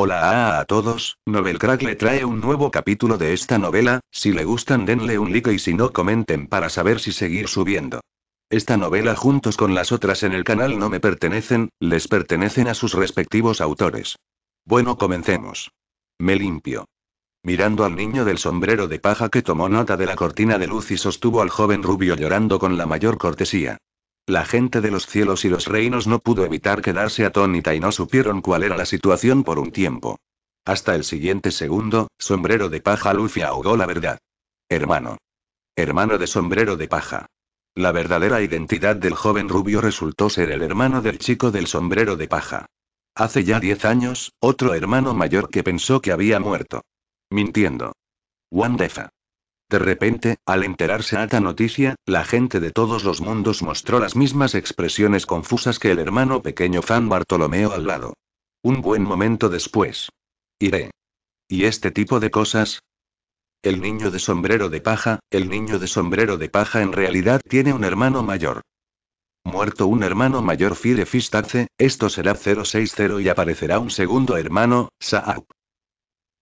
Hola a, todos, Novelcrack Crack le trae un nuevo capítulo de esta novela, si le gustan denle un like y si no comenten para saber si seguir subiendo. Esta novela juntos con las otras en el canal no me pertenecen, les pertenecen a sus respectivos autores. Bueno, comencemos. Me limpio. Mirando al niño del sombrero de paja que tomó nota de la cortina de luz y sostuvo al joven rubio llorando con la mayor cortesía. La gente de los cielos y los reinos no pudo evitar quedarse atónita y no supieron cuál era la situación por un tiempo. Hasta el siguiente segundo, sombrero de paja Luffy ahogó la verdad. Hermano. Hermano de sombrero de paja. La verdadera identidad del joven rubio resultó ser el hermano del chico del sombrero de paja. Hace ya diez años, otro hermano mayor que pensó que había muerto. Mintiendo. Wandefa. De repente, al enterarse esta noticia, la gente de todos los mundos mostró las mismas expresiones confusas que el hermano pequeño Fan Bartolomeo al lado. Un buen momento después. Iré. ¿Y este tipo de cosas? El niño de sombrero de paja, el niño de sombrero de paja en realidad tiene un hermano mayor. Muerto un hermano mayor Fistace, esto será 060 y aparecerá un segundo hermano, Saab.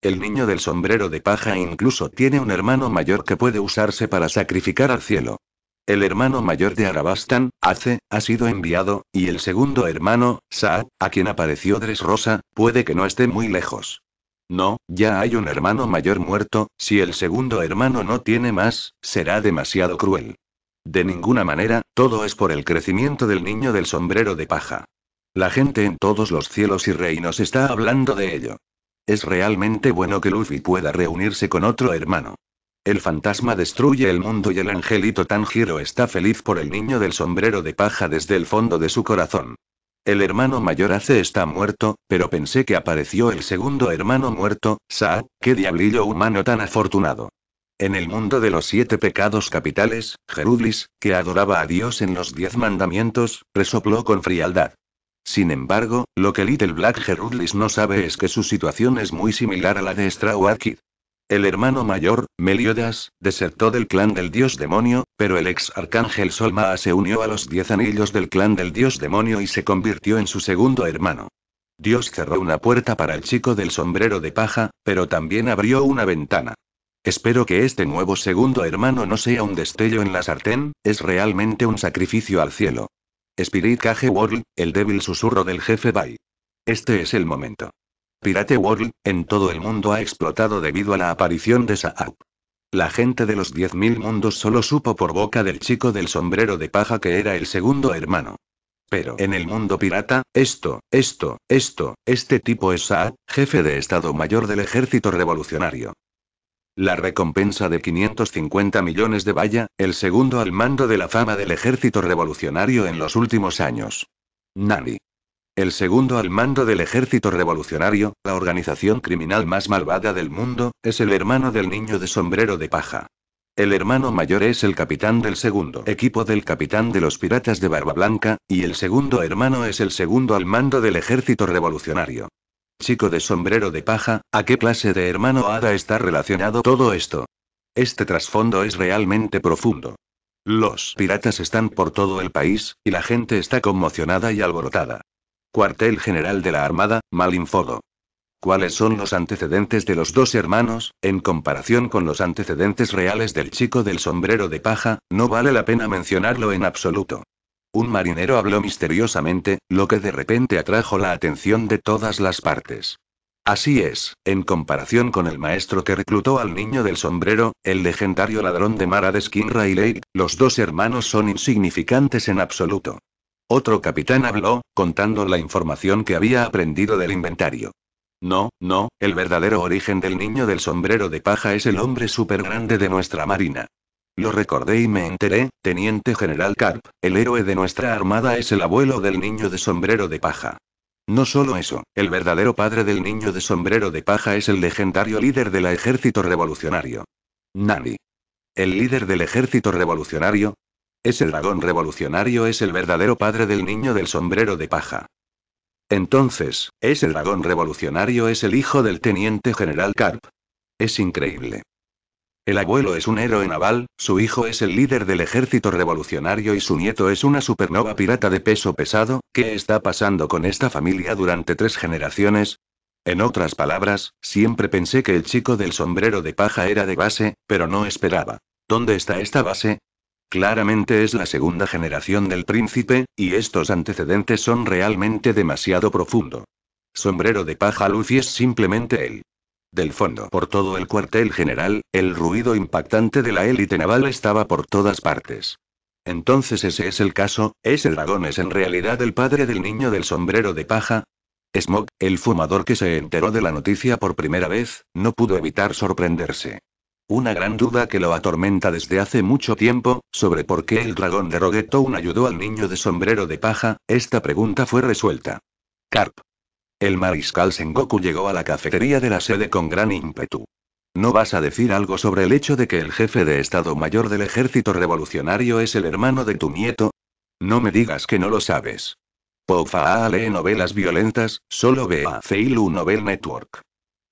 El niño del sombrero de paja incluso tiene un hermano mayor que puede usarse para sacrificar al cielo. El hermano mayor de Arabastan, hace, ha sido enviado, y el segundo hermano, Saad, a quien apareció Rosa, puede que no esté muy lejos. No, ya hay un hermano mayor muerto, si el segundo hermano no tiene más, será demasiado cruel. De ninguna manera, todo es por el crecimiento del niño del sombrero de paja. La gente en todos los cielos y reinos está hablando de ello. Es realmente bueno que Luffy pueda reunirse con otro hermano. El fantasma destruye el mundo y el angelito Tanjiro está feliz por el niño del sombrero de paja desde el fondo de su corazón. El hermano mayor hace está muerto, pero pensé que apareció el segundo hermano muerto, Sa, qué diablillo humano tan afortunado. En el mundo de los siete pecados capitales, Gerudlis, que adoraba a Dios en los diez mandamientos, resopló con frialdad. Sin embargo, lo que Little Black Gerudlis no sabe es que su situación es muy similar a la de Straw Kid. El hermano mayor, Meliodas, desertó del clan del dios demonio, pero el ex arcángel Solmaa se unió a los diez anillos del clan del dios demonio y se convirtió en su segundo hermano. Dios cerró una puerta para el chico del sombrero de paja, pero también abrió una ventana. Espero que este nuevo segundo hermano no sea un destello en la sartén, es realmente un sacrificio al cielo. Spirit Cage World, el débil susurro del jefe Bai. Este es el momento. Pirate World, en todo el mundo ha explotado debido a la aparición de Saab. La gente de los 10.000 mundos solo supo por boca del chico del sombrero de paja que era el segundo hermano. Pero en el mundo pirata, esto, esto, esto, este tipo es Saab, jefe de Estado Mayor del Ejército Revolucionario. La recompensa de 550 millones de valla, el segundo al mando de la fama del ejército revolucionario en los últimos años. Nani. El segundo al mando del ejército revolucionario, la organización criminal más malvada del mundo, es el hermano del niño de sombrero de paja. El hermano mayor es el capitán del segundo equipo del capitán de los piratas de Barba Blanca, y el segundo hermano es el segundo al mando del ejército revolucionario. Chico de sombrero de paja, ¿a qué clase de hermano hada está relacionado todo esto? Este trasfondo es realmente profundo. Los piratas están por todo el país, y la gente está conmocionada y alborotada. Cuartel General de la Armada, Malinfodo. ¿Cuáles son los antecedentes de los dos hermanos, en comparación con los antecedentes reales del chico del sombrero de paja? No vale la pena mencionarlo en absoluto. Un marinero habló misteriosamente, lo que de repente atrajo la atención de todas las partes. Así es, en comparación con el maestro que reclutó al niño del sombrero, el legendario ladrón de Mara de Skinra y Lake, los dos hermanos son insignificantes en absoluto. Otro capitán habló, contando la información que había aprendido del inventario. No, no, el verdadero origen del niño del sombrero de paja es el hombre grande de nuestra marina. Lo recordé y me enteré, Teniente General Carp, el héroe de nuestra armada es el abuelo del niño de sombrero de paja. No solo eso, el verdadero padre del niño de sombrero de paja es el legendario líder del ejército revolucionario. Nani. El líder del ejército revolucionario. Ese dragón revolucionario es el verdadero padre del niño del sombrero de paja. Entonces, ese dragón revolucionario es el hijo del teniente general Karp? Es increíble. El abuelo es un héroe naval, su hijo es el líder del ejército revolucionario y su nieto es una supernova pirata de peso pesado, ¿qué está pasando con esta familia durante tres generaciones? En otras palabras, siempre pensé que el chico del sombrero de paja era de base, pero no esperaba. ¿Dónde está esta base? Claramente es la segunda generación del príncipe, y estos antecedentes son realmente demasiado profundo. Sombrero de paja Lucy es simplemente él. Del fondo por todo el cuartel general, el ruido impactante de la élite naval estaba por todas partes. Entonces ese es el caso, ese dragón es en realidad el padre del niño del sombrero de paja, Smog, el fumador que se enteró de la noticia por primera vez, no pudo evitar sorprenderse. Una gran duda que lo atormenta desde hace mucho tiempo, sobre por qué el dragón de Roguetón ayudó al niño de sombrero de paja, esta pregunta fue resuelta. Carp, el mariscal Sengoku llegó a la cafetería de la sede con gran ímpetu. ¿No vas a decir algo sobre el hecho de que el jefe de Estado Mayor del Ejército Revolucionario es el hermano de tu nieto? No me digas que no lo sabes. A. lee novelas violentas, solo ve a Zeilu Novel Network.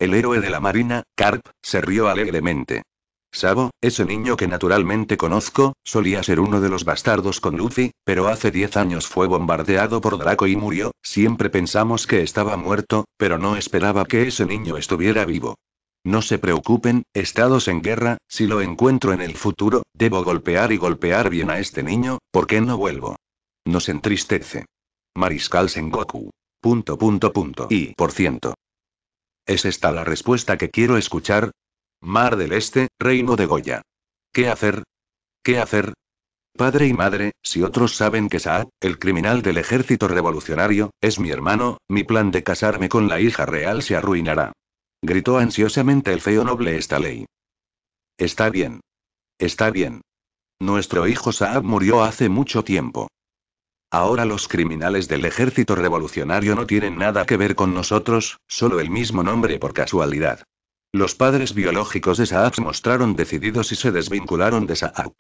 El héroe de la Marina, Carp, se rió alegremente. Sabo, ese niño que naturalmente conozco, solía ser uno de los bastardos con Luffy, pero hace 10 años fue bombardeado por Draco y murió, siempre pensamos que estaba muerto, pero no esperaba que ese niño estuviera vivo. No se preocupen, estados en guerra, si lo encuentro en el futuro, debo golpear y golpear bien a este niño, porque no vuelvo. Nos entristece. Mariscal Sengoku. Punto punto punto y por ciento. ¿Es esta la respuesta que quiero escuchar? Mar del Este, Reino de Goya. ¿Qué hacer? ¿Qué hacer? Padre y madre, si otros saben que Saad, el criminal del ejército revolucionario, es mi hermano, mi plan de casarme con la hija real se arruinará. Gritó ansiosamente el feo noble esta ley. Está bien. Está bien. Nuestro hijo Saab murió hace mucho tiempo. Ahora los criminales del ejército revolucionario no tienen nada que ver con nosotros, solo el mismo nombre por casualidad. Los padres biológicos de Saab se mostraron decididos y se desvincularon de Saab.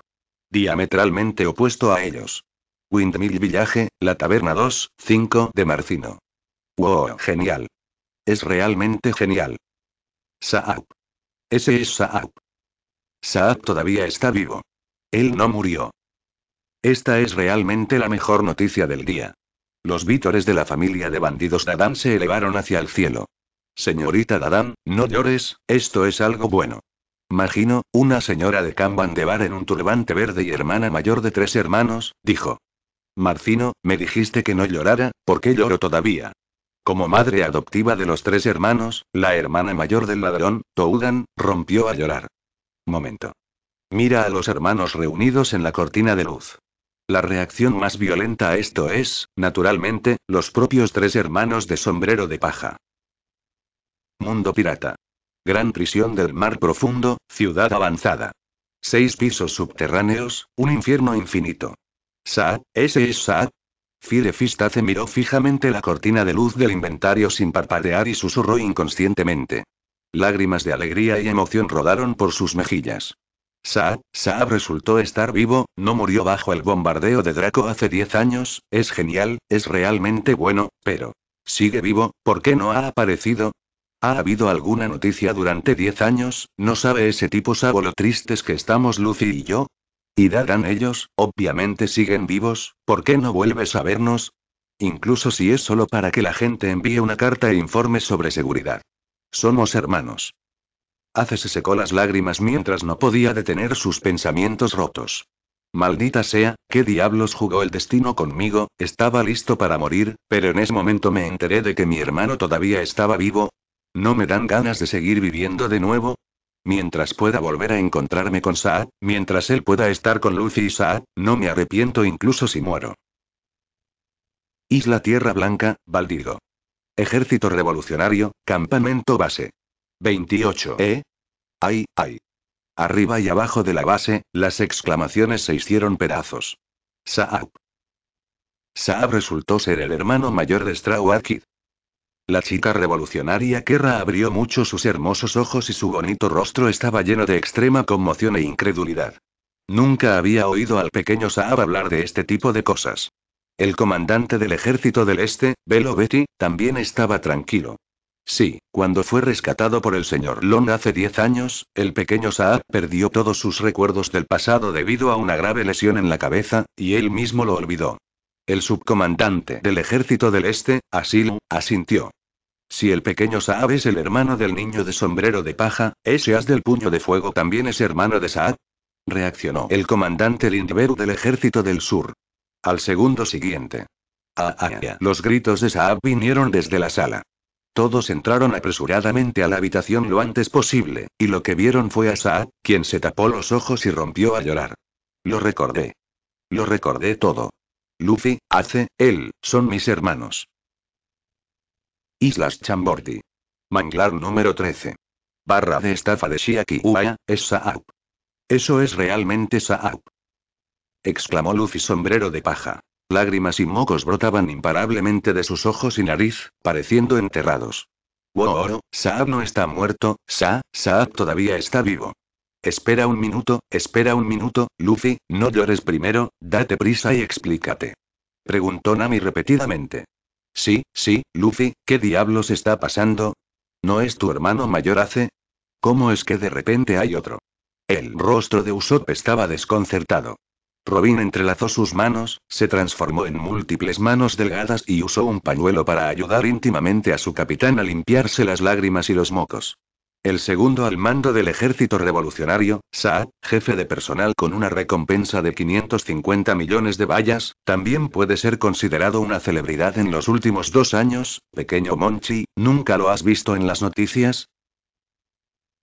Diametralmente opuesto a ellos. Windmill Village, la taberna 2, 5 de Marcino. Wow, genial. Es realmente genial. Saab. Ese es Saab. Saab todavía está vivo. Él no murió. Esta es realmente la mejor noticia del día. Los vítores de la familia de bandidos de Adán se elevaron hacia el cielo. Señorita Dadan, no llores, esto es algo bueno. Magino, una señora de de bar en un turbante verde y hermana mayor de tres hermanos, dijo. Marcino, me dijiste que no llorara, ¿por qué lloro todavía? Como madre adoptiva de los tres hermanos, la hermana mayor del ladrón, Toudan, rompió a llorar. Momento. Mira a los hermanos reunidos en la cortina de luz. La reacción más violenta a esto es, naturalmente, los propios tres hermanos de sombrero de paja. Mundo pirata. Gran prisión del mar profundo, ciudad avanzada. Seis pisos subterráneos, un infierno infinito. Sa, ese es Saad. Firefistace se miró fijamente la cortina de luz del inventario sin parpadear y susurró inconscientemente. Lágrimas de alegría y emoción rodaron por sus mejillas. Saab, Saab resultó estar vivo, no murió bajo el bombardeo de Draco hace diez años, es genial, es realmente bueno, pero... Sigue vivo, ¿por qué no ha aparecido? ¿Ha habido alguna noticia durante diez años? ¿No sabe ese tipo sabo lo tristes que estamos Lucy y yo? Y darán ellos, obviamente siguen vivos, ¿por qué no vuelves a vernos? Incluso si es solo para que la gente envíe una carta e informe sobre seguridad. Somos hermanos. Hace se secó las lágrimas mientras no podía detener sus pensamientos rotos. Maldita sea, qué diablos jugó el destino conmigo, estaba listo para morir, pero en ese momento me enteré de que mi hermano todavía estaba vivo, ¿No me dan ganas de seguir viviendo de nuevo? Mientras pueda volver a encontrarme con Saab, mientras él pueda estar con Lucy y Saab, no me arrepiento incluso si muero. Isla Tierra Blanca, Valdigo. Ejército Revolucionario, Campamento Base. 28, ¿eh? ¡Ay, ay! Arriba y abajo de la base, las exclamaciones se hicieron pedazos. Saab. Saab resultó ser el hermano mayor de Straw la chica revolucionaria Kerra abrió mucho sus hermosos ojos y su bonito rostro estaba lleno de extrema conmoción e incredulidad. Nunca había oído al pequeño Saab hablar de este tipo de cosas. El comandante del ejército del este, Belo Betty, también estaba tranquilo. Sí, cuando fue rescatado por el señor Long hace 10 años, el pequeño Saab perdió todos sus recuerdos del pasado debido a una grave lesión en la cabeza, y él mismo lo olvidó. El subcomandante del ejército del este, Asil, asintió. Si el pequeño Saab es el hermano del niño de sombrero de paja, ese as del puño de fuego también es hermano de Saab. Reaccionó el comandante Lindberu del ejército del sur. Al segundo siguiente. Ah, ah, los gritos de Saab vinieron desde la sala. Todos entraron apresuradamente a la habitación lo antes posible, y lo que vieron fue a Saab, quien se tapó los ojos y rompió a llorar. Lo recordé. Lo recordé todo. Luffy, hace, él, son mis hermanos. Islas Chambordi. Manglar número 13. Barra de estafa de Shiaki Uaya, es Saab. Eso es realmente Saab. Exclamó Luffy sombrero de paja. Lágrimas y mocos brotaban imparablemente de sus ojos y nariz, pareciendo enterrados. Wow, Saab no está muerto, Sa, Saab todavía está vivo. Espera un minuto, espera un minuto, Luffy, no llores primero, date prisa y explícate. Preguntó Nami repetidamente. Sí, sí, Luffy, ¿qué diablos está pasando? ¿No es tu hermano mayor hace? ¿Cómo es que de repente hay otro? El rostro de Usopp estaba desconcertado. Robin entrelazó sus manos, se transformó en múltiples manos delgadas y usó un pañuelo para ayudar íntimamente a su capitán a limpiarse las lágrimas y los mocos. El segundo al mando del ejército revolucionario, Sa, jefe de personal con una recompensa de 550 millones de vallas, también puede ser considerado una celebridad en los últimos dos años, pequeño Monchi, ¿nunca lo has visto en las noticias?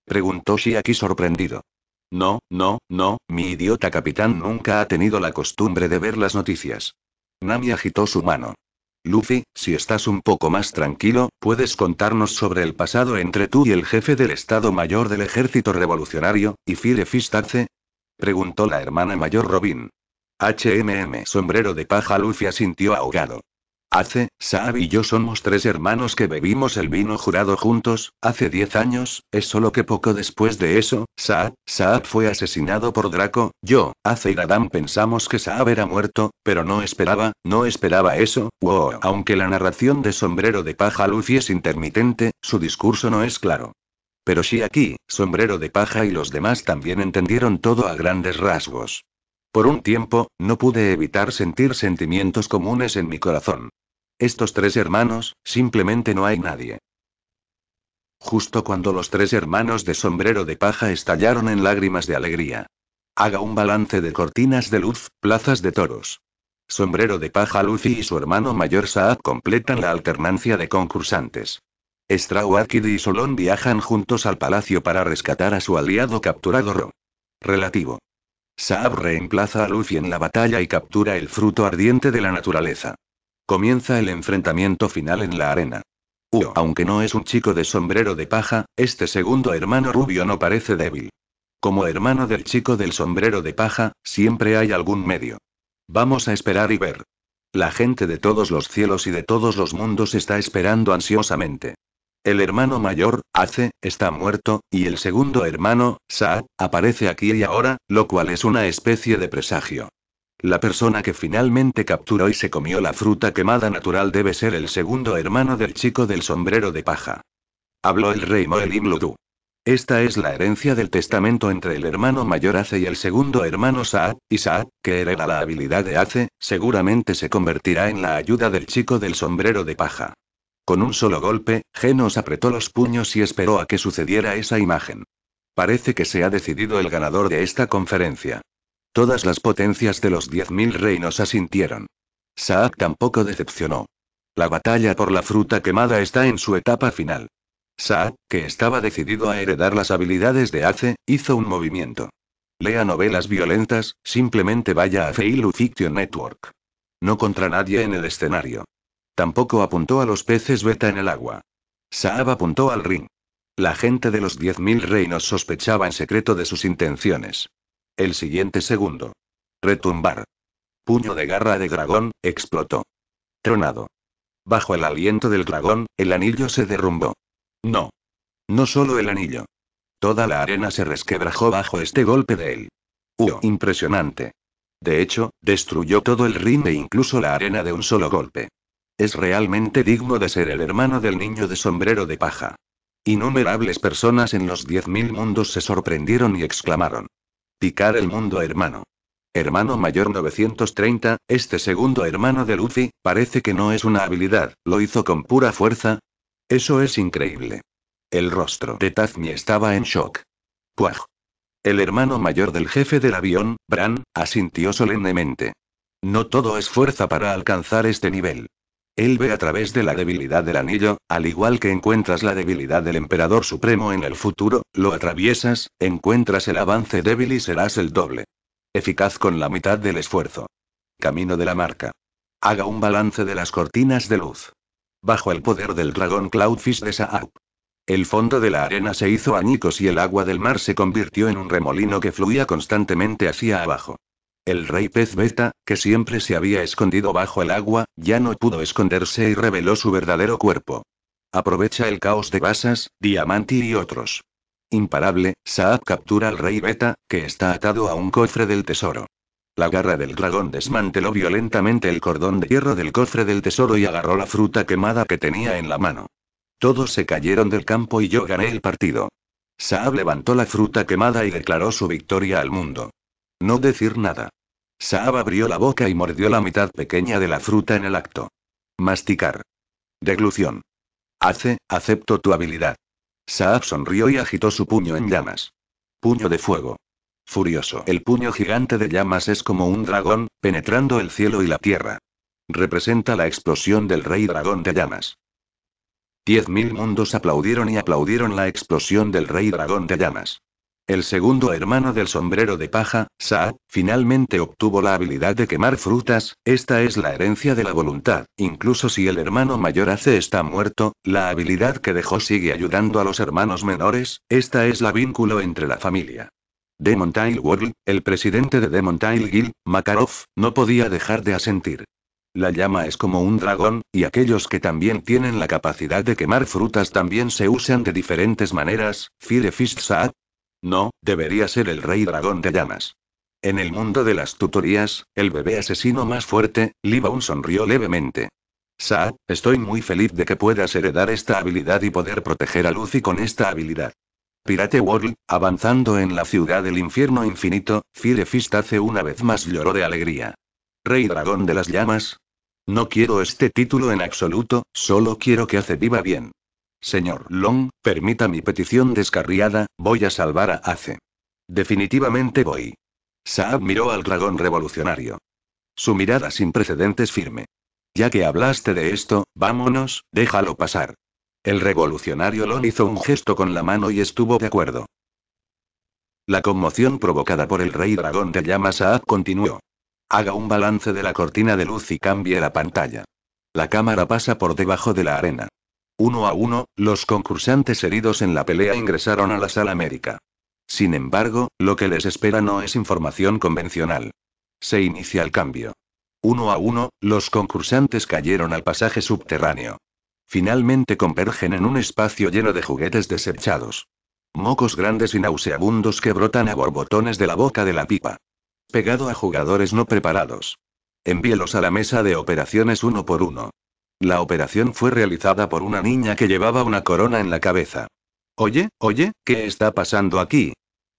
Preguntó Shiaki sorprendido. No, no, no, mi idiota capitán nunca ha tenido la costumbre de ver las noticias. Nami agitó su mano. Luffy, si estás un poco más tranquilo, puedes contarnos sobre el pasado entre tú y el jefe del Estado Mayor del Ejército Revolucionario, Ifire Fistace? Preguntó la hermana mayor Robin. HMM Sombrero de paja Luffy asintió ahogado. Hace, Saab y yo somos tres hermanos que bebimos el vino jurado juntos, hace diez años, es solo que poco después de eso, Saab, Saab fue asesinado por Draco, yo, hace y Adam pensamos que Saab era muerto, pero no esperaba, no esperaba eso, wow. Aunque la narración de Sombrero de Paja Luffy es intermitente, su discurso no es claro. Pero sí aquí, Sombrero de Paja y los demás también entendieron todo a grandes rasgos. Por un tiempo, no pude evitar sentir sentimientos comunes en mi corazón. Estos tres hermanos, simplemente no hay nadie. Justo cuando los tres hermanos de sombrero de paja estallaron en lágrimas de alegría. Haga un balance de cortinas de luz, plazas de toros. Sombrero de paja Luffy y su hermano mayor Saad completan la alternancia de concursantes. Straw y Solon viajan juntos al palacio para rescatar a su aliado capturado Ro. Relativo. Saab reemplaza a Luffy en la batalla y captura el fruto ardiente de la naturaleza. Comienza el enfrentamiento final en la arena. Uo, aunque no es un chico de sombrero de paja, este segundo hermano rubio no parece débil. Como hermano del chico del sombrero de paja, siempre hay algún medio. Vamos a esperar y ver. La gente de todos los cielos y de todos los mundos está esperando ansiosamente. El hermano mayor, Ace, está muerto, y el segundo hermano, Sa, aparece aquí y ahora, lo cual es una especie de presagio. La persona que finalmente capturó y se comió la fruta quemada natural debe ser el segundo hermano del chico del sombrero de paja. Habló el rey Moelim Esta es la herencia del testamento entre el hermano mayor Ace y el segundo hermano Sa, y Sa, que hereda la habilidad de Ace, seguramente se convertirá en la ayuda del chico del sombrero de paja. Con un solo golpe, Genos apretó los puños y esperó a que sucediera esa imagen. Parece que se ha decidido el ganador de esta conferencia. Todas las potencias de los 10.000 reinos asintieron. Saab tampoco decepcionó. La batalla por la fruta quemada está en su etapa final. Saab, que estaba decidido a heredar las habilidades de Ace, hizo un movimiento. Lea novelas violentas, simplemente vaya a Feilu Fiction Network. No contra nadie en el escenario. Tampoco apuntó a los peces beta en el agua. Saab apuntó al ring. La gente de los 10.000 reinos sospechaba en secreto de sus intenciones. El siguiente segundo. Retumbar. Puño de garra de dragón, explotó. Tronado. Bajo el aliento del dragón, el anillo se derrumbó. No. No solo el anillo. Toda la arena se resquebrajó bajo este golpe de él. ¡Uh! Impresionante. De hecho, destruyó todo el ring e incluso la arena de un solo golpe es realmente digno de ser el hermano del niño de sombrero de paja. Innumerables personas en los diez mil mundos se sorprendieron y exclamaron. Picar el mundo hermano. Hermano mayor 930, este segundo hermano de Luffy, parece que no es una habilidad, lo hizo con pura fuerza. Eso es increíble. El rostro de Tazmi estaba en shock. Puaj. El hermano mayor del jefe del avión, Bran, asintió solemnemente. No todo es fuerza para alcanzar este nivel. Él ve a través de la debilidad del anillo, al igual que encuentras la debilidad del emperador supremo en el futuro, lo atraviesas, encuentras el avance débil y serás el doble. Eficaz con la mitad del esfuerzo. Camino de la marca. Haga un balance de las cortinas de luz. Bajo el poder del dragón Cloudfish de Saab. El fondo de la arena se hizo añicos y el agua del mar se convirtió en un remolino que fluía constantemente hacia abajo. El rey pez beta, que siempre se había escondido bajo el agua, ya no pudo esconderse y reveló su verdadero cuerpo. Aprovecha el caos de Basas, Diamanti y otros. Imparable, Saab captura al rey beta, que está atado a un cofre del tesoro. La garra del dragón desmanteló violentamente el cordón de hierro del cofre del tesoro y agarró la fruta quemada que tenía en la mano. Todos se cayeron del campo y yo gané el partido. Saab levantó la fruta quemada y declaró su victoria al mundo. No decir nada. Saab abrió la boca y mordió la mitad pequeña de la fruta en el acto. Masticar. Deglución. Hace, acepto tu habilidad. Saab sonrió y agitó su puño en llamas. Puño de fuego. Furioso. El puño gigante de llamas es como un dragón, penetrando el cielo y la tierra. Representa la explosión del rey dragón de llamas. Diez mil mundos aplaudieron y aplaudieron la explosión del rey dragón de llamas. El segundo hermano del sombrero de paja, Saad, finalmente obtuvo la habilidad de quemar frutas, esta es la herencia de la voluntad, incluso si el hermano mayor hace está muerto, la habilidad que dejó sigue ayudando a los hermanos menores, esta es la vínculo entre la familia. Demontail World, el presidente de Demontail Guild, Makarov, no podía dejar de asentir. La llama es como un dragón, y aquellos que también tienen la capacidad de quemar frutas también se usan de diferentes maneras. Fire Fist Saad, no, debería ser el rey dragón de llamas. En el mundo de las tutorías, el bebé asesino más fuerte, Libaun sonrió levemente. Sa, estoy muy feliz de que puedas heredar esta habilidad y poder proteger a Lucy con esta habilidad. Pirate World, avanzando en la ciudad del infierno infinito, Firefist hace una vez más lloró de alegría. Rey dragón de las llamas. No quiero este título en absoluto, solo quiero que hace viva bien. Señor Long, permita mi petición descarriada, voy a salvar a Ace. Definitivamente voy. Saab miró al dragón revolucionario. Su mirada sin precedentes firme. Ya que hablaste de esto, vámonos, déjalo pasar. El revolucionario Long hizo un gesto con la mano y estuvo de acuerdo. La conmoción provocada por el rey dragón de llama Saab continuó. Haga un balance de la cortina de luz y cambie la pantalla. La cámara pasa por debajo de la arena. Uno a uno, los concursantes heridos en la pelea ingresaron a la sala médica. Sin embargo, lo que les espera no es información convencional. Se inicia el cambio. Uno a uno, los concursantes cayeron al pasaje subterráneo. Finalmente convergen en un espacio lleno de juguetes desechados. Mocos grandes y nauseabundos que brotan a borbotones de la boca de la pipa. Pegado a jugadores no preparados. Envíelos a la mesa de operaciones uno por uno. La operación fue realizada por una niña que llevaba una corona en la cabeza. Oye, oye, ¿qué está pasando aquí?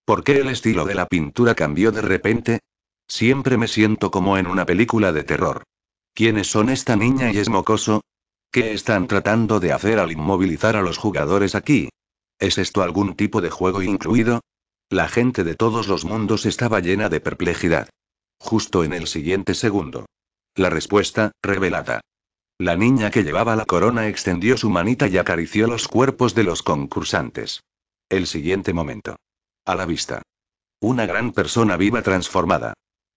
¿Por qué el estilo de la pintura cambió de repente? Siempre me siento como en una película de terror. ¿Quiénes son esta niña y es mocoso? ¿Qué están tratando de hacer al inmovilizar a los jugadores aquí? ¿Es esto algún tipo de juego incluido? La gente de todos los mundos estaba llena de perplejidad. Justo en el siguiente segundo. La respuesta, revelada. La niña que llevaba la corona extendió su manita y acarició los cuerpos de los concursantes. El siguiente momento. A la vista. Una gran persona viva transformada.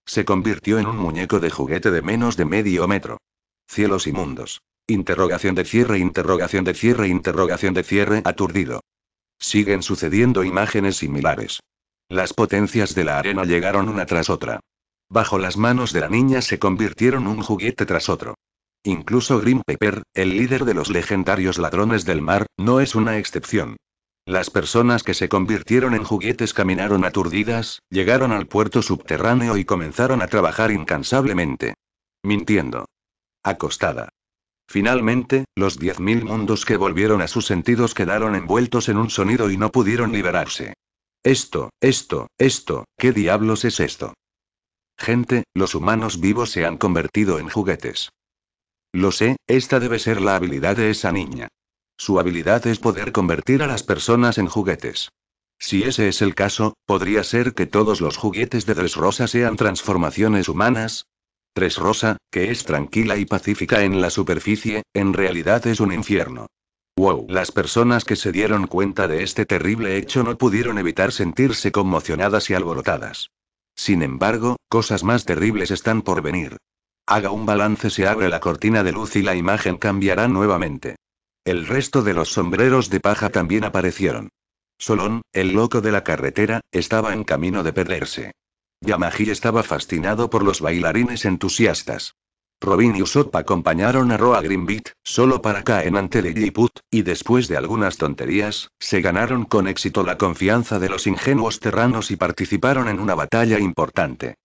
Se convirtió en un muñeco de juguete de menos de medio metro. Cielos y mundos. Interrogación de cierre, interrogación de cierre, interrogación de cierre, aturdido. Siguen sucediendo imágenes similares. Las potencias de la arena llegaron una tras otra. Bajo las manos de la niña se convirtieron un juguete tras otro. Incluso Grim Pepper, el líder de los legendarios ladrones del mar, no es una excepción. Las personas que se convirtieron en juguetes caminaron aturdidas, llegaron al puerto subterráneo y comenzaron a trabajar incansablemente. Mintiendo. Acostada. Finalmente, los 10.000 mundos que volvieron a sus sentidos quedaron envueltos en un sonido y no pudieron liberarse. Esto, esto, esto, ¿qué diablos es esto? Gente, los humanos vivos se han convertido en juguetes. Lo sé, esta debe ser la habilidad de esa niña. Su habilidad es poder convertir a las personas en juguetes. Si ese es el caso, podría ser que todos los juguetes de Tres Rosa sean transformaciones humanas. Tres Rosa, que es tranquila y pacífica en la superficie, en realidad es un infierno. Wow, las personas que se dieron cuenta de este terrible hecho no pudieron evitar sentirse conmocionadas y alborotadas. Sin embargo, cosas más terribles están por venir haga un balance se abre la cortina de luz y la imagen cambiará nuevamente. El resto de los sombreros de paja también aparecieron. Solón, el loco de la carretera, estaba en camino de perderse. Yamaji estaba fascinado por los bailarines entusiastas. Robin y Usopp acompañaron a Roa Greenbeat, solo para caer ante Lilliput, y después de algunas tonterías, se ganaron con éxito la confianza de los ingenuos terranos y participaron en una batalla importante.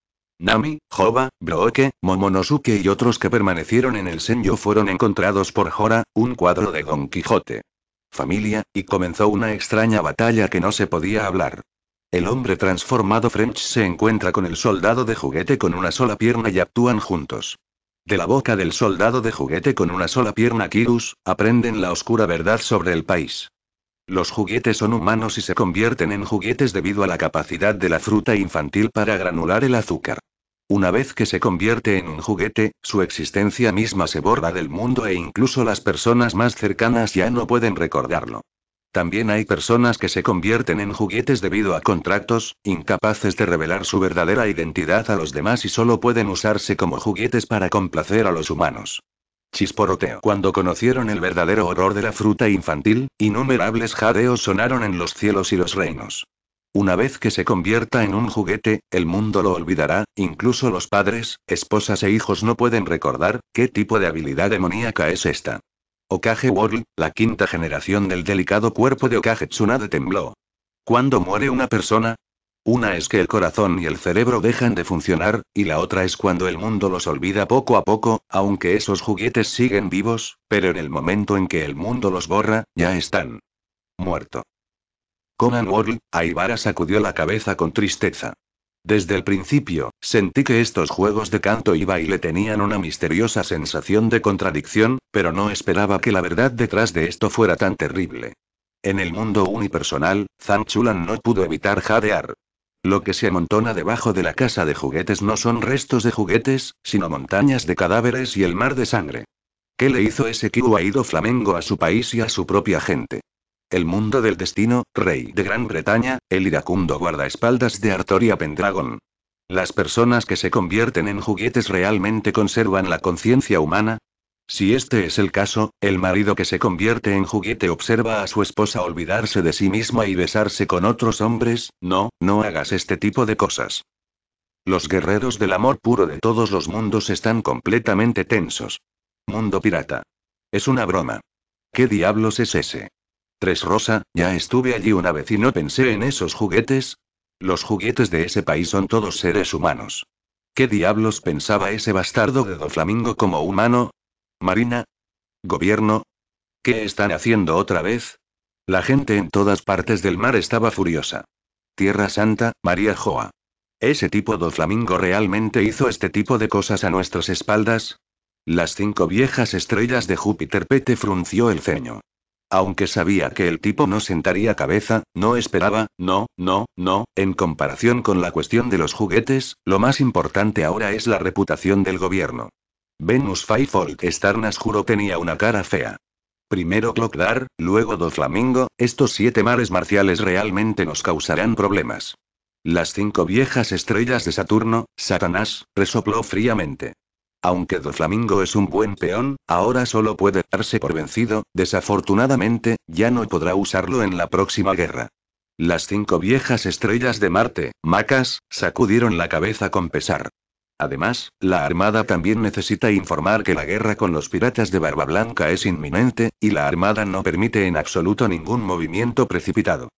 Nami, Joba, Brooke, Momonosuke y otros que permanecieron en el Senyo fueron encontrados por Jora, un cuadro de Don Quijote. Familia, y comenzó una extraña batalla que no se podía hablar. El hombre transformado French se encuentra con el soldado de juguete con una sola pierna y actúan juntos. De la boca del soldado de juguete con una sola pierna Kirus, aprenden la oscura verdad sobre el país. Los juguetes son humanos y se convierten en juguetes debido a la capacidad de la fruta infantil para granular el azúcar. Una vez que se convierte en un juguete, su existencia misma se borra del mundo e incluso las personas más cercanas ya no pueden recordarlo. También hay personas que se convierten en juguetes debido a contratos, incapaces de revelar su verdadera identidad a los demás y solo pueden usarse como juguetes para complacer a los humanos. Chisporoteo. Cuando conocieron el verdadero horror de la fruta infantil, innumerables jadeos sonaron en los cielos y los reinos. Una vez que se convierta en un juguete, el mundo lo olvidará, incluso los padres, esposas e hijos no pueden recordar qué tipo de habilidad demoníaca es esta. Okage World, la quinta generación del delicado cuerpo de Okage Tsunade tembló. ¿Cuándo muere una persona? Una es que el corazón y el cerebro dejan de funcionar, y la otra es cuando el mundo los olvida poco a poco, aunque esos juguetes siguen vivos, pero en el momento en que el mundo los borra, ya están. muertos. Conan World, Aibara sacudió la cabeza con tristeza. Desde el principio, sentí que estos juegos de canto y baile tenían una misteriosa sensación de contradicción, pero no esperaba que la verdad detrás de esto fuera tan terrible. En el mundo unipersonal, Zhang Chulan no pudo evitar jadear. Lo que se amontona debajo de la casa de juguetes no son restos de juguetes, sino montañas de cadáveres y el mar de sangre. ¿Qué le hizo ese ha ido flamengo a su país y a su propia gente? El mundo del destino, rey de Gran Bretaña, el iracundo guardaespaldas de Artoria Pendragon. ¿Las personas que se convierten en juguetes realmente conservan la conciencia humana? Si este es el caso, el marido que se convierte en juguete observa a su esposa olvidarse de sí misma y besarse con otros hombres, no, no hagas este tipo de cosas. Los guerreros del amor puro de todos los mundos están completamente tensos. Mundo pirata. Es una broma. ¿Qué diablos es ese? Tres Rosa, ya estuve allí una vez y no pensé en esos juguetes. Los juguetes de ese país son todos seres humanos. ¿Qué diablos pensaba ese bastardo de Doflamingo como humano? Marina? ¿Gobierno? ¿Qué están haciendo otra vez? La gente en todas partes del mar estaba furiosa. Tierra Santa, María Joa. ¿Ese tipo Doflamingo flamingo realmente hizo este tipo de cosas a nuestras espaldas? Las cinco viejas estrellas de Júpiter Pete frunció el ceño. Aunque sabía que el tipo no sentaría cabeza, no esperaba, no, no, no, en comparación con la cuestión de los juguetes, lo más importante ahora es la reputación del gobierno. Venus Fivefold Starnas juró tenía una cara fea. Primero Clockdar, luego Doflamingo, estos siete mares marciales realmente nos causarán problemas. Las cinco viejas estrellas de Saturno, Satanás, resopló fríamente. Aunque Do Flamingo es un buen peón, ahora solo puede darse por vencido, desafortunadamente, ya no podrá usarlo en la próxima guerra. Las cinco viejas estrellas de Marte, Macas, sacudieron la cabeza con pesar. Además, la Armada también necesita informar que la guerra con los piratas de Barba Blanca es inminente, y la Armada no permite en absoluto ningún movimiento precipitado.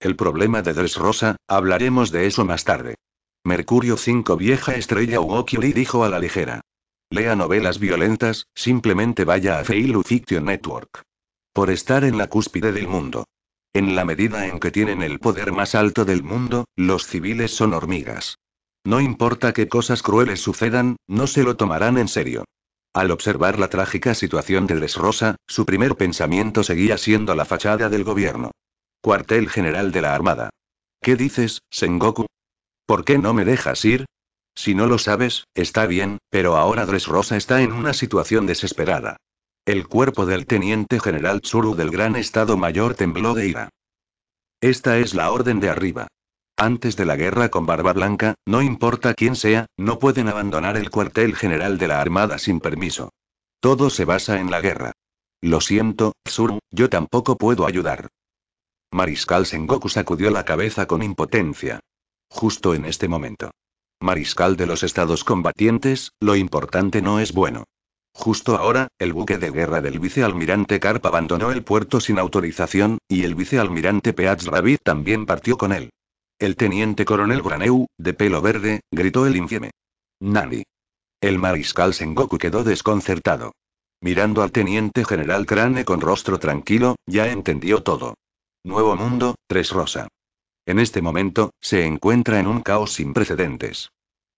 El problema de Rosa, hablaremos de eso más tarde. Mercurio 5 Vieja Estrella Uokiri dijo a la ligera lea novelas violentas, simplemente vaya a Failu Fiction Network. Por estar en la cúspide del mundo. En la medida en que tienen el poder más alto del mundo, los civiles son hormigas. No importa qué cosas crueles sucedan, no se lo tomarán en serio. Al observar la trágica situación de Les Rosa, su primer pensamiento seguía siendo la fachada del gobierno. Cuartel General de la Armada. ¿Qué dices, Sengoku? ¿Por qué no me dejas ir? Si no lo sabes, está bien, pero ahora Rosa está en una situación desesperada. El cuerpo del teniente general Tsuru del Gran Estado Mayor tembló de ira. Esta es la orden de arriba. Antes de la guerra con Barba Blanca, no importa quién sea, no pueden abandonar el cuartel general de la Armada sin permiso. Todo se basa en la guerra. Lo siento, Tsuru, yo tampoco puedo ayudar. Mariscal Sengoku sacudió la cabeza con impotencia. Justo en este momento mariscal de los estados combatientes, lo importante no es bueno. Justo ahora, el buque de guerra del vicealmirante Carp abandonó el puerto sin autorización, y el vicealmirante Peats Ravid también partió con él. El teniente coronel Graneu, de pelo verde, gritó el infieme. Nani. El mariscal Sengoku quedó desconcertado. Mirando al teniente general Crane con rostro tranquilo, ya entendió todo. Nuevo Mundo, Tres Rosa. En este momento, se encuentra en un caos sin precedentes.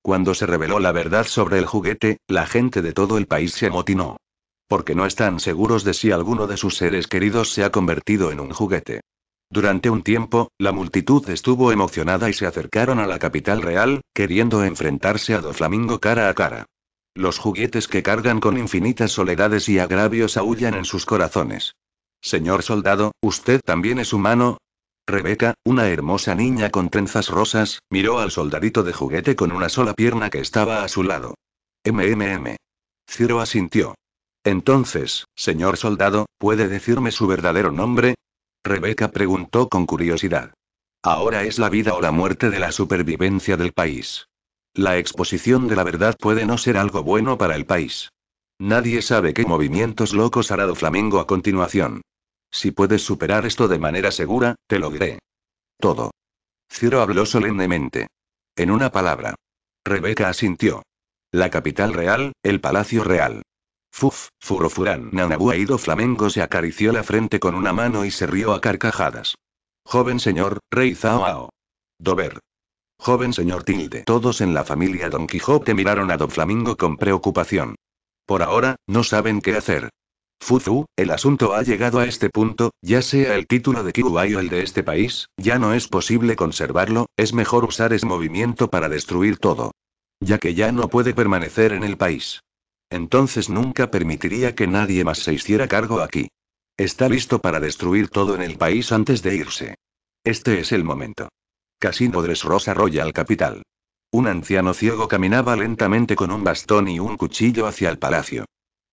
Cuando se reveló la verdad sobre el juguete, la gente de todo el país se amotinó. Porque no están seguros de si alguno de sus seres queridos se ha convertido en un juguete. Durante un tiempo, la multitud estuvo emocionada y se acercaron a la capital real, queriendo enfrentarse a Doflamingo cara a cara. Los juguetes que cargan con infinitas soledades y agravios aullan en sus corazones. Señor soldado, usted también es humano, Rebeca, una hermosa niña con trenzas rosas, miró al soldadito de juguete con una sola pierna que estaba a su lado. MMM. Ciro asintió. Entonces, señor soldado, ¿puede decirme su verdadero nombre? Rebeca preguntó con curiosidad. Ahora es la vida o la muerte de la supervivencia del país. La exposición de la verdad puede no ser algo bueno para el país. Nadie sabe qué movimientos locos hará Do Flamengo a continuación. Si puedes superar esto de manera segura, te lo Todo. Ciro habló solemnemente. En una palabra. Rebeca asintió. La capital real, el palacio real. Fuf, furofurán. Ido Flamengo se acarició la frente con una mano y se rió a carcajadas. Joven señor, rey Zaoao. Dover. Joven señor Tilde. Todos en la familia Don Quijote miraron a Don Flamingo con preocupación. Por ahora, no saben qué hacer. Fuzu, el asunto ha llegado a este punto, ya sea el título de Kiwai o el de este país, ya no es posible conservarlo, es mejor usar ese movimiento para destruir todo. Ya que ya no puede permanecer en el país. Entonces nunca permitiría que nadie más se hiciera cargo aquí. Está listo para destruir todo en el país antes de irse. Este es el momento. Casino Dressrosa Royal Capital. Un anciano ciego caminaba lentamente con un bastón y un cuchillo hacia el palacio.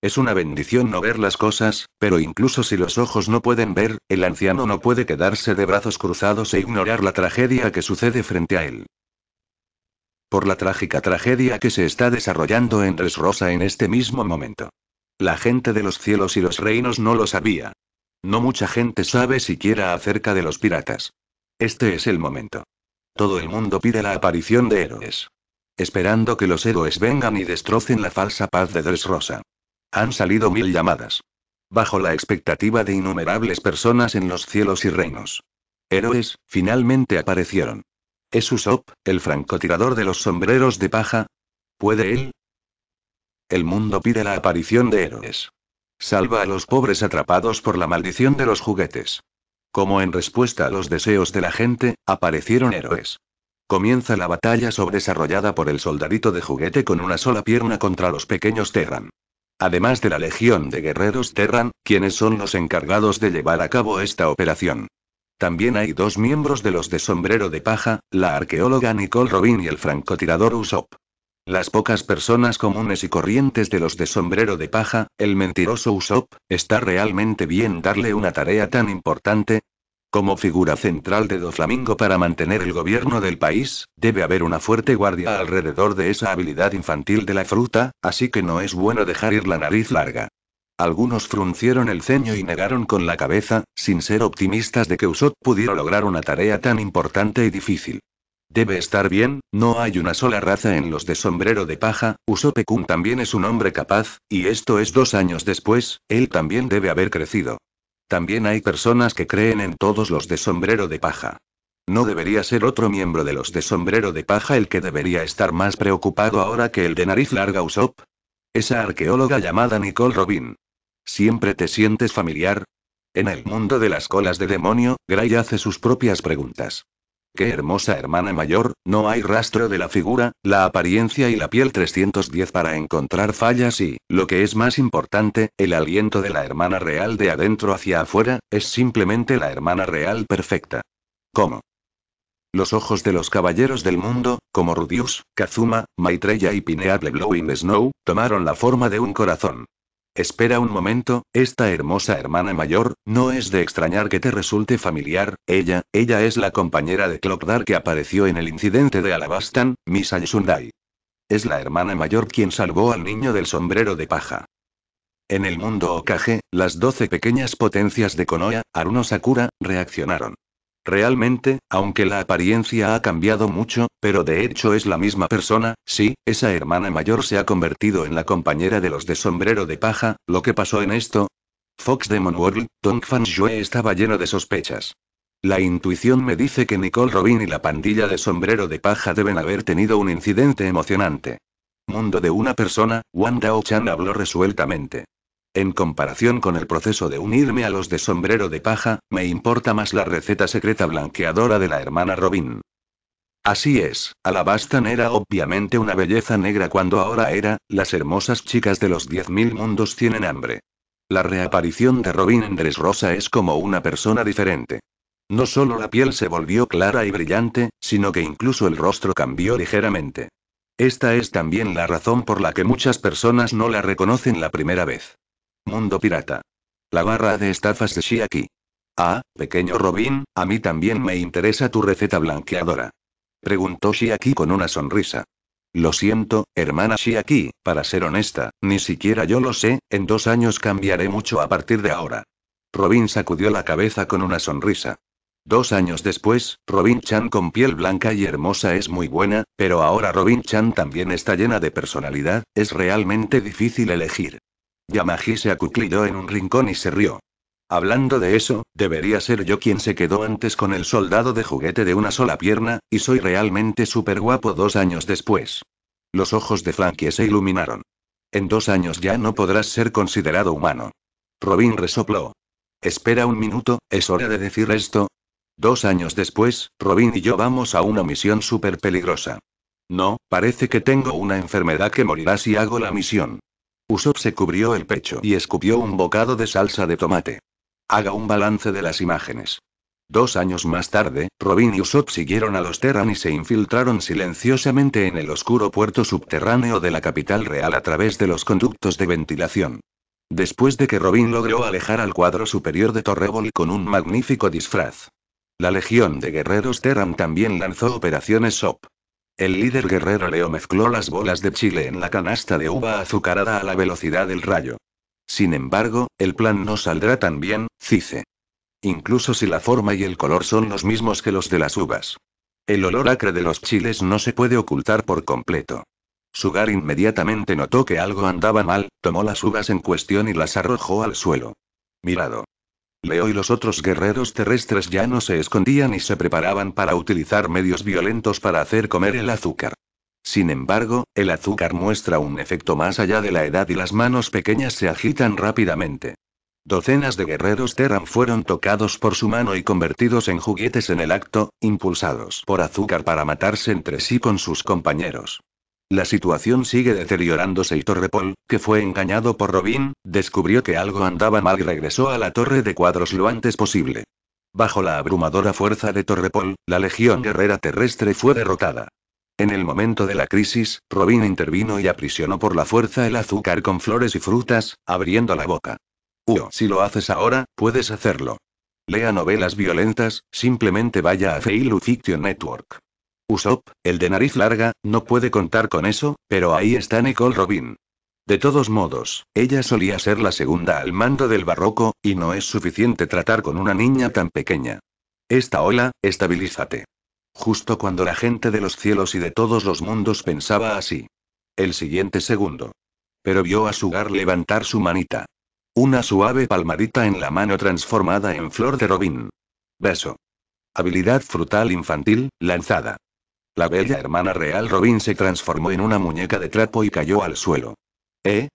Es una bendición no ver las cosas, pero incluso si los ojos no pueden ver, el anciano no puede quedarse de brazos cruzados e ignorar la tragedia que sucede frente a él. Por la trágica tragedia que se está desarrollando en Rosa en este mismo momento. La gente de los cielos y los reinos no lo sabía. No mucha gente sabe siquiera acerca de los piratas. Este es el momento. Todo el mundo pide la aparición de héroes. Esperando que los héroes vengan y destrocen la falsa paz de Dressrosa. Han salido mil llamadas. Bajo la expectativa de innumerables personas en los cielos y reinos. Héroes, finalmente aparecieron. ¿Es Usopp, el francotirador de los sombreros de paja? ¿Puede él? El mundo pide la aparición de héroes. Salva a los pobres atrapados por la maldición de los juguetes. Como en respuesta a los deseos de la gente, aparecieron héroes. Comienza la batalla sobresarrollada por el soldadito de juguete con una sola pierna contra los pequeños Terran además de la Legión de Guerreros Terran, quienes son los encargados de llevar a cabo esta operación. También hay dos miembros de los de sombrero de paja, la arqueóloga Nicole Robin y el francotirador Usopp. Las pocas personas comunes y corrientes de los de sombrero de paja, el mentiroso Usopp, está realmente bien darle una tarea tan importante, como figura central de Do Flamingo para mantener el gobierno del país, debe haber una fuerte guardia alrededor de esa habilidad infantil de la fruta, así que no es bueno dejar ir la nariz larga. Algunos fruncieron el ceño y negaron con la cabeza, sin ser optimistas de que Usopp pudiera lograr una tarea tan importante y difícil. Debe estar bien, no hay una sola raza en los de sombrero de paja, Usopp-kun también es un hombre capaz, y esto es dos años después, él también debe haber crecido. También hay personas que creen en todos los de sombrero de paja. No debería ser otro miembro de los de sombrero de paja el que debería estar más preocupado ahora que el de nariz larga Usopp. Esa arqueóloga llamada Nicole Robin. ¿Siempre te sientes familiar? En el mundo de las colas de demonio, Gray hace sus propias preguntas. Qué hermosa hermana mayor, no hay rastro de la figura, la apariencia y la piel 310 para encontrar fallas y, lo que es más importante, el aliento de la hermana real de adentro hacia afuera, es simplemente la hermana real perfecta. ¿Cómo? Los ojos de los caballeros del mundo, como Rudius, Kazuma, Maitreya y Pineable Blowing Snow, tomaron la forma de un corazón. Espera un momento, esta hermosa hermana mayor, no es de extrañar que te resulte familiar, ella, ella es la compañera de Clockdar que apareció en el incidente de Alabastan, Miss Sundai. Es la hermana mayor quien salvó al niño del sombrero de paja. En el mundo Okage, las doce pequeñas potencias de Konoha, Aruno Sakura, reaccionaron. Realmente, aunque la apariencia ha cambiado mucho, pero de hecho es la misma persona, sí, esa hermana mayor se ha convertido en la compañera de los de sombrero de paja, lo que pasó en esto. Fox Demon World, Tong Fan Yue estaba lleno de sospechas. La intuición me dice que Nicole Robin y la pandilla de sombrero de paja deben haber tenido un incidente emocionante. Mundo de una persona, Dao Chan habló resueltamente. En comparación con el proceso de unirme a los de sombrero de paja, me importa más la receta secreta blanqueadora de la hermana Robin. Así es, Alabastan era obviamente una belleza negra cuando ahora era, las hermosas chicas de los 10.000 mundos tienen hambre. La reaparición de Robin en Rosa es como una persona diferente. No solo la piel se volvió clara y brillante, sino que incluso el rostro cambió ligeramente. Esta es también la razón por la que muchas personas no la reconocen la primera vez. Mundo pirata. La barra de estafas de Shiaki. Ah, pequeño Robin, a mí también me interesa tu receta blanqueadora. Preguntó Shiaki con una sonrisa. Lo siento, hermana Shiaki, para ser honesta, ni siquiera yo lo sé, en dos años cambiaré mucho a partir de ahora. Robin sacudió la cabeza con una sonrisa. Dos años después, Robin Chan con piel blanca y hermosa es muy buena, pero ahora Robin Chan también está llena de personalidad, es realmente difícil elegir. Yamaji se acuclidó en un rincón y se rió. Hablando de eso, debería ser yo quien se quedó antes con el soldado de juguete de una sola pierna, y soy realmente súper guapo dos años después. Los ojos de Frankie se iluminaron. En dos años ya no podrás ser considerado humano. Robin resopló. Espera un minuto, es hora de decir esto. Dos años después, Robin y yo vamos a una misión súper peligrosa. No, parece que tengo una enfermedad que morirá si hago la misión. Usopp se cubrió el pecho y escupió un bocado de salsa de tomate. Haga un balance de las imágenes. Dos años más tarde, Robin y Usopp siguieron a los Terran y se infiltraron silenciosamente en el oscuro puerto subterráneo de la capital real a través de los conductos de ventilación. Después de que Robin logró alejar al cuadro superior de Torrebol con un magnífico disfraz. La Legión de Guerreros Terran también lanzó operaciones SOP. El líder guerrero Leo mezcló las bolas de chile en la canasta de uva azucarada a la velocidad del rayo. Sin embargo, el plan no saldrá tan bien, Cice. Incluso si la forma y el color son los mismos que los de las uvas. El olor acre de los chiles no se puede ocultar por completo. Sugar inmediatamente notó que algo andaba mal, tomó las uvas en cuestión y las arrojó al suelo. Mirado. Leo y los otros guerreros terrestres ya no se escondían y se preparaban para utilizar medios violentos para hacer comer el azúcar. Sin embargo, el azúcar muestra un efecto más allá de la edad y las manos pequeñas se agitan rápidamente. Docenas de guerreros Terran fueron tocados por su mano y convertidos en juguetes en el acto, impulsados por azúcar para matarse entre sí con sus compañeros. La situación sigue deteriorándose y Torrepol, que fue engañado por Robin, descubrió que algo andaba mal y regresó a la torre de cuadros lo antes posible. Bajo la abrumadora fuerza de Torrepol, la Legión Guerrera Terrestre fue derrotada. En el momento de la crisis, Robin intervino y aprisionó por la fuerza el azúcar con flores y frutas, abriendo la boca. ¡Uy! si lo haces ahora, puedes hacerlo. Lea novelas violentas, simplemente vaya a Failu Fiction Network. Usopp, el de nariz larga, no puede contar con eso, pero ahí está Nicole Robin. De todos modos, ella solía ser la segunda al mando del barroco, y no es suficiente tratar con una niña tan pequeña. Esta ola, estabilízate. Justo cuando la gente de los cielos y de todos los mundos pensaba así. El siguiente segundo. Pero vio a Sugar levantar su manita. Una suave palmadita en la mano transformada en flor de Robin. Beso. Habilidad frutal infantil, lanzada. La bella hermana real Robin se transformó en una muñeca de trapo y cayó al suelo. ¿Eh?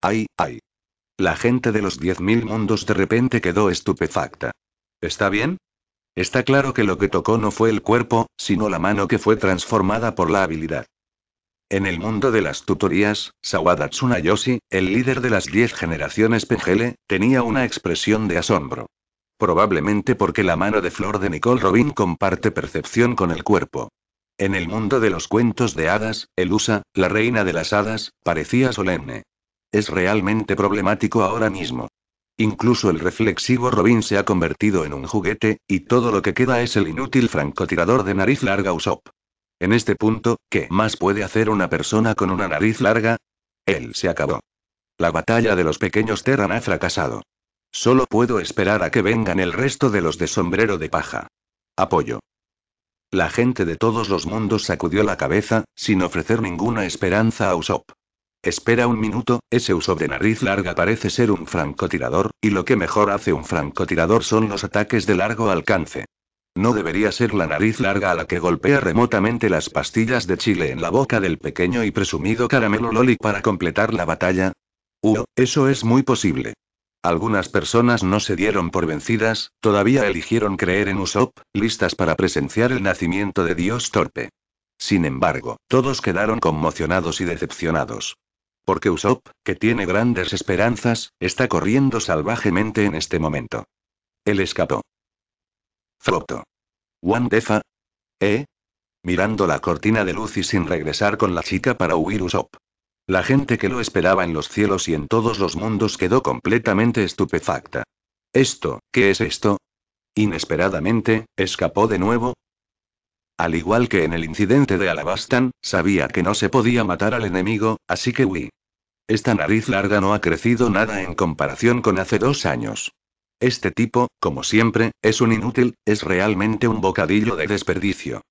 ¡Ay, ay! La gente de los mil mundos de repente quedó estupefacta. ¿Está bien? Está claro que lo que tocó no fue el cuerpo, sino la mano que fue transformada por la habilidad. En el mundo de las tutorías, Sawada Tsunayoshi, el líder de las 10 generaciones Pengele, tenía una expresión de asombro. Probablemente porque la mano de flor de Nicole Robin comparte percepción con el cuerpo. En el mundo de los cuentos de hadas, Elusa, la reina de las hadas, parecía solemne. Es realmente problemático ahora mismo. Incluso el reflexivo Robin se ha convertido en un juguete, y todo lo que queda es el inútil francotirador de nariz larga Usopp. En este punto, ¿qué más puede hacer una persona con una nariz larga? Él se acabó. La batalla de los pequeños Terran ha fracasado. Solo puedo esperar a que vengan el resto de los de sombrero de paja. Apoyo. La gente de todos los mundos sacudió la cabeza, sin ofrecer ninguna esperanza a Usopp. Espera un minuto, ese Usopp de nariz larga parece ser un francotirador, y lo que mejor hace un francotirador son los ataques de largo alcance. No debería ser la nariz larga a la que golpea remotamente las pastillas de chile en la boca del pequeño y presumido caramelo Loli para completar la batalla. Uh, eso es muy posible. Algunas personas no se dieron por vencidas, todavía eligieron creer en Usopp, listas para presenciar el nacimiento de Dios torpe. Sin embargo, todos quedaron conmocionados y decepcionados. Porque Usopp, que tiene grandes esperanzas, está corriendo salvajemente en este momento. Él escapó. Froto. Wandefa. ¿Eh? Mirando la cortina de luz y sin regresar con la chica para huir Usopp. La gente que lo esperaba en los cielos y en todos los mundos quedó completamente estupefacta. ¿Esto, qué es esto? Inesperadamente, escapó de nuevo. Al igual que en el incidente de Alabastan, sabía que no se podía matar al enemigo, así que huí. Esta nariz larga no ha crecido nada en comparación con hace dos años. Este tipo, como siempre, es un inútil, es realmente un bocadillo de desperdicio.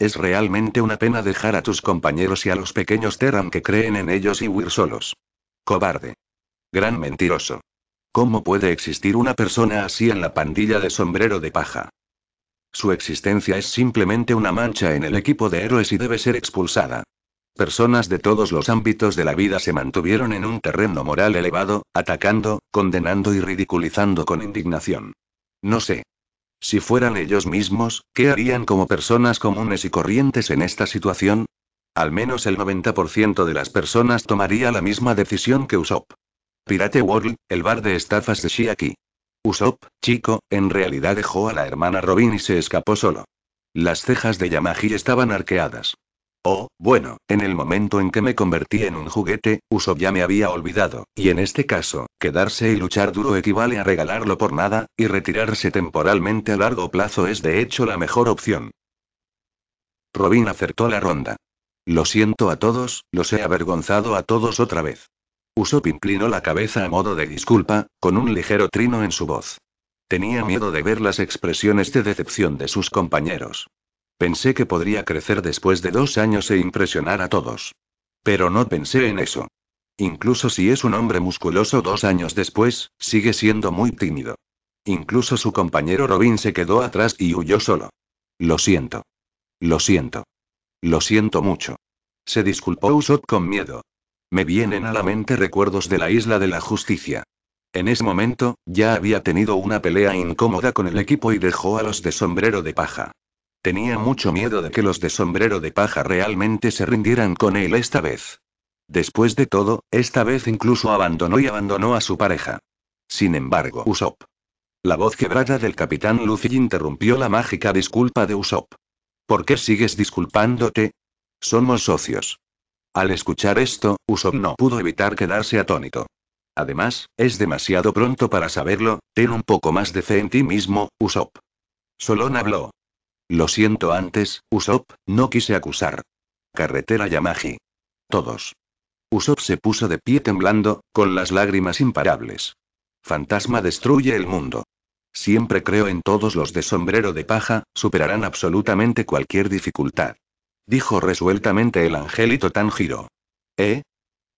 Es realmente una pena dejar a tus compañeros y a los pequeños Terran que creen en ellos y huir solos. Cobarde. Gran mentiroso. ¿Cómo puede existir una persona así en la pandilla de sombrero de paja? Su existencia es simplemente una mancha en el equipo de héroes y debe ser expulsada. Personas de todos los ámbitos de la vida se mantuvieron en un terreno moral elevado, atacando, condenando y ridiculizando con indignación. No sé, si fueran ellos mismos, ¿qué harían como personas comunes y corrientes en esta situación? Al menos el 90% de las personas tomaría la misma decisión que Usopp. Pirate World, el bar de estafas de Shiaki. Usopp, chico, en realidad dejó a la hermana Robin y se escapó solo. Las cejas de Yamaji estaban arqueadas. Oh, bueno, en el momento en que me convertí en un juguete, Uso ya me había olvidado, y en este caso, quedarse y luchar duro equivale a regalarlo por nada, y retirarse temporalmente a largo plazo es de hecho la mejor opción. Robin acertó la ronda. Lo siento a todos, los he avergonzado a todos otra vez. Usopp inclinó la cabeza a modo de disculpa, con un ligero trino en su voz. Tenía miedo de ver las expresiones de decepción de sus compañeros. Pensé que podría crecer después de dos años e impresionar a todos. Pero no pensé en eso. Incluso si es un hombre musculoso dos años después, sigue siendo muy tímido. Incluso su compañero Robin se quedó atrás y huyó solo. Lo siento. Lo siento. Lo siento mucho. Se disculpó Usopp con miedo. Me vienen a la mente recuerdos de la isla de la justicia. En ese momento, ya había tenido una pelea incómoda con el equipo y dejó a los de sombrero de paja. Tenía mucho miedo de que los de sombrero de paja realmente se rindieran con él esta vez. Después de todo, esta vez incluso abandonó y abandonó a su pareja. Sin embargo, Usopp. La voz quebrada del capitán Luffy interrumpió la mágica disculpa de Usopp. ¿Por qué sigues disculpándote? Somos socios. Al escuchar esto, Usopp no pudo evitar quedarse atónito. Además, es demasiado pronto para saberlo, ten un poco más de fe en ti mismo, Usopp. Solón habló, lo siento antes, Usopp, no quise acusar. Carretera Yamaji. Todos. Usopp se puso de pie temblando, con las lágrimas imparables. Fantasma destruye el mundo. Siempre creo en todos los de sombrero de paja, superarán absolutamente cualquier dificultad. Dijo resueltamente el angelito Tanjiro. ¿Eh?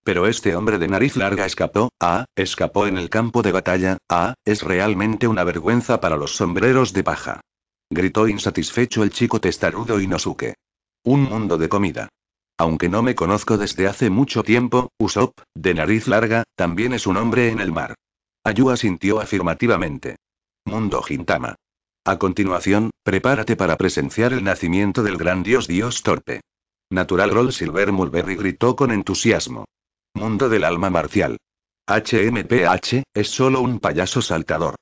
Pero este hombre de nariz larga escapó, ah, escapó en el campo de batalla, ah, es realmente una vergüenza para los sombreros de paja gritó insatisfecho el chico testarudo Inosuke. Un mundo de comida. Aunque no me conozco desde hace mucho tiempo, Usopp, de nariz larga, también es un hombre en el mar. Ayu asintió afirmativamente. Mundo Gintama. A continuación, prepárate para presenciar el nacimiento del gran dios dios torpe. Natural Roll Silver Mulberry gritó con entusiasmo. Mundo del alma marcial. HMPH, es solo un payaso saltador.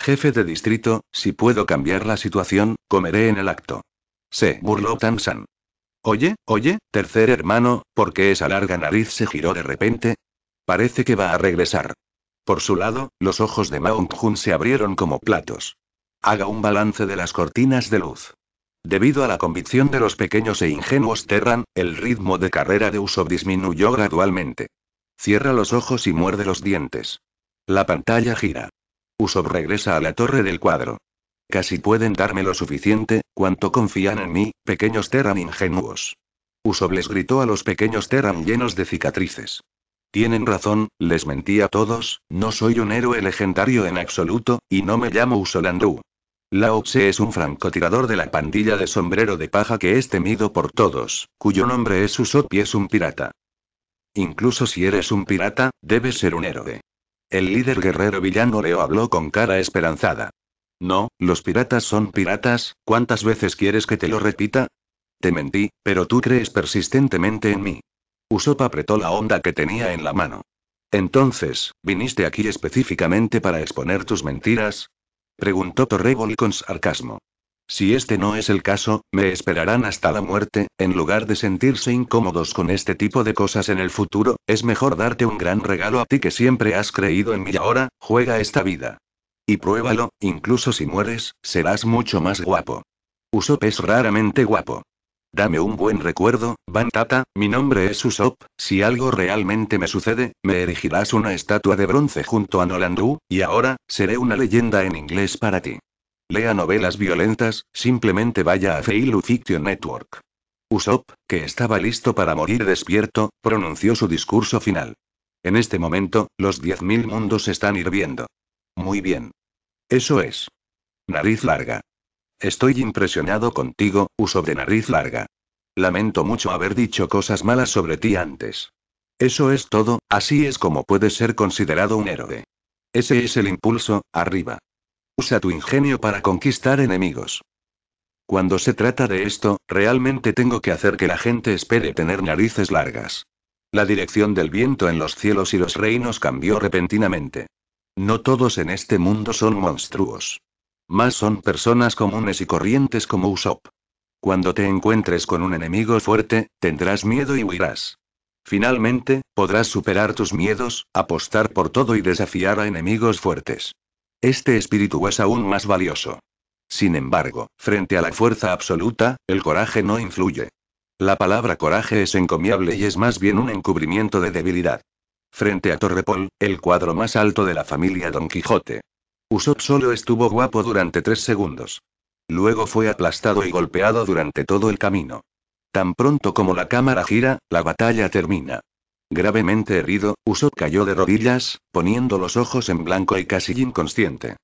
Jefe de distrito, si puedo cambiar la situación, comeré en el acto. Se burló Tansan. Oye, oye, tercer hermano, ¿por qué esa larga nariz se giró de repente? Parece que va a regresar. Por su lado, los ojos de Maung Jun se abrieron como platos. Haga un balance de las cortinas de luz. Debido a la convicción de los pequeños e ingenuos Terran, el ritmo de carrera de Uso disminuyó gradualmente. Cierra los ojos y muerde los dientes. La pantalla gira. Usopp regresa a la torre del cuadro. Casi pueden darme lo suficiente, cuanto confían en mí, pequeños Terran ingenuos. Usopp les gritó a los pequeños Terran llenos de cicatrices. Tienen razón, les mentí a todos, no soy un héroe legendario en absoluto, y no me llamo Usolandu. Lao Tse es un francotirador de la pandilla de sombrero de paja que es temido por todos, cuyo nombre es Usopp y es un pirata. Incluso si eres un pirata, debes ser un héroe. El líder guerrero villano Leo habló con cara esperanzada. No, los piratas son piratas, ¿cuántas veces quieres que te lo repita? Te mentí, pero tú crees persistentemente en mí. Usopp apretó la onda que tenía en la mano. Entonces, ¿viniste aquí específicamente para exponer tus mentiras? Preguntó Torrebol con sarcasmo. Si este no es el caso, me esperarán hasta la muerte, en lugar de sentirse incómodos con este tipo de cosas en el futuro, es mejor darte un gran regalo a ti que siempre has creído en mí ahora, juega esta vida. Y pruébalo, incluso si mueres, serás mucho más guapo. Usopp es raramente guapo. Dame un buen recuerdo, Van Tata, mi nombre es Usopp, si algo realmente me sucede, me erigirás una estatua de bronce junto a Nolandú, y ahora, seré una leyenda en inglés para ti. Lea novelas violentas, simplemente vaya a Fail Fiction Network. Usopp, que estaba listo para morir despierto, pronunció su discurso final. En este momento, los 10.000 mundos están hirviendo. Muy bien. Eso es. Nariz larga. Estoy impresionado contigo, Usopp de nariz larga. Lamento mucho haber dicho cosas malas sobre ti antes. Eso es todo, así es como puedes ser considerado un héroe. Ese es el impulso, arriba. Usa tu ingenio para conquistar enemigos. Cuando se trata de esto, realmente tengo que hacer que la gente espere tener narices largas. La dirección del viento en los cielos y los reinos cambió repentinamente. No todos en este mundo son monstruos. Más son personas comunes y corrientes como Usopp. Cuando te encuentres con un enemigo fuerte, tendrás miedo y huirás. Finalmente, podrás superar tus miedos, apostar por todo y desafiar a enemigos fuertes. Este espíritu es aún más valioso. Sin embargo, frente a la fuerza absoluta, el coraje no influye. La palabra coraje es encomiable y es más bien un encubrimiento de debilidad. Frente a Torrepol, el cuadro más alto de la familia Don Quijote. Usot solo estuvo guapo durante tres segundos. Luego fue aplastado y golpeado durante todo el camino. Tan pronto como la cámara gira, la batalla termina. Gravemente herido, Usopp cayó de rodillas, poniendo los ojos en blanco y casi inconsciente.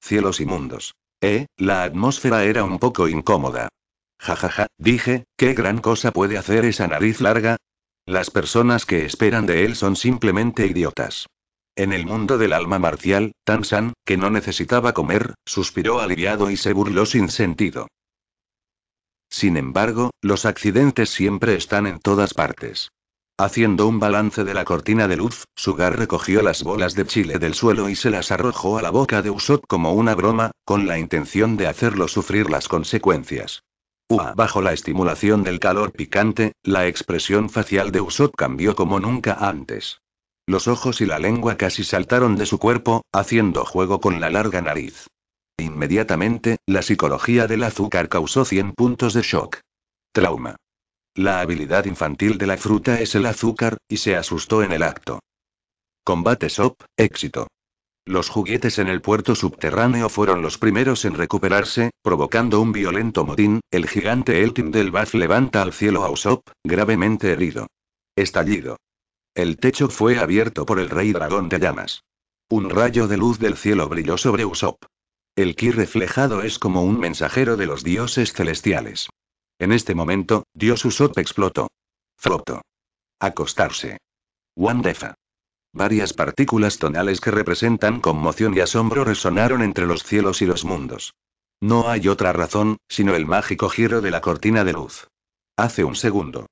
Cielos inmundos. Eh, la atmósfera era un poco incómoda. Jajaja, ja, ja, dije, ¿qué gran cosa puede hacer esa nariz larga? Las personas que esperan de él son simplemente idiotas. En el mundo del alma marcial, Tan-San, que no necesitaba comer, suspiró aliviado y se burló sin sentido. Sin embargo, los accidentes siempre están en todas partes. Haciendo un balance de la cortina de luz, Sugar recogió las bolas de chile del suelo y se las arrojó a la boca de Usopp como una broma, con la intención de hacerlo sufrir las consecuencias. bajo la estimulación del calor picante, la expresión facial de Usopp cambió como nunca antes. Los ojos y la lengua casi saltaron de su cuerpo, haciendo juego con la larga nariz. Inmediatamente, la psicología del azúcar causó 100 puntos de shock. Trauma. La habilidad infantil de la fruta es el azúcar, y se asustó en el acto. Combate SOP, éxito. Los juguetes en el puerto subterráneo fueron los primeros en recuperarse, provocando un violento motín. El gigante Elting del bath levanta al cielo a Usopp, gravemente herido. Estallido. El techo fue abierto por el rey dragón de llamas. Un rayo de luz del cielo brilló sobre Usopp. El ki reflejado es como un mensajero de los dioses celestiales. En este momento, Dios Usopp explotó. Froto. Acostarse. Wandefa. Varias partículas tonales que representan conmoción y asombro resonaron entre los cielos y los mundos. No hay otra razón, sino el mágico giro de la cortina de luz. Hace un segundo.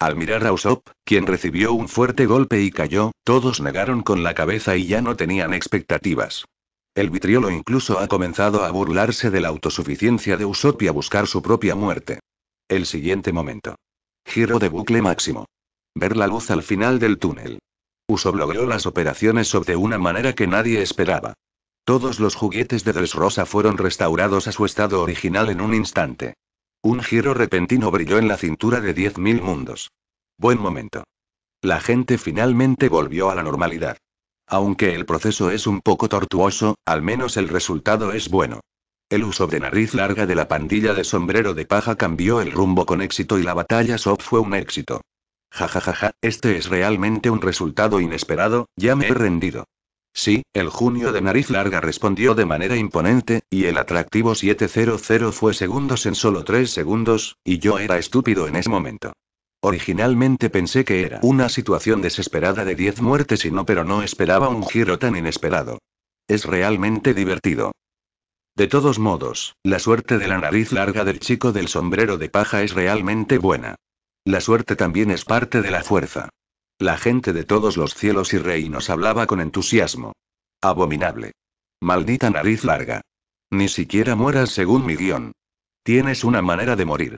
Al mirar a Usopp, quien recibió un fuerte golpe y cayó, todos negaron con la cabeza y ya no tenían expectativas. El vitriolo incluso ha comenzado a burlarse de la autosuficiencia de Usopp y a buscar su propia muerte. El siguiente momento. Giro de bucle máximo. Ver la luz al final del túnel. Uso logró las operaciones sobre una manera que nadie esperaba. Todos los juguetes de Dressrosa fueron restaurados a su estado original en un instante. Un giro repentino brilló en la cintura de 10.000 mundos. Buen momento. La gente finalmente volvió a la normalidad. Aunque el proceso es un poco tortuoso, al menos el resultado es bueno. El uso de nariz larga de la pandilla de sombrero de paja cambió el rumbo con éxito y la batalla SOP fue un éxito. Jajajaja, ja, este es realmente un resultado inesperado, ya me he rendido. Sí, el junio de nariz larga respondió de manera imponente, y el atractivo 700 fue segundos en solo 3 segundos, y yo era estúpido en ese momento. Originalmente pensé que era una situación desesperada de 10 muertes y no, pero no esperaba un giro tan inesperado. Es realmente divertido. De todos modos, la suerte de la nariz larga del chico del sombrero de paja es realmente buena. La suerte también es parte de la fuerza. La gente de todos los cielos y reinos hablaba con entusiasmo. Abominable. Maldita nariz larga. Ni siquiera mueras según mi guión. Tienes una manera de morir.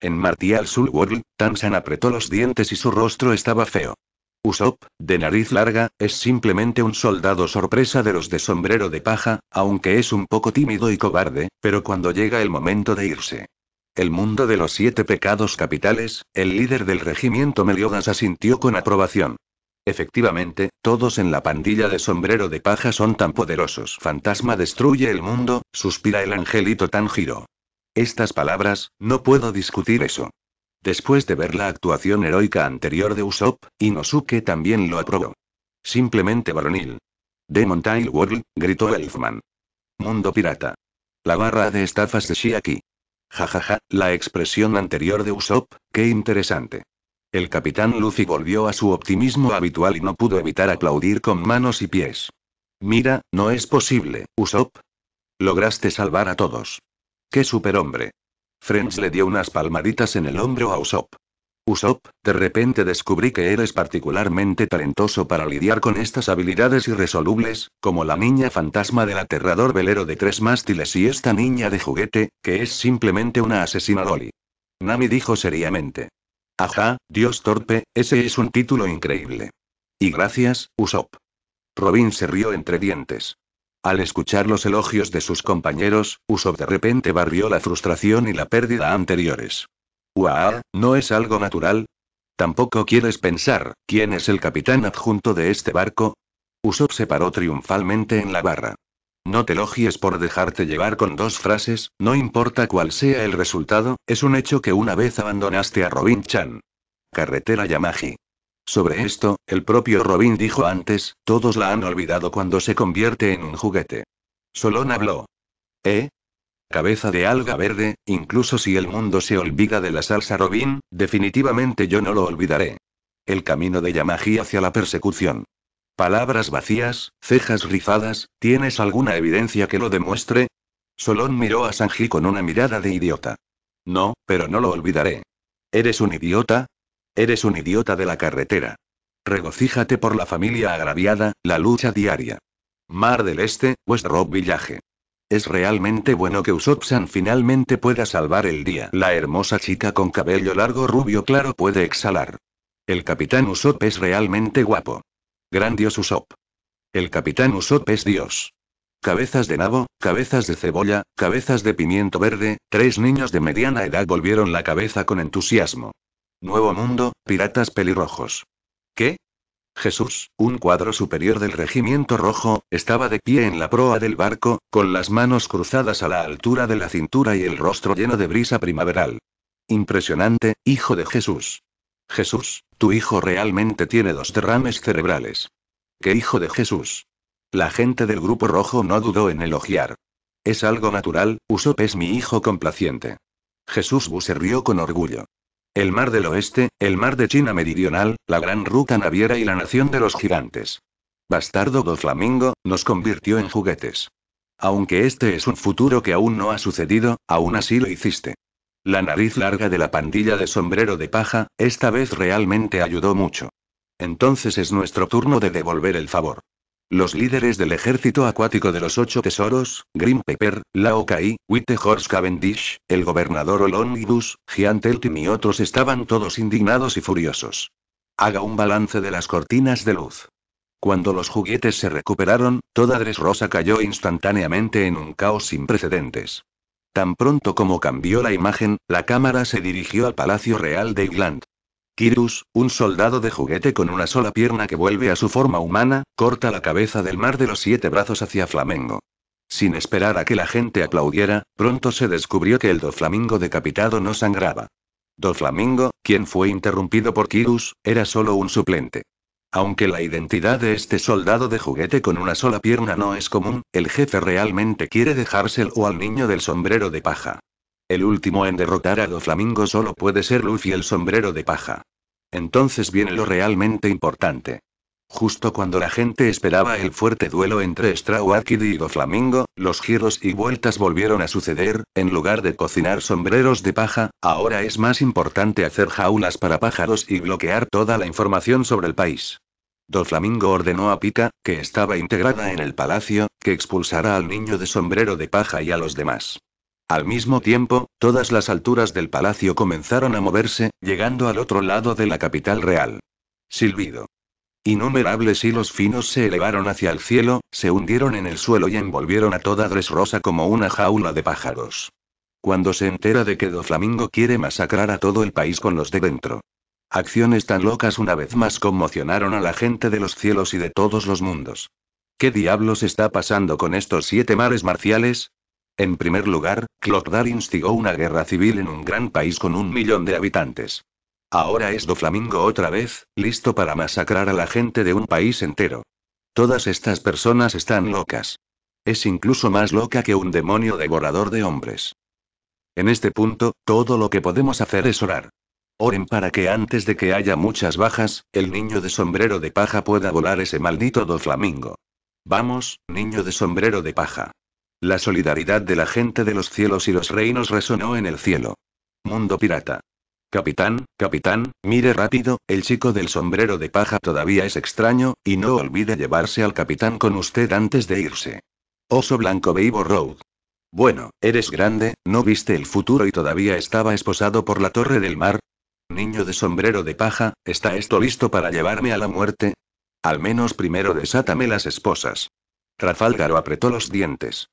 En Martial World, Tansan apretó los dientes y su rostro estaba feo. Usopp, de nariz larga, es simplemente un soldado sorpresa de los de sombrero de paja, aunque es un poco tímido y cobarde, pero cuando llega el momento de irse. El mundo de los siete pecados capitales, el líder del regimiento Meliodas asintió con aprobación. Efectivamente, todos en la pandilla de sombrero de paja son tan poderosos. Fantasma destruye el mundo, suspira el angelito Tanjiro. Estas palabras, no puedo discutir eso. Después de ver la actuación heroica anterior de Usopp, Inosuke también lo aprobó. Simplemente varonil. Demon Tail World, gritó Elfman. Mundo pirata. La barra de estafas de Shiaki. Jajaja, la expresión anterior de Usopp, qué interesante. El capitán Luffy volvió a su optimismo habitual y no pudo evitar aplaudir con manos y pies. Mira, no es posible, Usopp. Lograste salvar a todos. ¡Qué superhombre! French le dio unas palmaditas en el hombro a Usopp. Usopp, de repente descubrí que eres particularmente talentoso para lidiar con estas habilidades irresolubles, como la niña fantasma del aterrador velero de tres mástiles y esta niña de juguete, que es simplemente una asesina Dolly. Nami dijo seriamente. Ajá, Dios torpe, ese es un título increíble. Y gracias, Usopp. Robin se rió entre dientes. Al escuchar los elogios de sus compañeros, Usopp de repente barrió la frustración y la pérdida anteriores. ¡Uah! ¿No es algo natural? Tampoco quieres pensar, ¿quién es el capitán adjunto de este barco? Usopp se paró triunfalmente en la barra. No te elogies por dejarte llevar con dos frases, no importa cuál sea el resultado, es un hecho que una vez abandonaste a Robin Chan. Carretera Yamaji. Sobre esto, el propio Robin dijo antes, todos la han olvidado cuando se convierte en un juguete. Solón habló. ¿Eh? Cabeza de alga verde, incluso si el mundo se olvida de la salsa Robin, definitivamente yo no lo olvidaré. El camino de Yamaji hacia la persecución. Palabras vacías, cejas rizadas, ¿tienes alguna evidencia que lo demuestre? Solón miró a Sanji con una mirada de idiota. No, pero no lo olvidaré. ¿Eres un idiota? Eres un idiota de la carretera. Regocíjate por la familia agraviada, la lucha diaria. Mar del Este, West Rock Village. Es realmente bueno que Usopp-san finalmente pueda salvar el día. La hermosa chica con cabello largo rubio claro puede exhalar. El capitán Usopp es realmente guapo. Gran Usopp. El capitán Usopp es dios. Cabezas de nabo, cabezas de cebolla, cabezas de pimiento verde, tres niños de mediana edad volvieron la cabeza con entusiasmo. Nuevo Mundo, Piratas Pelirrojos. ¿Qué? Jesús, un cuadro superior del regimiento rojo, estaba de pie en la proa del barco, con las manos cruzadas a la altura de la cintura y el rostro lleno de brisa primaveral. Impresionante, hijo de Jesús. Jesús, tu hijo realmente tiene dos derrames cerebrales. ¿Qué hijo de Jesús? La gente del grupo rojo no dudó en elogiar. Es algo natural, usó es mi hijo complaciente. Jesús Bu se rió con orgullo. El Mar del Oeste, el Mar de China Meridional, la gran ruta naviera y la nación de los gigantes. Bastardo Goflamingo nos convirtió en juguetes. Aunque este es un futuro que aún no ha sucedido, aún así lo hiciste. La nariz larga de la pandilla de sombrero de paja, esta vez realmente ayudó mucho. Entonces es nuestro turno de devolver el favor. Los líderes del ejército acuático de los ocho tesoros, Grim Pepper, Lao Kai, White Horse Cavendish, el gobernador Olonidus, Giant y otros estaban todos indignados y furiosos. Haga un balance de las cortinas de luz. Cuando los juguetes se recuperaron, toda Rosa cayó instantáneamente en un caos sin precedentes. Tan pronto como cambió la imagen, la cámara se dirigió al Palacio Real de Iglant. Kirus, un soldado de juguete con una sola pierna que vuelve a su forma humana, corta la cabeza del mar de los siete brazos hacia Flamengo. Sin esperar a que la gente aplaudiera, pronto se descubrió que el doflamingo decapitado no sangraba. Doflamingo, quien fue interrumpido por Kirus, era solo un suplente. Aunque la identidad de este soldado de juguete con una sola pierna no es común, el jefe realmente quiere dejárselo al niño del sombrero de paja. El último en derrotar a Doflamingo solo puede ser Luffy el sombrero de paja. Entonces viene lo realmente importante. Justo cuando la gente esperaba el fuerte duelo entre Straw y y Doflamingo, los giros y vueltas volvieron a suceder, en lugar de cocinar sombreros de paja, ahora es más importante hacer jaulas para pájaros y bloquear toda la información sobre el país. Doflamingo ordenó a Pika, que estaba integrada en el palacio, que expulsara al niño de sombrero de paja y a los demás. Al mismo tiempo, todas las alturas del palacio comenzaron a moverse, llegando al otro lado de la capital real. Silbido. Innumerables hilos finos se elevaron hacia el cielo, se hundieron en el suelo y envolvieron a toda Dresrosa como una jaula de pájaros. Cuando se entera de que Do Flamingo quiere masacrar a todo el país con los de dentro. Acciones tan locas una vez más conmocionaron a la gente de los cielos y de todos los mundos. ¿Qué diablos está pasando con estos siete mares marciales? En primer lugar, Clodar instigó una guerra civil en un gran país con un millón de habitantes. Ahora es Doflamingo otra vez, listo para masacrar a la gente de un país entero. Todas estas personas están locas. Es incluso más loca que un demonio devorador de hombres. En este punto, todo lo que podemos hacer es orar. Oren para que antes de que haya muchas bajas, el niño de sombrero de paja pueda volar ese maldito Doflamingo. Vamos, niño de sombrero de paja. La solidaridad de la gente de los cielos y los reinos resonó en el cielo. Mundo pirata. Capitán, capitán, mire rápido, el chico del sombrero de paja todavía es extraño, y no olvide llevarse al capitán con usted antes de irse. Oso Blanco Beibo Road. Bueno, eres grande, ¿no viste el futuro y todavía estaba esposado por la Torre del Mar? Niño de sombrero de paja, ¿está esto listo para llevarme a la muerte? Al menos primero desátame las esposas. rafálgaro apretó los dientes.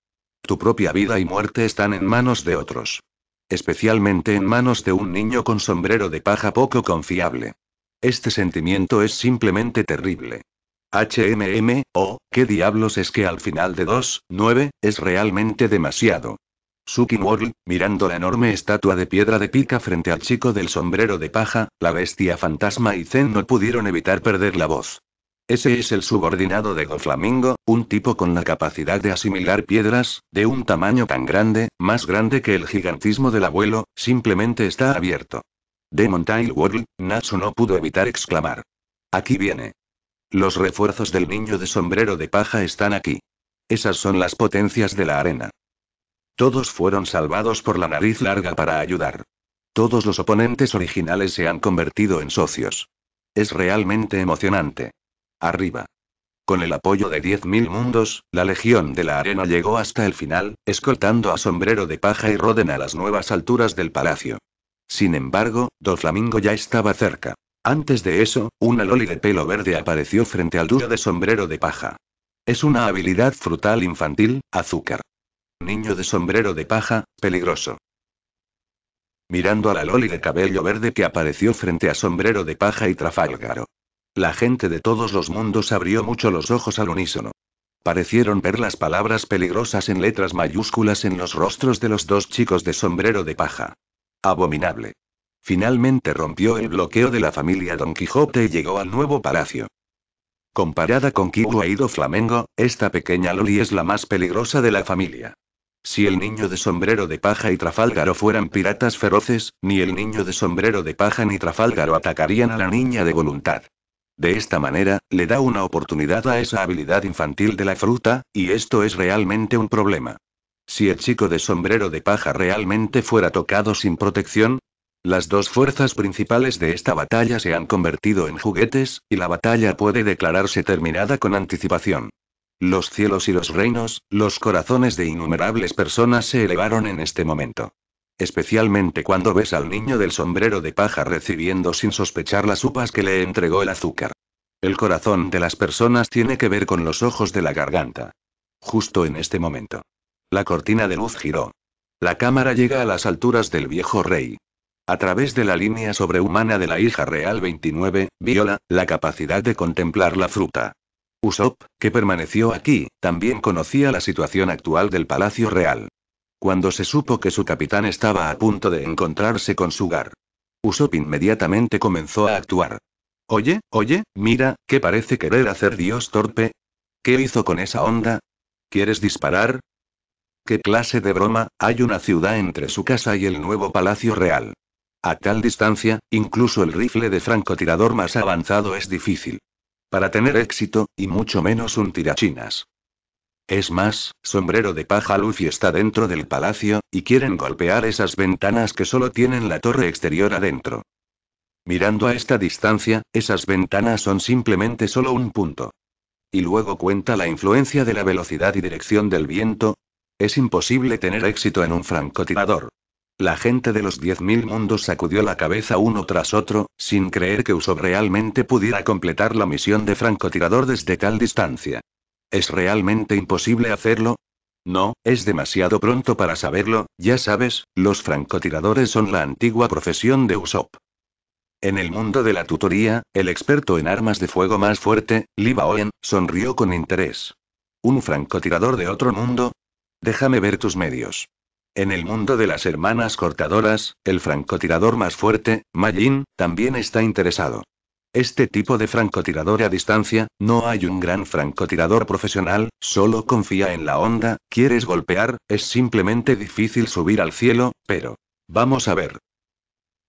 Tu propia vida y muerte están en manos de otros. Especialmente en manos de un niño con sombrero de paja poco confiable. Este sentimiento es simplemente terrible. HMM, oh, qué diablos es que al final de 2, 9, es realmente demasiado. Suki World, mirando la enorme estatua de piedra de pica frente al chico del sombrero de paja, la bestia fantasma y Zen no pudieron evitar perder la voz. Ese es el subordinado de Goflamingo, un tipo con la capacidad de asimilar piedras, de un tamaño tan grande, más grande que el gigantismo del abuelo, simplemente está abierto. De Tile World, Natsu no pudo evitar exclamar. Aquí viene. Los refuerzos del niño de sombrero de paja están aquí. Esas son las potencias de la arena. Todos fueron salvados por la nariz larga para ayudar. Todos los oponentes originales se han convertido en socios. Es realmente emocionante. Arriba. Con el apoyo de 10.000 mundos, la Legión de la Arena llegó hasta el final, escoltando a Sombrero de Paja y Roden a las nuevas alturas del palacio. Sin embargo, Do Flamingo ya estaba cerca. Antes de eso, una loli de pelo verde apareció frente al duro de Sombrero de Paja. Es una habilidad frutal infantil, azúcar. Niño de sombrero de paja, peligroso. Mirando a la loli de cabello verde que apareció frente a sombrero de paja y Trafalgaro. La gente de todos los mundos abrió mucho los ojos al unísono. Parecieron ver las palabras peligrosas en letras mayúsculas en los rostros de los dos chicos de sombrero de paja. Abominable. Finalmente rompió el bloqueo de la familia Don Quijote y llegó al nuevo palacio. Comparada con Kibu y ido Flamengo, esta pequeña Loli es la más peligrosa de la familia. Si el niño de sombrero de paja y Trafalgaro fueran piratas feroces, ni el niño de sombrero de paja ni Trafalgaro atacarían a la niña de voluntad. De esta manera, le da una oportunidad a esa habilidad infantil de la fruta, y esto es realmente un problema. Si el chico de sombrero de paja realmente fuera tocado sin protección, las dos fuerzas principales de esta batalla se han convertido en juguetes, y la batalla puede declararse terminada con anticipación. Los cielos y los reinos, los corazones de innumerables personas se elevaron en este momento especialmente cuando ves al niño del sombrero de paja recibiendo sin sospechar las upas que le entregó el azúcar. El corazón de las personas tiene que ver con los ojos de la garganta. Justo en este momento. La cortina de luz giró. La cámara llega a las alturas del viejo rey. A través de la línea sobrehumana de la hija real 29, viola la capacidad de contemplar la fruta. Usopp, que permaneció aquí, también conocía la situación actual del palacio real. Cuando se supo que su capitán estaba a punto de encontrarse con su gar. Usopp inmediatamente comenzó a actuar. Oye, oye, mira, ¿qué parece querer hacer Dios torpe? ¿Qué hizo con esa onda? ¿Quieres disparar? ¿Qué clase de broma? Hay una ciudad entre su casa y el nuevo palacio real. A tal distancia, incluso el rifle de francotirador más avanzado es difícil. Para tener éxito, y mucho menos un tirachinas. Es más, sombrero de paja Luffy está dentro del palacio, y quieren golpear esas ventanas que solo tienen la torre exterior adentro. Mirando a esta distancia, esas ventanas son simplemente solo un punto. Y luego cuenta la influencia de la velocidad y dirección del viento. Es imposible tener éxito en un francotirador. La gente de los 10.000 mundos sacudió la cabeza uno tras otro, sin creer que uso realmente pudiera completar la misión de francotirador desde tal distancia. ¿Es realmente imposible hacerlo? No, es demasiado pronto para saberlo, ya sabes, los francotiradores son la antigua profesión de Usopp. En el mundo de la tutoría, el experto en armas de fuego más fuerte, Li Owen, sonrió con interés. ¿Un francotirador de otro mundo? Déjame ver tus medios. En el mundo de las hermanas cortadoras, el francotirador más fuerte, Majin, también está interesado este tipo de francotirador a distancia, no hay un gran francotirador profesional, solo confía en la onda, quieres golpear, es simplemente difícil subir al cielo, pero... Vamos a ver.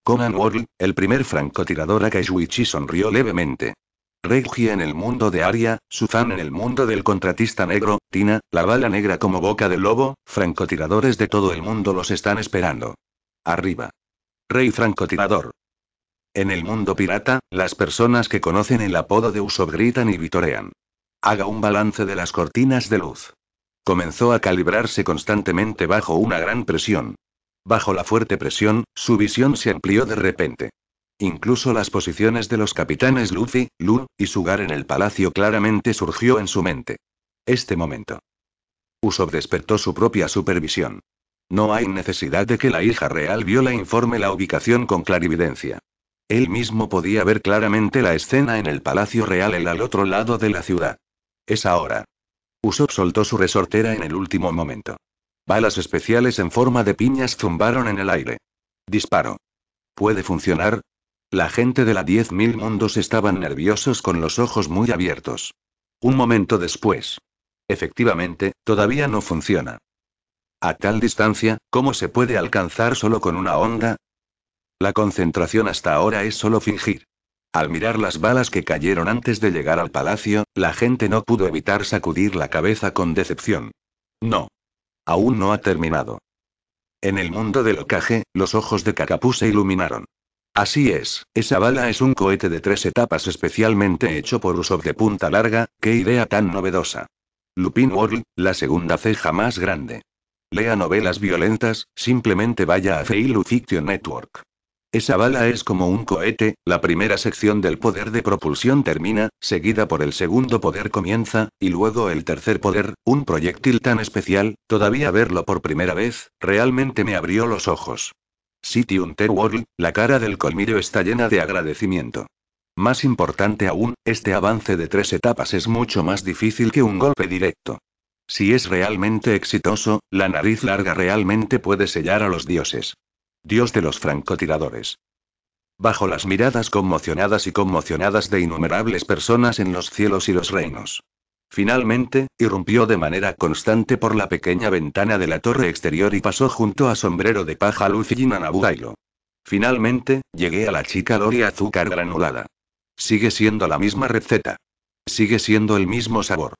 Conan World, el primer francotirador a Akaishuichi sonrió levemente. Reggie en el mundo de Aria, fan en el mundo del contratista negro, Tina, la bala negra como boca de lobo, francotiradores de todo el mundo los están esperando. Arriba. Rey francotirador. En el mundo pirata, las personas que conocen el apodo de Usopp gritan y vitorean. Haga un balance de las cortinas de luz. Comenzó a calibrarse constantemente bajo una gran presión. Bajo la fuerte presión, su visión se amplió de repente. Incluso las posiciones de los capitanes Luffy, Lu y Sugar en el palacio claramente surgió en su mente. Este momento. Usopp despertó su propia supervisión. No hay necesidad de que la hija real viola informe la ubicación con clarividencia. Él mismo podía ver claramente la escena en el Palacio Real el al otro lado de la ciudad. Es ahora. Usopp soltó su resortera en el último momento. Balas especiales en forma de piñas zumbaron en el aire. Disparo. ¿Puede funcionar? La gente de la 10.000 mundos estaban nerviosos con los ojos muy abiertos. Un momento después. Efectivamente, todavía no funciona. A tal distancia, ¿cómo se puede alcanzar solo con una onda? La concentración hasta ahora es solo fingir. Al mirar las balas que cayeron antes de llegar al palacio, la gente no pudo evitar sacudir la cabeza con decepción. No. Aún no ha terminado. En el mundo del ocaje, los ojos de Kakapu se iluminaron. Así es, esa bala es un cohete de tres etapas especialmente hecho por Usopp de punta larga, qué idea tan novedosa. Lupin World, la segunda ceja más grande. Lea novelas violentas, simplemente vaya a Feilu Fiction Network. Esa bala es como un cohete, la primera sección del poder de propulsión termina, seguida por el segundo poder comienza, y luego el tercer poder, un proyectil tan especial, todavía verlo por primera vez, realmente me abrió los ojos. City World, la cara del colmillo está llena de agradecimiento. Más importante aún, este avance de tres etapas es mucho más difícil que un golpe directo. Si es realmente exitoso, la nariz larga realmente puede sellar a los dioses dios de los francotiradores. Bajo las miradas conmocionadas y conmocionadas de innumerables personas en los cielos y los reinos. Finalmente, irrumpió de manera constante por la pequeña ventana de la torre exterior y pasó junto a Sombrero de Paja Luz y Finalmente, llegué a la chica Lori azúcar granulada. Sigue siendo la misma receta. Sigue siendo el mismo sabor.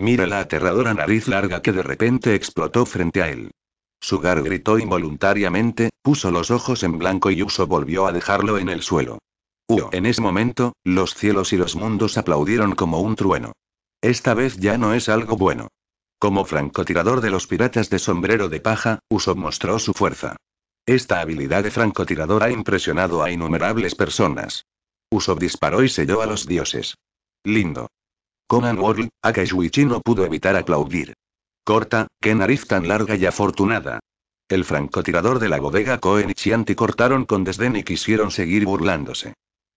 Mira la aterradora nariz larga que de repente explotó frente a él. Sugar gritó involuntariamente, puso los ojos en blanco y Uso volvió a dejarlo en el suelo. Uo. En ese momento, los cielos y los mundos aplaudieron como un trueno. Esta vez ya no es algo bueno. Como francotirador de los piratas de sombrero de paja, Uso mostró su fuerza. Esta habilidad de francotirador ha impresionado a innumerables personas. Uso disparó y selló a los dioses. Lindo. Conan World, Akashuichi no pudo evitar aplaudir. Corta, qué nariz tan larga y afortunada. El francotirador de la bodega Cohen y Chianti cortaron con desdén y quisieron seguir burlándose.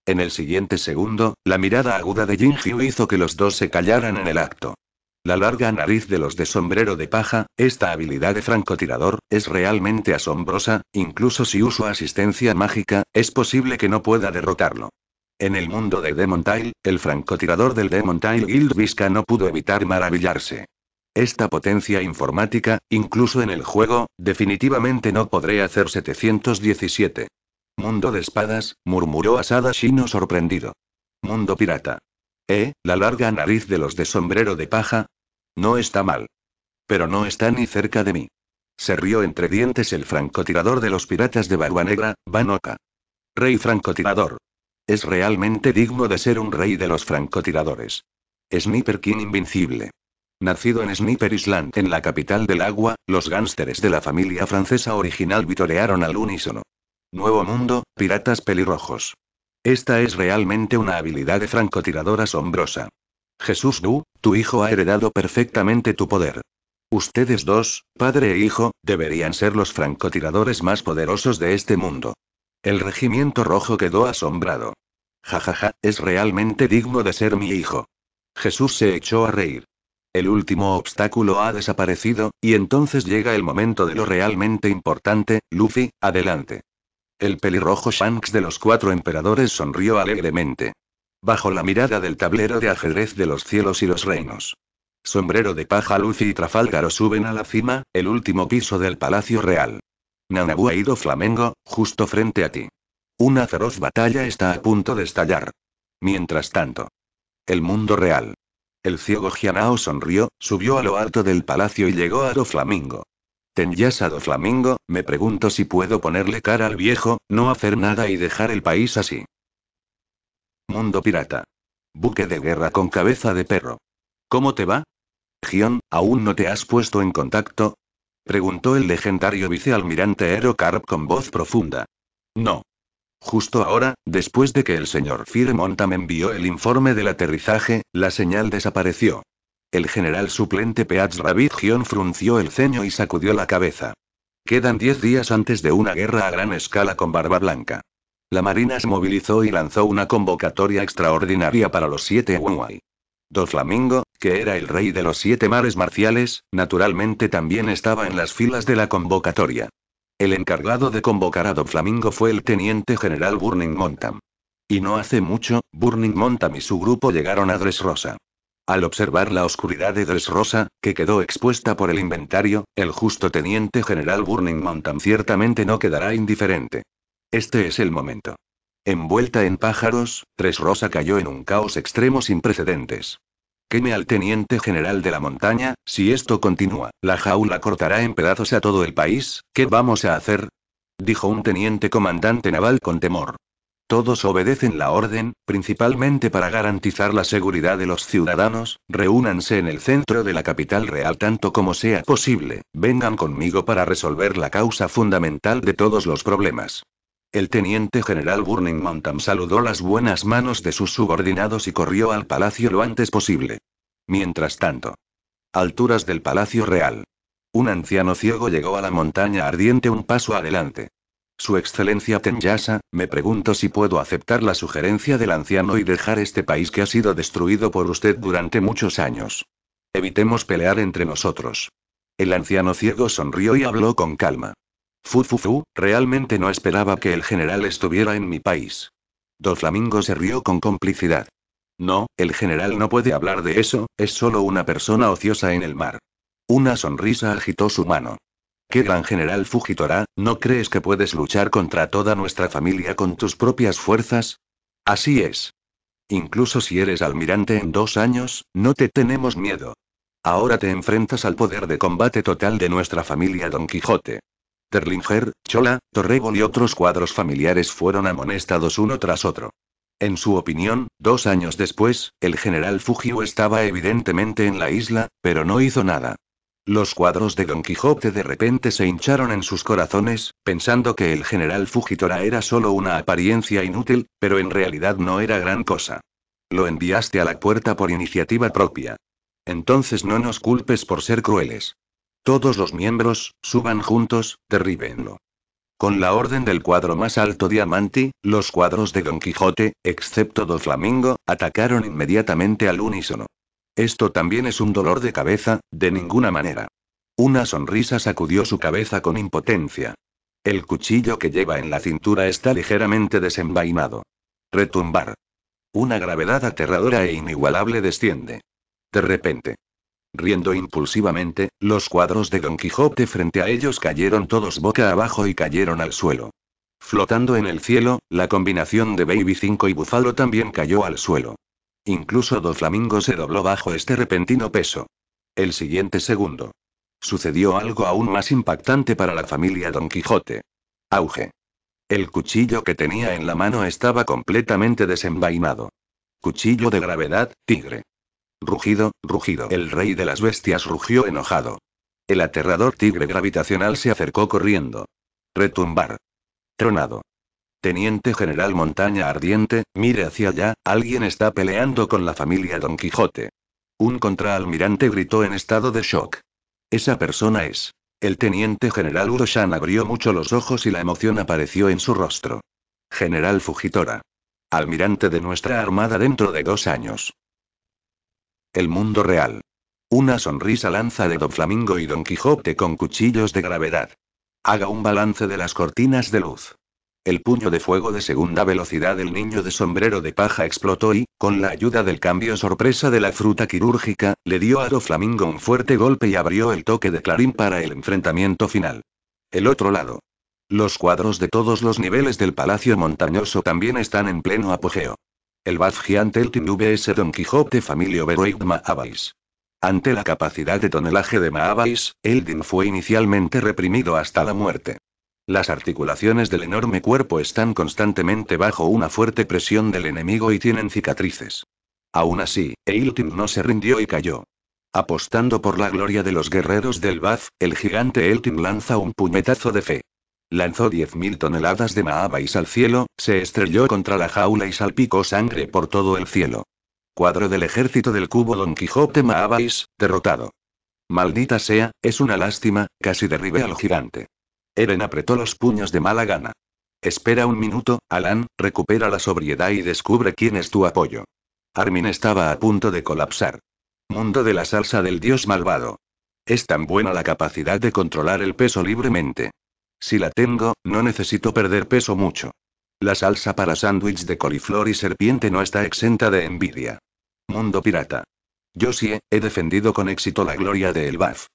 En el siguiente segundo, la mirada aguda de Jinju hizo que los dos se callaran en el acto. La larga nariz de los de sombrero de paja, esta habilidad de francotirador, es realmente asombrosa, incluso si uso asistencia mágica, es posible que no pueda derrotarlo. En el mundo de Demontile, el francotirador del Demontile Guild Vizca no pudo evitar maravillarse. Esta potencia informática, incluso en el juego, definitivamente no podré hacer 717. Mundo de espadas, murmuró Asada Shino sorprendido. Mundo pirata. ¿Eh? La larga nariz de los de sombrero de paja. No está mal. Pero no está ni cerca de mí. Se rió entre dientes el francotirador de los piratas de Barba Negra, Banoka. Rey francotirador. Es realmente digno de ser un rey de los francotiradores. Sniper King invencible. Nacido en Sniper Island, en la capital del agua, los gánsteres de la familia francesa original vitorearon al unísono. Nuevo Mundo, Piratas Pelirrojos. Esta es realmente una habilidad de francotirador asombrosa. Jesús Du, tu hijo ha heredado perfectamente tu poder. Ustedes dos, padre e hijo, deberían ser los francotiradores más poderosos de este mundo. El regimiento rojo quedó asombrado. Jajaja, es realmente digno de ser mi hijo. Jesús se echó a reír. El último obstáculo ha desaparecido, y entonces llega el momento de lo realmente importante, Luffy, adelante. El pelirrojo Shanks de los cuatro emperadores sonrió alegremente. Bajo la mirada del tablero de ajedrez de los cielos y los reinos. Sombrero de paja Luffy y Trafalgaro suben a la cima, el último piso del Palacio Real. Nanabu ha ido Flamengo, justo frente a ti. Una feroz batalla está a punto de estallar. Mientras tanto. El mundo real. El ciego Gianao sonrió, subió a lo alto del palacio y llegó a Doflamingo. Tenías a Doflamingo, me pregunto si puedo ponerle cara al viejo, no hacer nada y dejar el país así. Mundo pirata. Buque de guerra con cabeza de perro. ¿Cómo te va? Gion, ¿aún no te has puesto en contacto? Preguntó el legendario vicealmirante Ero Carp con voz profunda. No. Justo ahora, después de que el señor Firmontam me envió el informe del aterrizaje, la señal desapareció. El general suplente Peats Gion frunció el ceño y sacudió la cabeza. Quedan diez días antes de una guerra a gran escala con Barba Blanca. La Marina se movilizó y lanzó una convocatoria extraordinaria para los siete Wuai. Do Flamingo, que era el rey de los siete mares marciales, naturalmente también estaba en las filas de la convocatoria. El encargado de convocar a Don Flamingo fue el teniente general Burning Montam. Y no hace mucho, Burning Montam y su grupo llegaron a Dressrosa. Al observar la oscuridad de Dressrosa, que quedó expuesta por el inventario, el justo teniente general Burning Montam ciertamente no quedará indiferente. Este es el momento. Envuelta en pájaros, Rosa cayó en un caos extremo sin precedentes. Queme al teniente general de la montaña, si esto continúa, la jaula cortará en pedazos a todo el país, ¿qué vamos a hacer? dijo un teniente comandante naval con temor. Todos obedecen la orden, principalmente para garantizar la seguridad de los ciudadanos, reúnanse en el centro de la capital real tanto como sea posible, vengan conmigo para resolver la causa fundamental de todos los problemas. El teniente general Burning Mountain saludó las buenas manos de sus subordinados y corrió al palacio lo antes posible. Mientras tanto, alturas del palacio real. Un anciano ciego llegó a la montaña ardiente un paso adelante. Su excelencia Tenyasa, me pregunto si puedo aceptar la sugerencia del anciano y dejar este país que ha sido destruido por usted durante muchos años. Evitemos pelear entre nosotros. El anciano ciego sonrió y habló con calma. Fufufu, realmente no esperaba que el general estuviera en mi país. Dos Flamingo se rió con complicidad. No, el general no puede hablar de eso, es solo una persona ociosa en el mar. Una sonrisa agitó su mano. ¿Qué gran general Fujitora, no crees que puedes luchar contra toda nuestra familia con tus propias fuerzas? Así es. Incluso si eres almirante en dos años, no te tenemos miedo. Ahora te enfrentas al poder de combate total de nuestra familia Don Quijote. Terlinger, Chola, Torrebol y otros cuadros familiares fueron amonestados uno tras otro. En su opinión, dos años después, el general Fujio estaba evidentemente en la isla, pero no hizo nada. Los cuadros de Don Quijote de repente se hincharon en sus corazones, pensando que el general Fujitora era solo una apariencia inútil, pero en realidad no era gran cosa. Lo enviaste a la puerta por iniciativa propia. Entonces no nos culpes por ser crueles. Todos los miembros, suban juntos, derribenlo. Con la orden del cuadro más alto diamante, los cuadros de Don Quijote, excepto Do Flamingo, atacaron inmediatamente al unísono. Esto también es un dolor de cabeza, de ninguna manera. Una sonrisa sacudió su cabeza con impotencia. El cuchillo que lleva en la cintura está ligeramente desenvainado. Retumbar. Una gravedad aterradora e inigualable desciende. De repente riendo impulsivamente, los cuadros de Don Quijote frente a ellos cayeron todos boca abajo y cayeron al suelo. Flotando en el cielo, la combinación de Baby 5 y Búfalo también cayó al suelo. Incluso dos Flamingo se dobló bajo este repentino peso. El siguiente segundo. Sucedió algo aún más impactante para la familia Don Quijote. Auge. El cuchillo que tenía en la mano estaba completamente desenvainado. Cuchillo de gravedad, tigre. Rugido, rugido. El rey de las bestias rugió enojado. El aterrador tigre gravitacional se acercó corriendo. Retumbar. Tronado. Teniente General Montaña Ardiente, mire hacia allá, alguien está peleando con la familia Don Quijote. Un contraalmirante gritó en estado de shock. Esa persona es. El teniente general Uroshan abrió mucho los ojos y la emoción apareció en su rostro. General Fugitora. Almirante de nuestra armada dentro de dos años. El mundo real. Una sonrisa lanza de Don Flamingo y Don Quijote con cuchillos de gravedad. Haga un balance de las cortinas de luz. El puño de fuego de segunda velocidad del niño de sombrero de paja explotó y, con la ayuda del cambio sorpresa de la fruta quirúrgica, le dio a Don Flamingo un fuerte golpe y abrió el toque de clarín para el enfrentamiento final. El otro lado. Los cuadros de todos los niveles del palacio montañoso también están en pleno apogeo. El Bad Giant VS Don Quijote Familia Overweight Mahabais. Ante la capacidad de tonelaje de Mahabais, Eldin fue inicialmente reprimido hasta la muerte. Las articulaciones del enorme cuerpo están constantemente bajo una fuerte presión del enemigo y tienen cicatrices. Aún así, Eltin no se rindió y cayó. Apostando por la gloria de los guerreros del Bath, el gigante Eltin lanza un puñetazo de fe lanzó 10.000 toneladas de mahabais al cielo, se estrelló contra la jaula y salpicó sangre por todo el cielo. Cuadro del ejército del cubo Don Quijote Mahabais, derrotado. Maldita sea, es una lástima, casi derribé al gigante. Eren apretó los puños de mala gana. Espera un minuto, Alan, recupera la sobriedad y descubre quién es tu apoyo. Armin estaba a punto de colapsar. Mundo de la salsa del dios malvado. Es tan buena la capacidad de controlar el peso libremente. Si la tengo, no necesito perder peso mucho. La salsa para sándwich de coliflor y serpiente no está exenta de envidia. Mundo pirata. Yo sí eh, he, defendido con éxito la gloria de El Baf.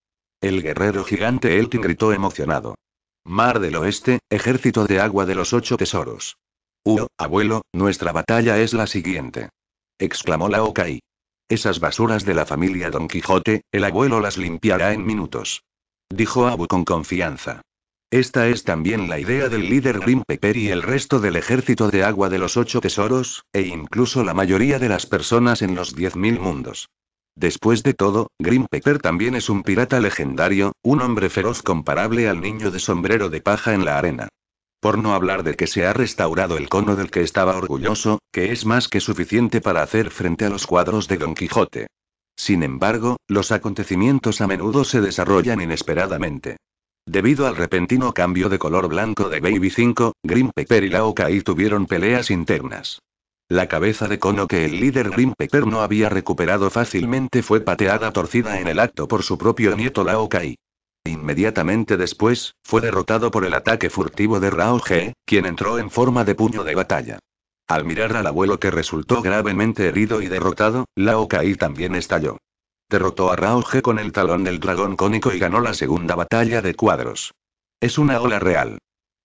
El guerrero gigante Elting gritó emocionado. Mar del Oeste, ejército de agua de los ocho tesoros. Uh, abuelo, nuestra batalla es la siguiente. Exclamó la Okai. Esas basuras de la familia Don Quijote, el abuelo las limpiará en minutos. Dijo Abu con confianza. Esta es también la idea del líder Grim Pepper y el resto del ejército de agua de los ocho tesoros, e incluso la mayoría de las personas en los 10.000 mundos. Después de todo, Grim Pepper también es un pirata legendario, un hombre feroz comparable al niño de sombrero de paja en la arena. Por no hablar de que se ha restaurado el cono del que estaba orgulloso, que es más que suficiente para hacer frente a los cuadros de Don Quijote. Sin embargo, los acontecimientos a menudo se desarrollan inesperadamente. Debido al repentino cambio de color blanco de Baby 5, Green Pepper y Lao Kai tuvieron peleas internas. La cabeza de cono que el líder Green Pepper no había recuperado fácilmente fue pateada torcida en el acto por su propio nieto Lao Kai. Inmediatamente después, fue derrotado por el ataque furtivo de Rao He, quien entró en forma de puño de batalla. Al mirar al abuelo que resultó gravemente herido y derrotado, Lao Kai también estalló. Derrotó a Rauge con el talón del dragón cónico y ganó la segunda batalla de cuadros. Es una ola real.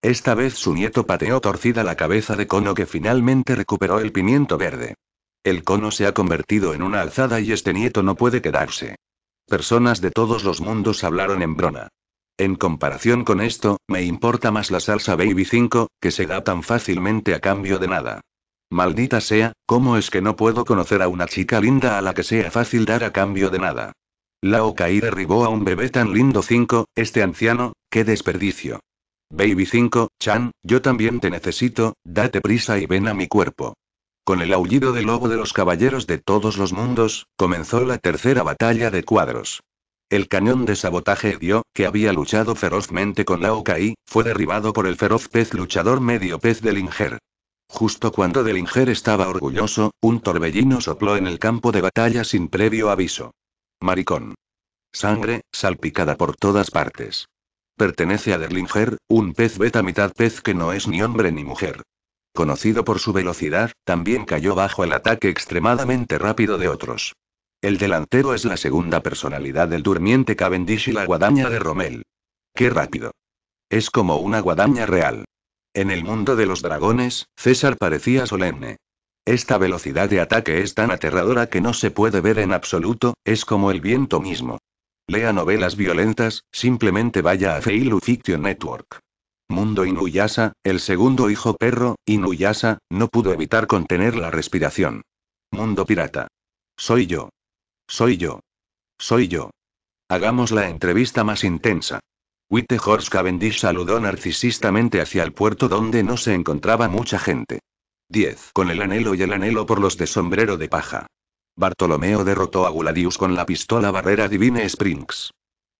Esta vez su nieto pateó torcida la cabeza de cono que finalmente recuperó el pimiento verde. El cono se ha convertido en una alzada y este nieto no puede quedarse. Personas de todos los mundos hablaron en brona. En comparación con esto, me importa más la salsa Baby 5, que se da tan fácilmente a cambio de nada. Maldita sea, ¿cómo es que no puedo conocer a una chica linda a la que sea fácil dar a cambio de nada? Lao Kai derribó a un bebé tan lindo 5, este anciano, qué desperdicio. Baby 5, Chan, yo también te necesito, date prisa y ven a mi cuerpo. Con el aullido del lobo de los caballeros de todos los mundos, comenzó la tercera batalla de cuadros. El cañón de sabotaje dio, que había luchado ferozmente con Lao Kai, fue derribado por el feroz pez luchador medio pez del Inger. Justo cuando Delinger estaba orgulloso, un torbellino sopló en el campo de batalla sin previo aviso. Maricón. Sangre, salpicada por todas partes. Pertenece a Derlinger, un pez beta mitad pez que no es ni hombre ni mujer. Conocido por su velocidad, también cayó bajo el ataque extremadamente rápido de otros. El delantero es la segunda personalidad del durmiente Cavendish y la guadaña de Rommel. ¡Qué rápido! Es como una guadaña real. En el mundo de los dragones, César parecía solemne. Esta velocidad de ataque es tan aterradora que no se puede ver en absoluto, es como el viento mismo. Lea novelas violentas, simplemente vaya a Feilu Fiction Network. Mundo Inuyasa, el segundo hijo perro, Inuyasa, no pudo evitar contener la respiración. Mundo pirata. Soy yo. Soy yo. Soy yo. Hagamos la entrevista más intensa. Whitehorse Cavendish saludó narcisistamente hacia el puerto donde no se encontraba mucha gente. 10. Con el anhelo y el anhelo por los de sombrero de paja. Bartolomeo derrotó a Guladius con la pistola barrera Divine Springs.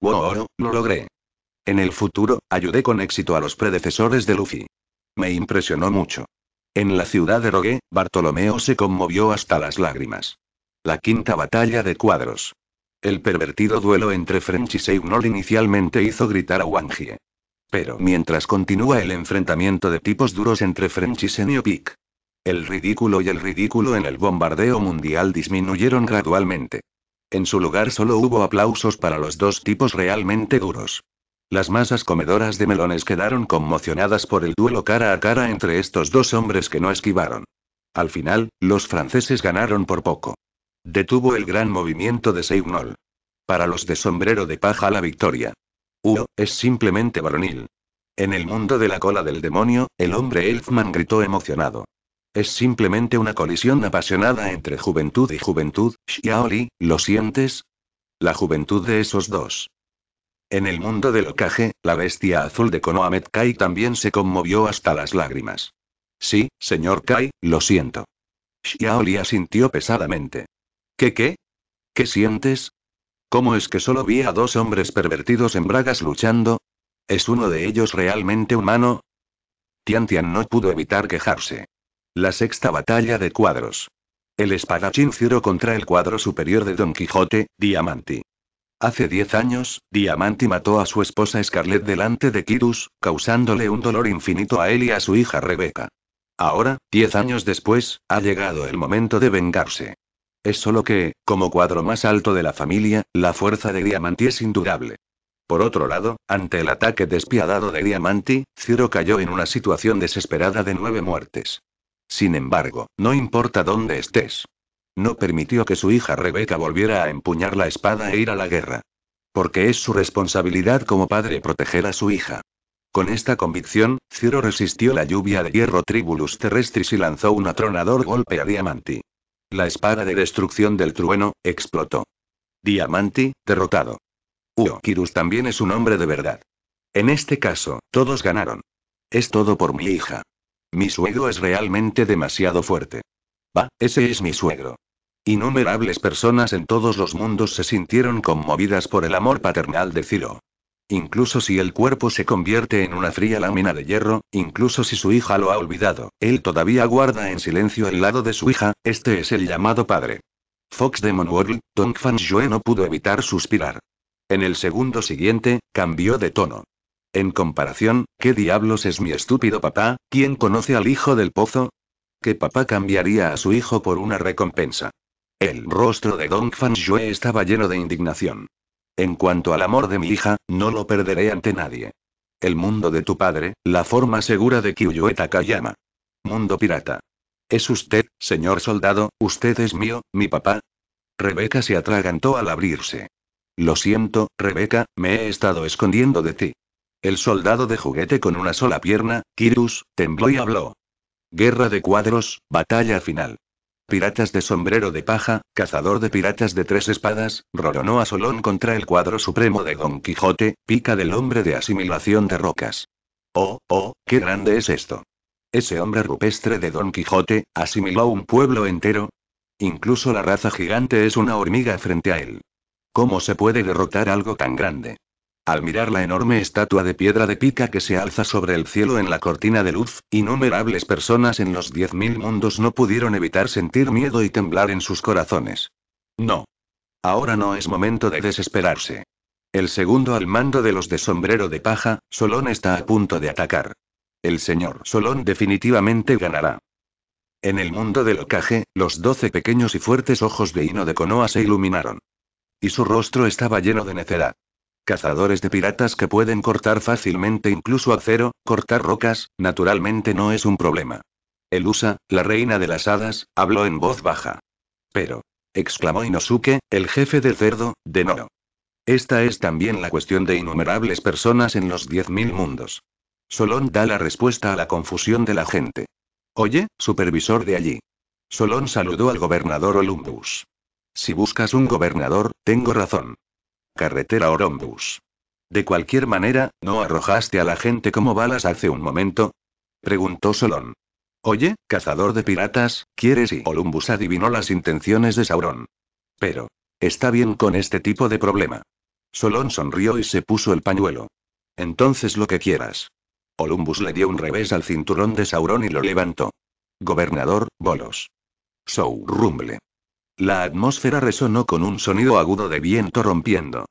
Wow, lo logré. En el futuro, ayudé con éxito a los predecesores de Luffy. Me impresionó mucho. En la ciudad de Rogué, Bartolomeo se conmovió hasta las lágrimas. La quinta batalla de cuadros. El pervertido duelo entre French y Seignol inicialmente hizo gritar a Wangie. Pero mientras continúa el enfrentamiento de tipos duros entre French y Pick. El ridículo y el ridículo en el bombardeo mundial disminuyeron gradualmente. En su lugar solo hubo aplausos para los dos tipos realmente duros. Las masas comedoras de melones quedaron conmocionadas por el duelo cara a cara entre estos dos hombres que no esquivaron. Al final, los franceses ganaron por poco. Detuvo el gran movimiento de Seignol. Para los de sombrero de paja la victoria. Uo, es simplemente varonil. En el mundo de la cola del demonio, el hombre Elfman gritó emocionado. Es simplemente una colisión apasionada entre juventud y juventud, Xiaoli, ¿lo sientes? La juventud de esos dos. En el mundo del ocaje, la bestia azul de Konohamed Kai también se conmovió hasta las lágrimas. Sí, señor Kai, lo siento. Xiaoli asintió pesadamente. ¿Qué qué? ¿Qué sientes? ¿Cómo es que solo vi a dos hombres pervertidos en bragas luchando? ¿Es uno de ellos realmente humano? Tian Tian no pudo evitar quejarse. La sexta batalla de cuadros. El espadachín Ciro contra el cuadro superior de Don Quijote, Diamanti. Hace diez años, Diamanti mató a su esposa Scarlett delante de Kidus, causándole un dolor infinito a él y a su hija Rebeca. Ahora, diez años después, ha llegado el momento de vengarse. Es solo que, como cuadro más alto de la familia, la fuerza de Diamanti es indudable. Por otro lado, ante el ataque despiadado de Diamanti, Ciro cayó en una situación desesperada de nueve muertes. Sin embargo, no importa dónde estés. No permitió que su hija Rebeca volviera a empuñar la espada e ir a la guerra. Porque es su responsabilidad como padre proteger a su hija. Con esta convicción, Ciro resistió la lluvia de hierro tribulus terrestris y lanzó un atronador golpe a Diamanti. La espada de destrucción del trueno, explotó. Diamanti, derrotado. Uo también es un hombre de verdad. En este caso, todos ganaron. Es todo por mi hija. Mi suegro es realmente demasiado fuerte. Va, ese es mi suegro. Innumerables personas en todos los mundos se sintieron conmovidas por el amor paternal de Ciro. Incluso si el cuerpo se convierte en una fría lámina de hierro, incluso si su hija lo ha olvidado, él todavía guarda en silencio el lado de su hija, este es el llamado padre. Fox Demon World, Dong Fan Yue no pudo evitar suspirar. En el segundo siguiente, cambió de tono. En comparación, ¿qué diablos es mi estúpido papá? ¿Quién conoce al hijo del pozo? ¿Qué papá cambiaría a su hijo por una recompensa. El rostro de Dong Fan Yue estaba lleno de indignación. En cuanto al amor de mi hija, no lo perderé ante nadie. El mundo de tu padre, la forma segura de Kyuyoe Takayama. Mundo pirata. ¿Es usted, señor soldado, usted es mío, mi papá? Rebeca se atragantó al abrirse. Lo siento, Rebeca, me he estado escondiendo de ti. El soldado de juguete con una sola pierna, Kirus, tembló y habló. Guerra de cuadros, batalla final. Piratas de sombrero de paja, cazador de piratas de tres espadas, roronó a Solón contra el cuadro supremo de Don Quijote, pica del hombre de asimilación de rocas. Oh, oh, qué grande es esto. Ese hombre rupestre de Don Quijote, asimiló un pueblo entero. Incluso la raza gigante es una hormiga frente a él. ¿Cómo se puede derrotar algo tan grande? Al mirar la enorme estatua de piedra de pica que se alza sobre el cielo en la cortina de luz, innumerables personas en los diez mil mundos no pudieron evitar sentir miedo y temblar en sus corazones. No. Ahora no es momento de desesperarse. El segundo al mando de los de sombrero de paja, Solón está a punto de atacar. El señor Solón definitivamente ganará. En el mundo del ocaje, los doce pequeños y fuertes ojos de Hino de Konoa se iluminaron. Y su rostro estaba lleno de necedad. Cazadores de piratas que pueden cortar fácilmente incluso acero, cortar rocas, naturalmente no es un problema. Elusa, la reina de las hadas, habló en voz baja. Pero, exclamó Inosuke, el jefe del cerdo, de Noro. Esta es también la cuestión de innumerables personas en los 10.000 mundos. Solón da la respuesta a la confusión de la gente. Oye, supervisor de allí. Solón saludó al gobernador Olumbus. Si buscas un gobernador, tengo razón carretera Orombus. De cualquier manera, ¿no arrojaste a la gente como balas hace un momento? preguntó Solón. Oye, cazador de piratas, ¿quieres y Olumbus adivinó las intenciones de Sauron? Pero, está bien con este tipo de problema. Solón sonrió y se puso el pañuelo. Entonces lo que quieras. Olumbus le dio un revés al cinturón de Saurón y lo levantó. Gobernador, bolos. Sou rumble. La atmósfera resonó con un sonido agudo de viento rompiendo.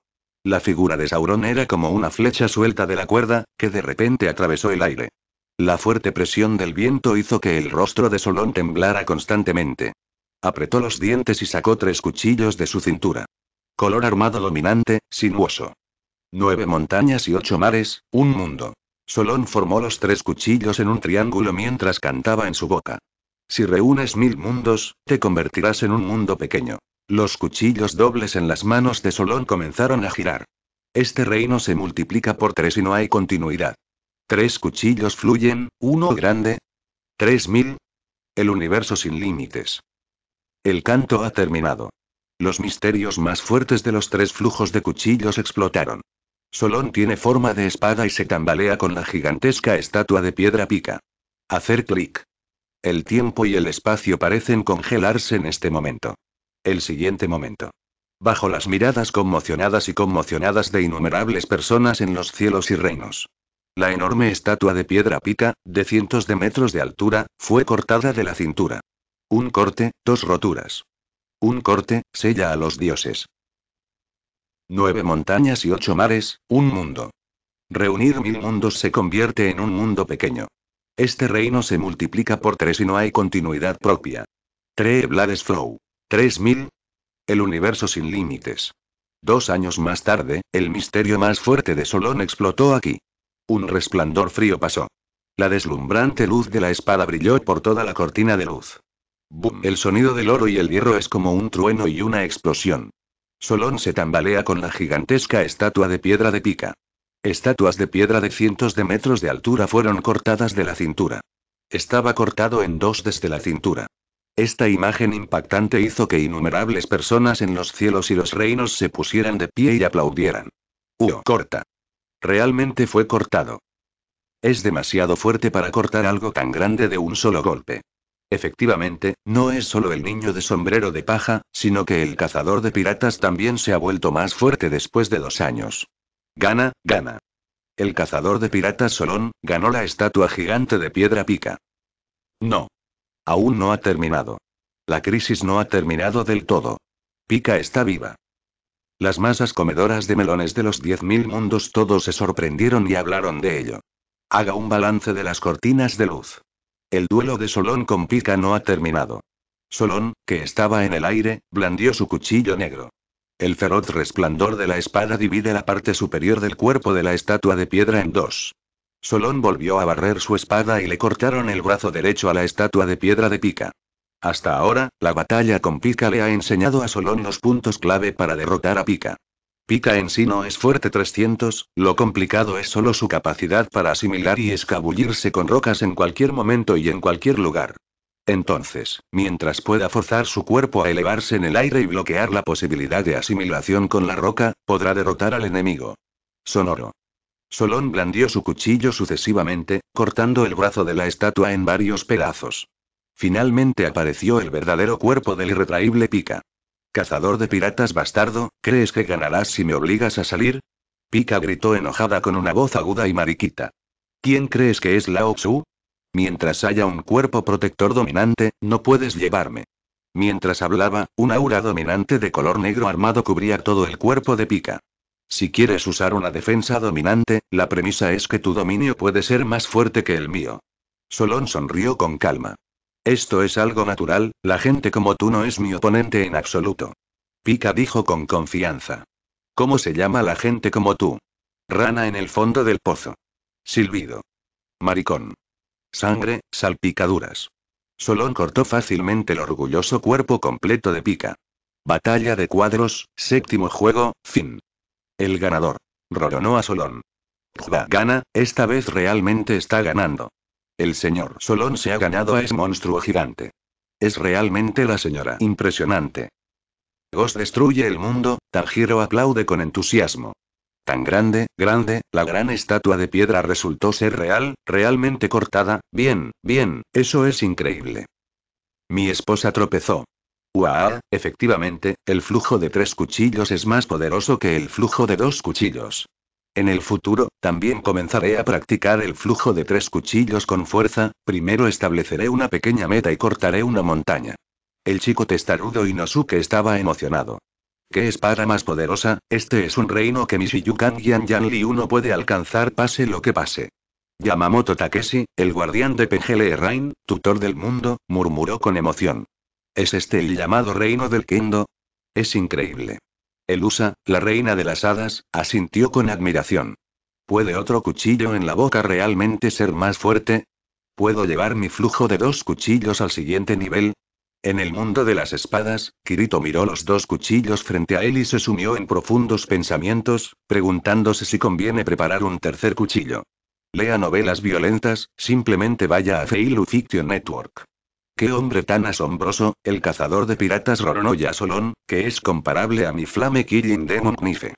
La figura de Sauron era como una flecha suelta de la cuerda, que de repente atravesó el aire. La fuerte presión del viento hizo que el rostro de Solón temblara constantemente. Apretó los dientes y sacó tres cuchillos de su cintura. Color armado dominante, sinuoso. Nueve montañas y ocho mares, un mundo. Solón formó los tres cuchillos en un triángulo mientras cantaba en su boca. Si reúnes mil mundos, te convertirás en un mundo pequeño. Los cuchillos dobles en las manos de Solón comenzaron a girar. Este reino se multiplica por tres y no hay continuidad. Tres cuchillos fluyen, uno grande. Tres mil. El universo sin límites. El canto ha terminado. Los misterios más fuertes de los tres flujos de cuchillos explotaron. Solón tiene forma de espada y se tambalea con la gigantesca estatua de piedra pica. Hacer clic. El tiempo y el espacio parecen congelarse en este momento. El siguiente momento. Bajo las miradas conmocionadas y conmocionadas de innumerables personas en los cielos y reinos. La enorme estatua de piedra pica, de cientos de metros de altura, fue cortada de la cintura. Un corte, dos roturas. Un corte, sella a los dioses. Nueve montañas y ocho mares, un mundo. Reunir mil mundos se convierte en un mundo pequeño. Este reino se multiplica por tres y no hay continuidad propia. Tree Flow. 3000. El universo sin límites. Dos años más tarde, el misterio más fuerte de Solón explotó aquí. Un resplandor frío pasó. La deslumbrante luz de la espada brilló por toda la cortina de luz. ¡Bum! El sonido del oro y el hierro es como un trueno y una explosión. Solón se tambalea con la gigantesca estatua de piedra de pica. Estatuas de piedra de cientos de metros de altura fueron cortadas de la cintura. Estaba cortado en dos desde la cintura. Esta imagen impactante hizo que innumerables personas en los cielos y los reinos se pusieran de pie y aplaudieran. ¡Uh, corta! Realmente fue cortado. Es demasiado fuerte para cortar algo tan grande de un solo golpe. Efectivamente, no es solo el niño de sombrero de paja, sino que el cazador de piratas también se ha vuelto más fuerte después de dos años. Gana, gana. El cazador de piratas Solón, ganó la estatua gigante de piedra pica. No. Aún no ha terminado. La crisis no ha terminado del todo. Pica está viva. Las masas comedoras de melones de los 10.000 mundos todos se sorprendieron y hablaron de ello. Haga un balance de las cortinas de luz. El duelo de Solón con Pica no ha terminado. Solón, que estaba en el aire, blandió su cuchillo negro. El feroz resplandor de la espada divide la parte superior del cuerpo de la estatua de piedra en dos. Solón volvió a barrer su espada y le cortaron el brazo derecho a la estatua de piedra de pica. Hasta ahora, la batalla con Pica le ha enseñado a Solón los puntos clave para derrotar a Pica. Pica en sí no es fuerte 300, lo complicado es solo su capacidad para asimilar y escabullirse con rocas en cualquier momento y en cualquier lugar. Entonces, mientras pueda forzar su cuerpo a elevarse en el aire y bloquear la posibilidad de asimilación con la roca, podrá derrotar al enemigo. Sonoro. Solón blandió su cuchillo sucesivamente, cortando el brazo de la estatua en varios pedazos. Finalmente apareció el verdadero cuerpo del irretraíble Pica. Cazador de piratas bastardo, ¿crees que ganarás si me obligas a salir? Pica gritó enojada con una voz aguda y mariquita. ¿Quién crees que es Lao Tzu? Mientras haya un cuerpo protector dominante, no puedes llevarme. Mientras hablaba, un aura dominante de color negro armado cubría todo el cuerpo de Pika. Si quieres usar una defensa dominante, la premisa es que tu dominio puede ser más fuerte que el mío. Solón sonrió con calma. Esto es algo natural, la gente como tú no es mi oponente en absoluto. Pika dijo con confianza. ¿Cómo se llama la gente como tú? Rana en el fondo del pozo. Silbido. Maricón. Sangre, salpicaduras. Solón cortó fácilmente el orgulloso cuerpo completo de Pica. Batalla de cuadros, séptimo juego, fin. El ganador. Roronó a Solón. gana, esta vez realmente está ganando. El señor Solón se ha ganado a ese monstruo gigante. Es realmente la señora impresionante. Ghost destruye el mundo, Tanjiro aplaude con entusiasmo. Tan grande, grande, la gran estatua de piedra resultó ser real, realmente cortada, bien, bien, eso es increíble. Mi esposa tropezó. ¡Uah! Efectivamente, el flujo de tres cuchillos es más poderoso que el flujo de dos cuchillos. En el futuro, también comenzaré a practicar el flujo de tres cuchillos con fuerza, primero estableceré una pequeña meta y cortaré una montaña. El chico testarudo Inosuke estaba emocionado. ¿Qué espada más poderosa? Este es un reino que Mishiyukan Yan Yanli uno puede alcanzar pase lo que pase. Yamamoto Takeshi, el guardián de PGL Rain, tutor del mundo, murmuró con emoción. ¿Es este el llamado reino del Kendo? Es increíble. Elusa, la reina de las hadas, asintió con admiración. ¿Puede otro cuchillo en la boca realmente ser más fuerte? ¿Puedo llevar mi flujo de dos cuchillos al siguiente nivel? En el mundo de las espadas, Kirito miró los dos cuchillos frente a él y se sumió en profundos pensamientos, preguntándose si conviene preparar un tercer cuchillo. Lea novelas violentas, simplemente vaya a Feilu Fiction Network. Qué hombre tan asombroso, el cazador de piratas Roronoya Solón, que es comparable a mi Flame Killing Demon Knife.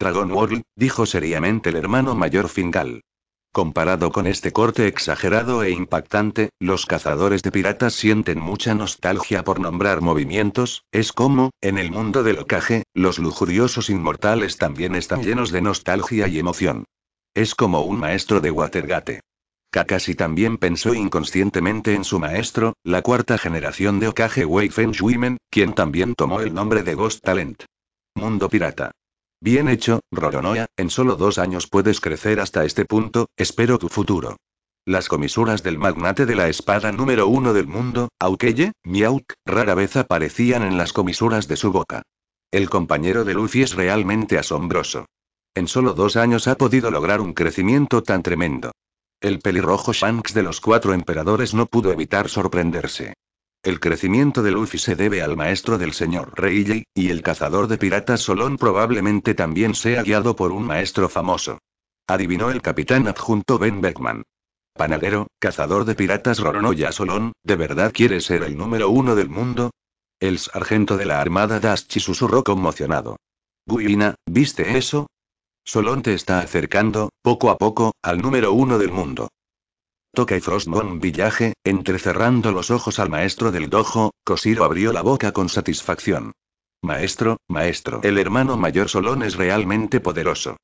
Dragon World, dijo seriamente el hermano mayor Fingal. Comparado con este corte exagerado e impactante, los cazadores de piratas sienten mucha nostalgia por nombrar movimientos, es como, en el mundo del Okage, los lujuriosos inmortales también están llenos de nostalgia y emoción. Es como un maestro de Watergate. Kakashi también pensó inconscientemente en su maestro, la cuarta generación de Okage Wei Feng Women, quien también tomó el nombre de Ghost Talent. Mundo Pirata. Bien hecho, Roronoa, en solo dos años puedes crecer hasta este punto, espero tu futuro. Las comisuras del magnate de la espada número uno del mundo, Aukeye, Miauk, rara vez aparecían en las comisuras de su boca. El compañero de Luffy es realmente asombroso. En solo dos años ha podido lograr un crecimiento tan tremendo. El pelirrojo Shanks de los cuatro emperadores no pudo evitar sorprenderse. El crecimiento de Luffy se debe al maestro del señor Reilly, y el cazador de piratas Solón probablemente también sea guiado por un maestro famoso. Adivinó el capitán adjunto Ben Beckman. Panadero, cazador de piratas Roronoya Solón, ¿de verdad quiere ser el número uno del mundo? El sargento de la armada Dashi susurró conmocionado. Guina, ¿viste eso? Solón te está acercando, poco a poco, al número uno del mundo. Toca y villaje Villaje, entrecerrando los ojos al maestro del dojo, Cosiro abrió la boca con satisfacción. Maestro, maestro. El hermano mayor Solón es realmente poderoso.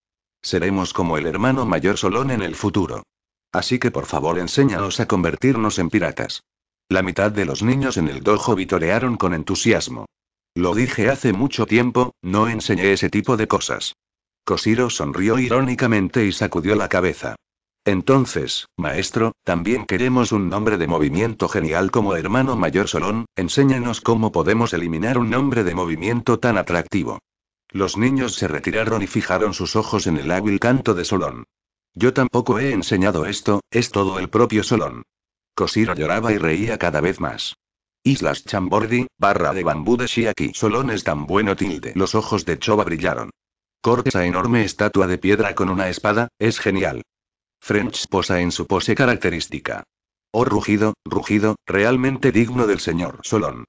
Seremos como el hermano mayor Solón en el futuro. Así que por favor enséñanos a convertirnos en piratas. La mitad de los niños en el dojo vitorearon con entusiasmo. Lo dije hace mucho tiempo, no enseñé ese tipo de cosas. Koshiro sonrió irónicamente y sacudió la cabeza. Entonces, maestro, también queremos un nombre de movimiento genial como hermano mayor Solón, enséñanos cómo podemos eliminar un nombre de movimiento tan atractivo. Los niños se retiraron y fijaron sus ojos en el hábil canto de Solón. Yo tampoco he enseñado esto, es todo el propio Solón. Cosira lloraba y reía cada vez más. Islas Chambordi, barra de bambú de Shiaki. Solón es tan bueno tilde. Los ojos de Choba brillaron. Corte esa enorme estatua de piedra con una espada, es genial. French posa en su pose característica. Oh rugido, rugido, realmente digno del señor Solón.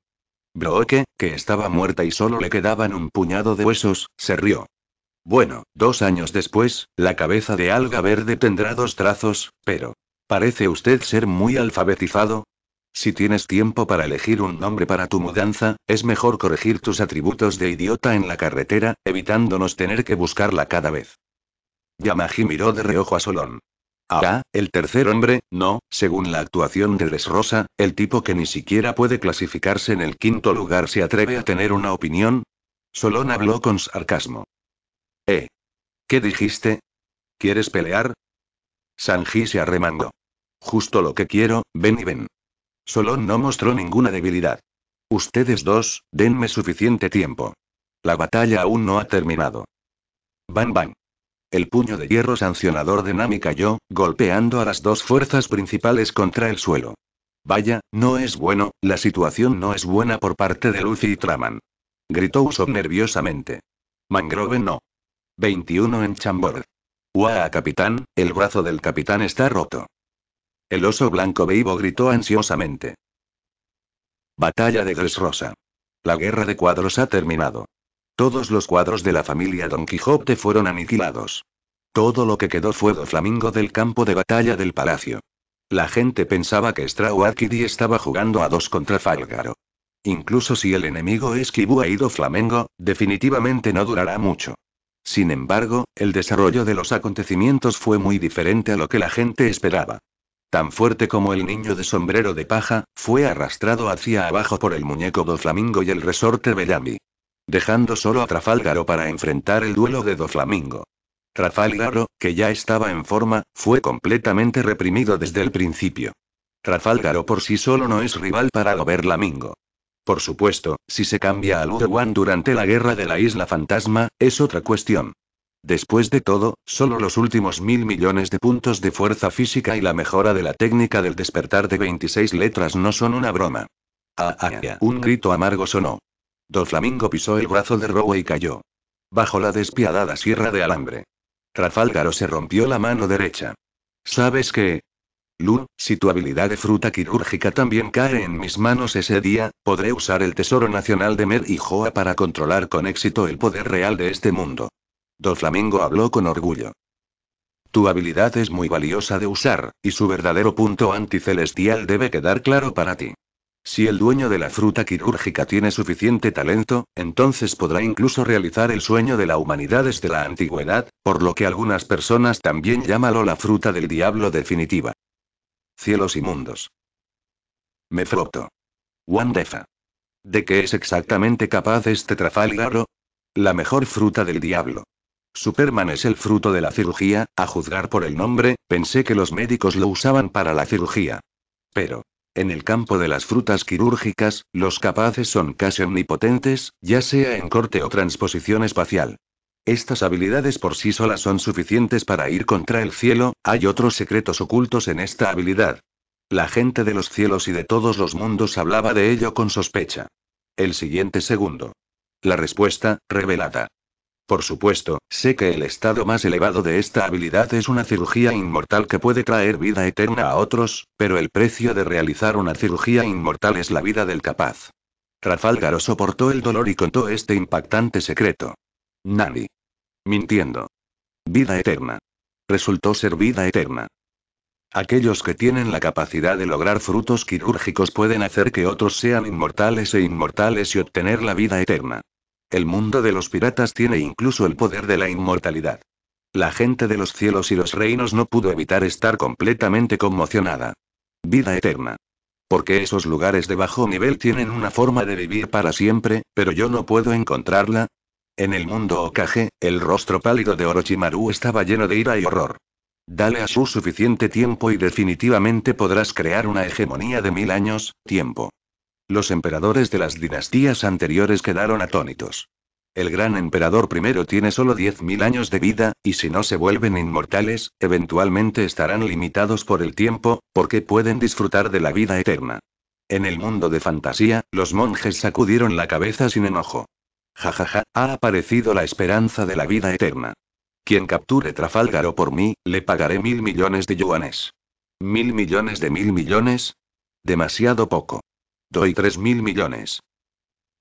Brooke, que estaba muerta y solo le quedaban un puñado de huesos, se rió. Bueno, dos años después, la cabeza de alga verde tendrá dos trazos, pero... Parece usted ser muy alfabetizado. Si tienes tiempo para elegir un nombre para tu mudanza, es mejor corregir tus atributos de idiota en la carretera, evitándonos tener que buscarla cada vez. Yamaji miró de reojo a Solón. Ah, el tercer hombre, no, según la actuación de Desrosa, el tipo que ni siquiera puede clasificarse en el quinto lugar se atreve a tener una opinión. Solón habló con sarcasmo. Eh. ¿Qué dijiste? ¿Quieres pelear? Sanji se arremangó. Justo lo que quiero, ven y ven. Solón no mostró ninguna debilidad. Ustedes dos, denme suficiente tiempo. La batalla aún no ha terminado. Van van. El puño de hierro sancionador de Nami cayó, golpeando a las dos fuerzas principales contra el suelo. Vaya, no es bueno, la situación no es buena por parte de Lucy y Traman. Gritó Usopp nerviosamente. Mangrove no. 21 en Chambord. ¡Guau, capitán! El brazo del capitán está roto. El oso blanco beibo gritó ansiosamente. Batalla de Gresrosa. La guerra de cuadros ha terminado. Todos los cuadros de la familia Don Quijote fueron aniquilados. Todo lo que quedó fue do flamingo del campo de batalla del palacio. La gente pensaba que Strawarkiddy estaba jugando a dos contra Falgaro. Incluso si el enemigo es Kibu Flamengo, definitivamente no durará mucho. Sin embargo, el desarrollo de los acontecimientos fue muy diferente a lo que la gente esperaba. Tan fuerte como el niño de sombrero de paja, fue arrastrado hacia abajo por el muñeco do Flamingo y el resorte Bellamy dejando solo a Trafalgaro para enfrentar el duelo de Doflamingo. Trafalgaro, que ya estaba en forma, fue completamente reprimido desde el principio. Trafalgaro por sí solo no es rival para Flamingo. Por supuesto, si se cambia a One durante la guerra de la Isla Fantasma, es otra cuestión. Después de todo, solo los últimos mil millones de puntos de fuerza física y la mejora de la técnica del despertar de 26 letras no son una broma. Ah, ah, ah, un grito amargo sonó. Doflamingo Flamingo pisó el brazo de Rowe y cayó. Bajo la despiadada sierra de alambre. Trafalgaro se rompió la mano derecha. ¿Sabes qué? Lu, si tu habilidad de fruta quirúrgica también cae en mis manos ese día, podré usar el Tesoro Nacional de Mer y Joa para controlar con éxito el poder real de este mundo. Don Flamingo habló con orgullo. Tu habilidad es muy valiosa de usar, y su verdadero punto anticelestial debe quedar claro para ti. Si el dueño de la fruta quirúrgica tiene suficiente talento, entonces podrá incluso realizar el sueño de la humanidad desde la antigüedad, por lo que algunas personas también llámalo la fruta del diablo definitiva. Cielos mundos. Me froto. Wandefa. ¿De qué es exactamente capaz este trafalgaro? La mejor fruta del diablo. Superman es el fruto de la cirugía, a juzgar por el nombre, pensé que los médicos lo usaban para la cirugía. Pero, en el campo de las frutas quirúrgicas, los capaces son casi omnipotentes, ya sea en corte o transposición espacial. Estas habilidades por sí solas son suficientes para ir contra el cielo, hay otros secretos ocultos en esta habilidad. La gente de los cielos y de todos los mundos hablaba de ello con sospecha. El siguiente segundo. La respuesta, revelada. Por supuesto, sé que el estado más elevado de esta habilidad es una cirugía inmortal que puede traer vida eterna a otros, pero el precio de realizar una cirugía inmortal es la vida del capaz. Trafalgaro soportó el dolor y contó este impactante secreto. Nani. Mintiendo. Vida eterna. Resultó ser vida eterna. Aquellos que tienen la capacidad de lograr frutos quirúrgicos pueden hacer que otros sean inmortales e inmortales y obtener la vida eterna. El mundo de los piratas tiene incluso el poder de la inmortalidad. La gente de los cielos y los reinos no pudo evitar estar completamente conmocionada. Vida eterna. Porque esos lugares de bajo nivel tienen una forma de vivir para siempre, pero yo no puedo encontrarla. En el mundo Okage, el rostro pálido de Orochimaru estaba lleno de ira y horror. Dale a su suficiente tiempo y definitivamente podrás crear una hegemonía de mil años, tiempo los emperadores de las dinastías anteriores quedaron atónitos. El gran emperador primero tiene solo 10.000 años de vida, y si no se vuelven inmortales, eventualmente estarán limitados por el tiempo, porque pueden disfrutar de la vida eterna. En el mundo de fantasía, los monjes sacudieron la cabeza sin enojo. Jajaja, ja, ja, ha aparecido la esperanza de la vida eterna. Quien capture Trafalgar o por mí, le pagaré mil millones de yuanes. ¿Mil millones de mil millones? Demasiado poco. Doy mil millones.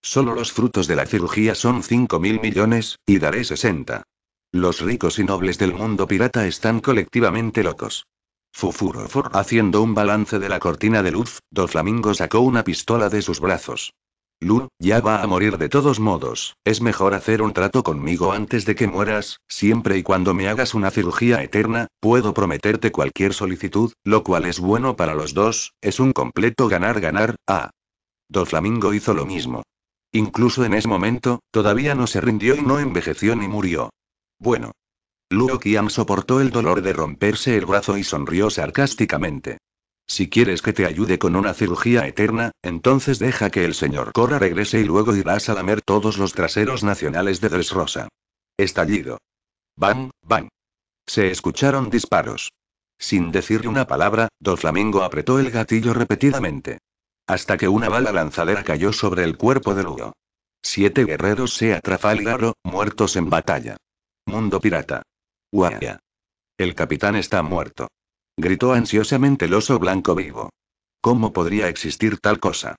Solo los frutos de la cirugía son mil millones, y daré 60. Los ricos y nobles del mundo pirata están colectivamente locos. Fufurofor haciendo un balance de la cortina de luz, Doflamingo sacó una pistola de sus brazos. Lu, ya va a morir de todos modos, es mejor hacer un trato conmigo antes de que mueras, siempre y cuando me hagas una cirugía eterna, puedo prometerte cualquier solicitud, lo cual es bueno para los dos, es un completo ganar-ganar, ah. Doflamingo Flamingo hizo lo mismo. Incluso en ese momento, todavía no se rindió y no envejeció ni murió. Bueno. Luo soportó el dolor de romperse el brazo y sonrió sarcásticamente. Si quieres que te ayude con una cirugía eterna, entonces deja que el señor Cora regrese y luego irás a lamer todos los traseros nacionales de Dressrosa. Estallido. Bang, bang. Se escucharon disparos. Sin decir una palabra, Doflamingo Flamingo apretó el gatillo repetidamente. Hasta que una bala lanzadera cayó sobre el cuerpo de Lugo. Siete guerreros se atrafalgaron, muertos en batalla. Mundo pirata. Guaya. El capitán está muerto. Gritó ansiosamente el oso blanco vivo. ¿Cómo podría existir tal cosa?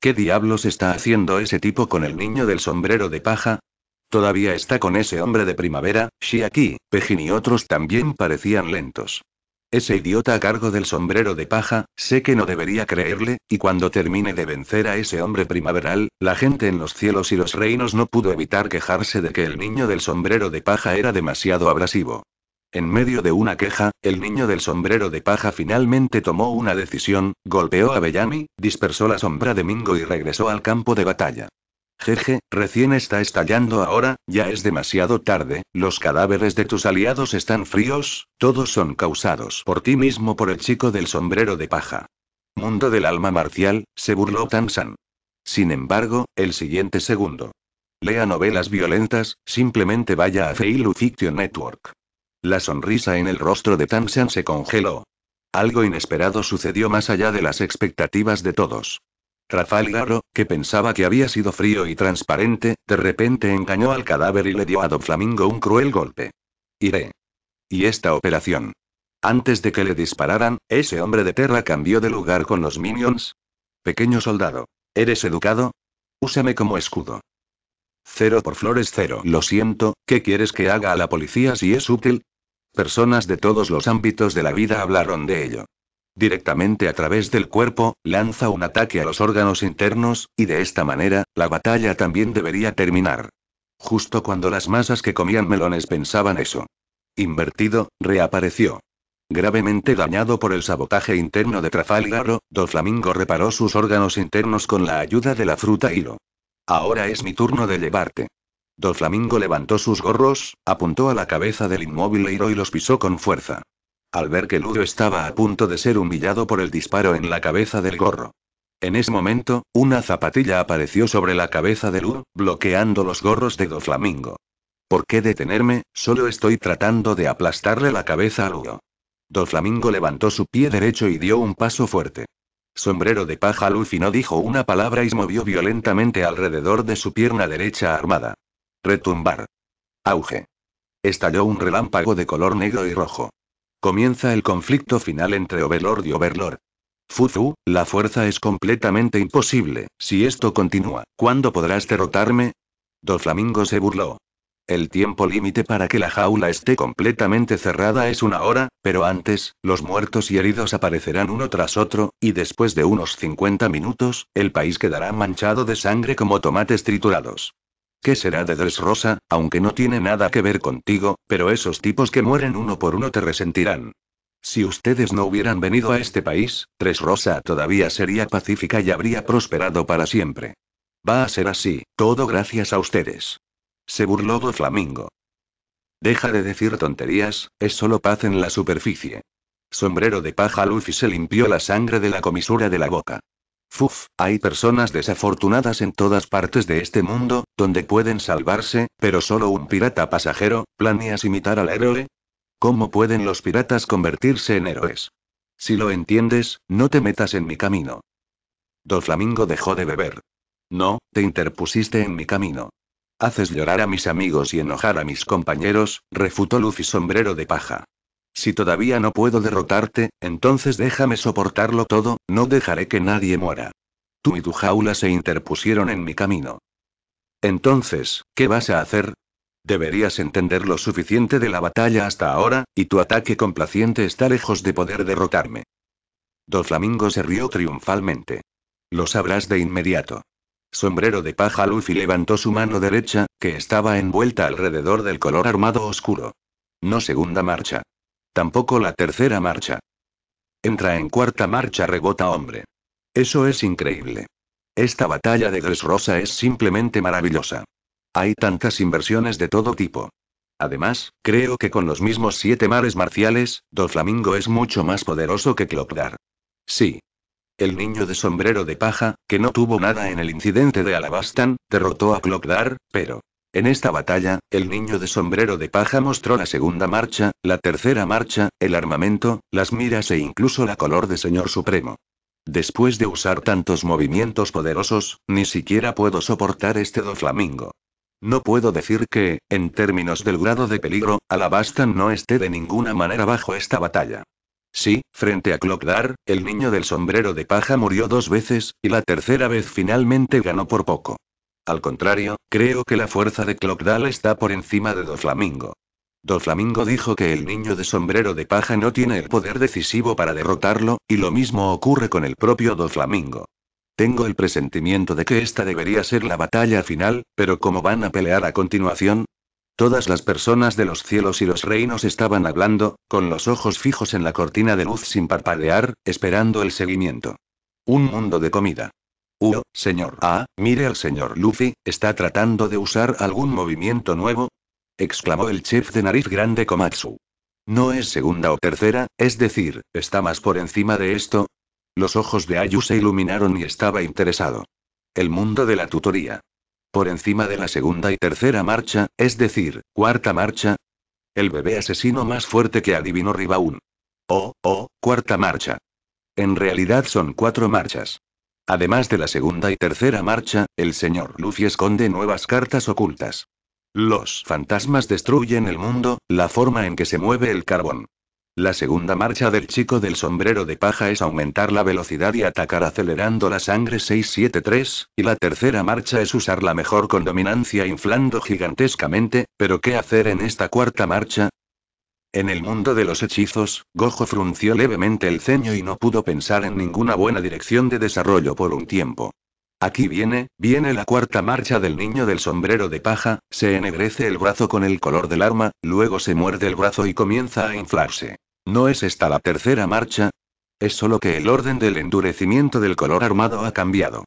¿Qué diablos está haciendo ese tipo con el niño del sombrero de paja? Todavía está con ese hombre de primavera, Shiaki, Pejin y otros también parecían lentos. Ese idiota a cargo del sombrero de paja, sé que no debería creerle, y cuando termine de vencer a ese hombre primaveral, la gente en los cielos y los reinos no pudo evitar quejarse de que el niño del sombrero de paja era demasiado abrasivo. En medio de una queja, el niño del sombrero de paja finalmente tomó una decisión, golpeó a Bellamy, dispersó la sombra de Mingo y regresó al campo de batalla. Jeje, recién está estallando ahora, ya es demasiado tarde, los cadáveres de tus aliados están fríos, todos son causados por ti mismo por el chico del sombrero de paja. Mundo del alma marcial, se burló Tansan. Sin embargo, el siguiente segundo. Lea novelas violentas, simplemente vaya a Failu Fiction Network. La sonrisa en el rostro de Tansan se congeló. Algo inesperado sucedió más allá de las expectativas de todos. Rafael Garro, que pensaba que había sido frío y transparente, de repente engañó al cadáver y le dio a Don Flamingo un cruel golpe. Iré. Y esta operación. Antes de que le dispararan, ese hombre de terra cambió de lugar con los minions. Pequeño soldado. ¿Eres educado? Úsame como escudo. Cero por flores cero. Lo siento, ¿qué quieres que haga a la policía si es útil? Personas de todos los ámbitos de la vida hablaron de ello directamente a través del cuerpo, lanza un ataque a los órganos internos, y de esta manera, la batalla también debería terminar. Justo cuando las masas que comían melones pensaban eso. Invertido, reapareció. Gravemente dañado por el sabotaje interno de Do Doflamingo reparó sus órganos internos con la ayuda de la fruta hilo. Ahora es mi turno de llevarte. Doflamingo levantó sus gorros, apuntó a la cabeza del inmóvil hilo y los pisó con fuerza al ver que Ludo estaba a punto de ser humillado por el disparo en la cabeza del gorro. En ese momento, una zapatilla apareció sobre la cabeza de Ludo, bloqueando los gorros de Do Flamingo. ¿Por qué detenerme? Solo estoy tratando de aplastarle la cabeza a Ludo. Do Flamingo levantó su pie derecho y dio un paso fuerte. Sombrero de paja Luffy no dijo una palabra y se movió violentamente alrededor de su pierna derecha armada. Retumbar. Auge. Estalló un relámpago de color negro y rojo. Comienza el conflicto final entre Overlord y Overlord. Fuzu, la fuerza es completamente imposible, si esto continúa, ¿cuándo podrás derrotarme? Doflamingo se burló. El tiempo límite para que la jaula esté completamente cerrada es una hora, pero antes, los muertos y heridos aparecerán uno tras otro, y después de unos 50 minutos, el país quedará manchado de sangre como tomates triturados. ¿Qué será de Rosa, aunque no tiene nada que ver contigo, pero esos tipos que mueren uno por uno te resentirán? Si ustedes no hubieran venido a este país, Dressrosa todavía sería pacífica y habría prosperado para siempre. Va a ser así, todo gracias a ustedes. Se burló Do Flamingo. Deja de decir tonterías, es solo paz en la superficie. Sombrero de paja Luffy se limpió la sangre de la comisura de la boca. Fuf, hay personas desafortunadas en todas partes de este mundo, donde pueden salvarse, pero solo un pirata pasajero, ¿planeas imitar al héroe? ¿Cómo pueden los piratas convertirse en héroes? Si lo entiendes, no te metas en mi camino. flamingo dejó de beber. No, te interpusiste en mi camino. Haces llorar a mis amigos y enojar a mis compañeros, refutó Luffy sombrero de paja. Si todavía no puedo derrotarte, entonces déjame soportarlo todo, no dejaré que nadie muera. Tú y tu jaula se interpusieron en mi camino. Entonces, ¿qué vas a hacer? Deberías entender lo suficiente de la batalla hasta ahora, y tu ataque complaciente está lejos de poder derrotarme. Doflamingo se rió triunfalmente. Lo sabrás de inmediato. Sombrero de paja Luffy levantó su mano derecha, que estaba envuelta alrededor del color armado oscuro. No segunda marcha. Tampoco la tercera marcha. Entra en cuarta marcha rebota hombre. Eso es increíble. Esta batalla de rosa es simplemente maravillosa. Hay tantas inversiones de todo tipo. Además, creo que con los mismos siete mares marciales, Doflamingo es mucho más poderoso que Clopdar. Sí. El niño de sombrero de paja, que no tuvo nada en el incidente de Alabastan, derrotó a Clopdar, pero... En esta batalla, el niño de sombrero de paja mostró la segunda marcha, la tercera marcha, el armamento, las miras e incluso la color de señor supremo. Después de usar tantos movimientos poderosos, ni siquiera puedo soportar este do flamingo. No puedo decir que, en términos del grado de peligro, Alabastan no esté de ninguna manera bajo esta batalla. Sí, frente a Clockdar, el niño del sombrero de paja murió dos veces, y la tercera vez finalmente ganó por poco. Al contrario, creo que la fuerza de Clockdale está por encima de Doflamingo. Doflamingo dijo que el niño de sombrero de paja no tiene el poder decisivo para derrotarlo, y lo mismo ocurre con el propio Doflamingo. Tengo el presentimiento de que esta debería ser la batalla final, pero ¿cómo van a pelear a continuación? Todas las personas de los cielos y los reinos estaban hablando, con los ojos fijos en la cortina de luz sin parpadear, esperando el seguimiento. Un mundo de comida. Uh, señor A, ah, mire al señor Luffy, ¿está tratando de usar algún movimiento nuevo? exclamó el chef de nariz grande Komatsu. No es segunda o tercera, es decir, está más por encima de esto. Los ojos de Ayu se iluminaron y estaba interesado. El mundo de la tutoría. Por encima de la segunda y tercera marcha, es decir, cuarta marcha. El bebé asesino más fuerte que adivino Ribaun. Oh, oh, cuarta marcha. En realidad son cuatro marchas. Además de la segunda y tercera marcha, el señor Luffy esconde nuevas cartas ocultas. Los fantasmas destruyen el mundo, la forma en que se mueve el carbón. La segunda marcha del chico del sombrero de paja es aumentar la velocidad y atacar acelerando la sangre 673, y la tercera marcha es usar la mejor con dominancia inflando gigantescamente, pero ¿qué hacer en esta cuarta marcha? En el mundo de los hechizos, Gojo frunció levemente el ceño y no pudo pensar en ninguna buena dirección de desarrollo por un tiempo. Aquí viene, viene la cuarta marcha del niño del sombrero de paja, se ennegrece el brazo con el color del arma, luego se muerde el brazo y comienza a inflarse. ¿No es esta la tercera marcha? Es solo que el orden del endurecimiento del color armado ha cambiado.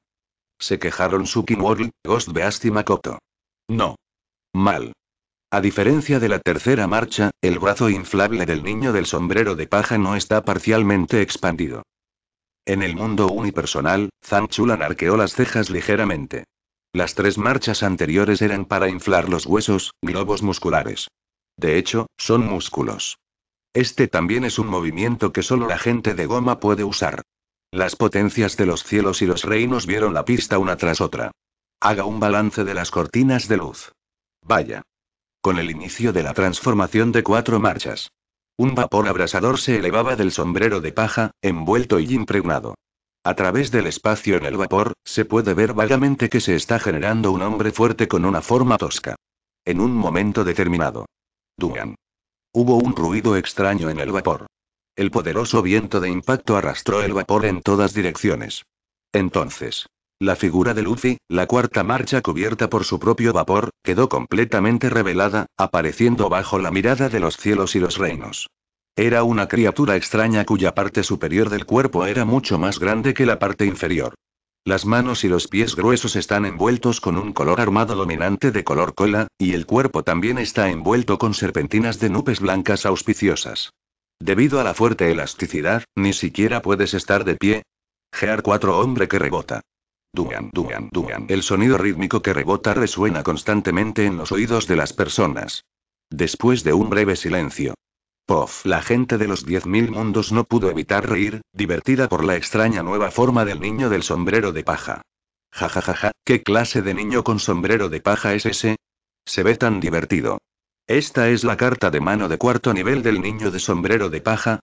Se quejaron Suki World, Ghost Beast y Makoto. No. Mal. A diferencia de la tercera marcha, el brazo inflable del niño del sombrero de paja no está parcialmente expandido. En el mundo unipersonal, Zhang Chulan arqueó las cejas ligeramente. Las tres marchas anteriores eran para inflar los huesos, globos musculares. De hecho, son músculos. Este también es un movimiento que solo la gente de goma puede usar. Las potencias de los cielos y los reinos vieron la pista una tras otra. Haga un balance de las cortinas de luz. Vaya con el inicio de la transformación de cuatro marchas. Un vapor abrasador se elevaba del sombrero de paja, envuelto y impregnado. A través del espacio en el vapor, se puede ver vagamente que se está generando un hombre fuerte con una forma tosca. En un momento determinado. Duan, Hubo un ruido extraño en el vapor. El poderoso viento de impacto arrastró el vapor en todas direcciones. Entonces, la figura de Luffy, la cuarta marcha cubierta por su propio vapor, quedó completamente revelada, apareciendo bajo la mirada de los cielos y los reinos. Era una criatura extraña cuya parte superior del cuerpo era mucho más grande que la parte inferior. Las manos y los pies gruesos están envueltos con un color armado dominante de color cola, y el cuerpo también está envuelto con serpentinas de nubes blancas auspiciosas. Debido a la fuerte elasticidad, ni siquiera puedes estar de pie. Gear 4 hombre que rebota. Dugan, duan, duan. El sonido rítmico que rebota resuena constantemente en los oídos de las personas. Después de un breve silencio. Pof, la gente de los 10.000 mundos no pudo evitar reír, divertida por la extraña nueva forma del niño del sombrero de paja. Ja ja ja ja, ¿qué clase de niño con sombrero de paja es ese? Se ve tan divertido. Esta es la carta de mano de cuarto nivel del niño de sombrero de paja.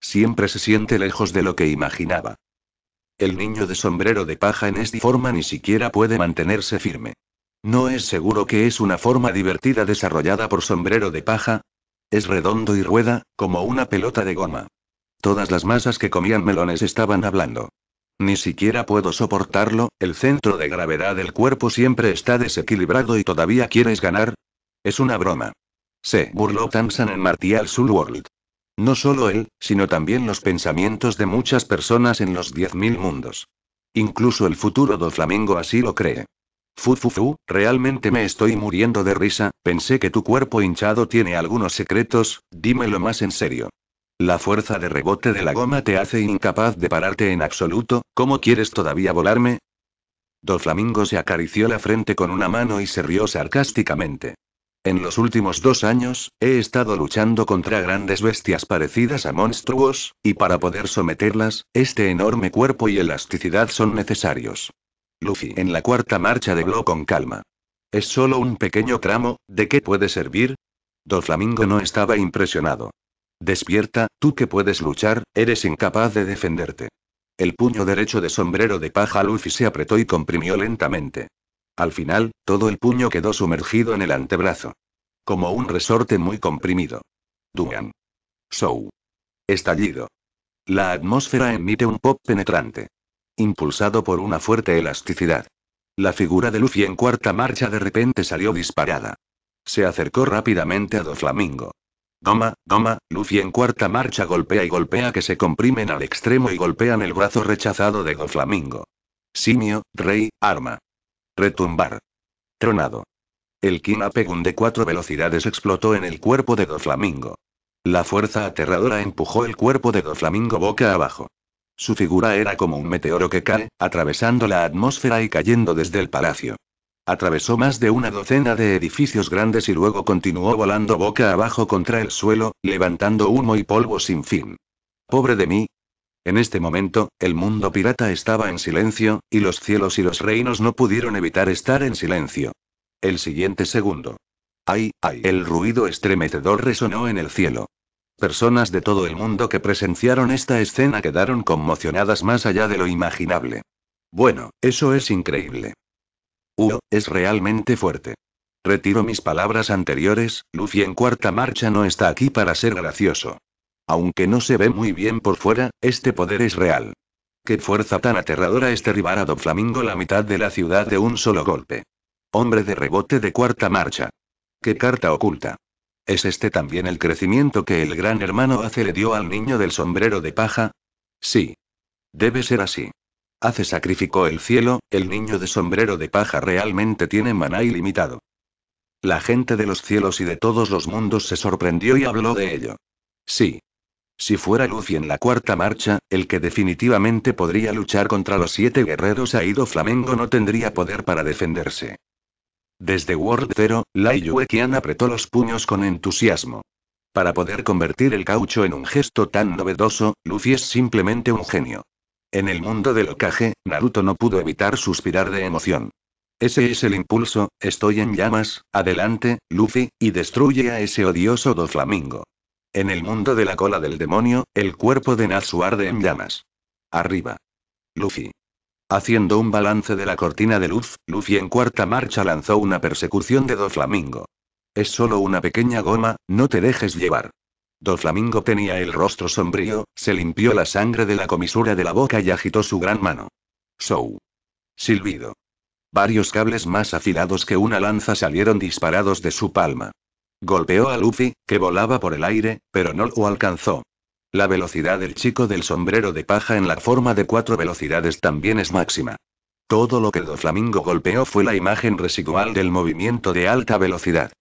Siempre se siente lejos de lo que imaginaba. El niño de sombrero de paja en esta forma ni siquiera puede mantenerse firme. ¿No es seguro que es una forma divertida desarrollada por sombrero de paja? Es redondo y rueda, como una pelota de goma. Todas las masas que comían melones estaban hablando. Ni siquiera puedo soportarlo, el centro de gravedad del cuerpo siempre está desequilibrado y todavía quieres ganar. Es una broma. Se burló Tamsan en Martial Soul World. No solo él, sino también los pensamientos de muchas personas en los 10.000 mundos. Incluso el futuro do Flamengo así lo cree. Fufufu, realmente me estoy muriendo de risa, pensé que tu cuerpo hinchado tiene algunos secretos, dímelo más en serio. La fuerza de rebote de la goma te hace incapaz de pararte en absoluto, ¿cómo quieres todavía volarme? Doflamingo se acarició la frente con una mano y se rió sarcásticamente. En los últimos dos años, he estado luchando contra grandes bestias parecidas a monstruos, y para poder someterlas, este enorme cuerpo y elasticidad son necesarios. Luffy en la cuarta marcha de Glow con calma. Es solo un pequeño tramo, ¿de qué puede servir? Doflamingo no estaba impresionado. Despierta, tú que puedes luchar, eres incapaz de defenderte. El puño derecho de sombrero de paja Luffy se apretó y comprimió lentamente. Al final, todo el puño quedó sumergido en el antebrazo. Como un resorte muy comprimido. Duan. Show. Estallido. La atmósfera emite un pop penetrante. Impulsado por una fuerte elasticidad. La figura de Luffy en cuarta marcha de repente salió disparada. Se acercó rápidamente a Doflamingo. Goma, goma, Luffy en cuarta marcha golpea y golpea que se comprimen al extremo y golpean el brazo rechazado de Doflamingo. Simio, rey, arma. Retumbar. Tronado. El Kinapegun de cuatro velocidades explotó en el cuerpo de Doflamingo. La fuerza aterradora empujó el cuerpo de Doflamingo boca abajo. Su figura era como un meteoro que cae, atravesando la atmósfera y cayendo desde el palacio. Atravesó más de una docena de edificios grandes y luego continuó volando boca abajo contra el suelo, levantando humo y polvo sin fin. Pobre de mí, en este momento, el mundo pirata estaba en silencio, y los cielos y los reinos no pudieron evitar estar en silencio. El siguiente segundo. ¡Ay, ay! El ruido estremecedor resonó en el cielo. Personas de todo el mundo que presenciaron esta escena quedaron conmocionadas más allá de lo imaginable. Bueno, eso es increíble. Uh, es realmente fuerte. Retiro mis palabras anteriores, Luffy en cuarta marcha no está aquí para ser gracioso. Aunque no se ve muy bien por fuera, este poder es real. Qué fuerza tan aterradora es derribar a Don Flamingo la mitad de la ciudad de un solo golpe. Hombre de rebote de cuarta marcha. Qué carta oculta. ¿Es este también el crecimiento que el gran hermano hace le dio al niño del sombrero de paja? Sí. Debe ser así. Hace sacrificó el cielo, el niño de sombrero de paja realmente tiene maná ilimitado. La gente de los cielos y de todos los mundos se sorprendió y habló de ello. Sí, si fuera Luffy en la cuarta marcha, el que definitivamente podría luchar contra los siete guerreros ido Flamengo no tendría poder para defenderse. Desde World Zero, Lai Yuekian apretó los puños con entusiasmo. Para poder convertir el caucho en un gesto tan novedoso, Luffy es simplemente un genio. En el mundo del Okage, Naruto no pudo evitar suspirar de emoción. Ese es el impulso, estoy en llamas, adelante, Luffy, y destruye a ese odioso Doflamingo. En el mundo de la cola del demonio, el cuerpo de Natsu arde en llamas. Arriba. Luffy. Haciendo un balance de la cortina de luz, Luffy en cuarta marcha lanzó una persecución de Doflamingo. Es solo una pequeña goma, no te dejes llevar. Doflamingo tenía el rostro sombrío, se limpió la sangre de la comisura de la boca y agitó su gran mano. Show. Silbido. Varios cables más afilados que una lanza salieron disparados de su palma. Golpeó a Luffy, que volaba por el aire, pero no lo alcanzó. La velocidad del chico del sombrero de paja en la forma de cuatro velocidades también es máxima. Todo lo que Doflamingo golpeó fue la imagen residual del movimiento de alta velocidad.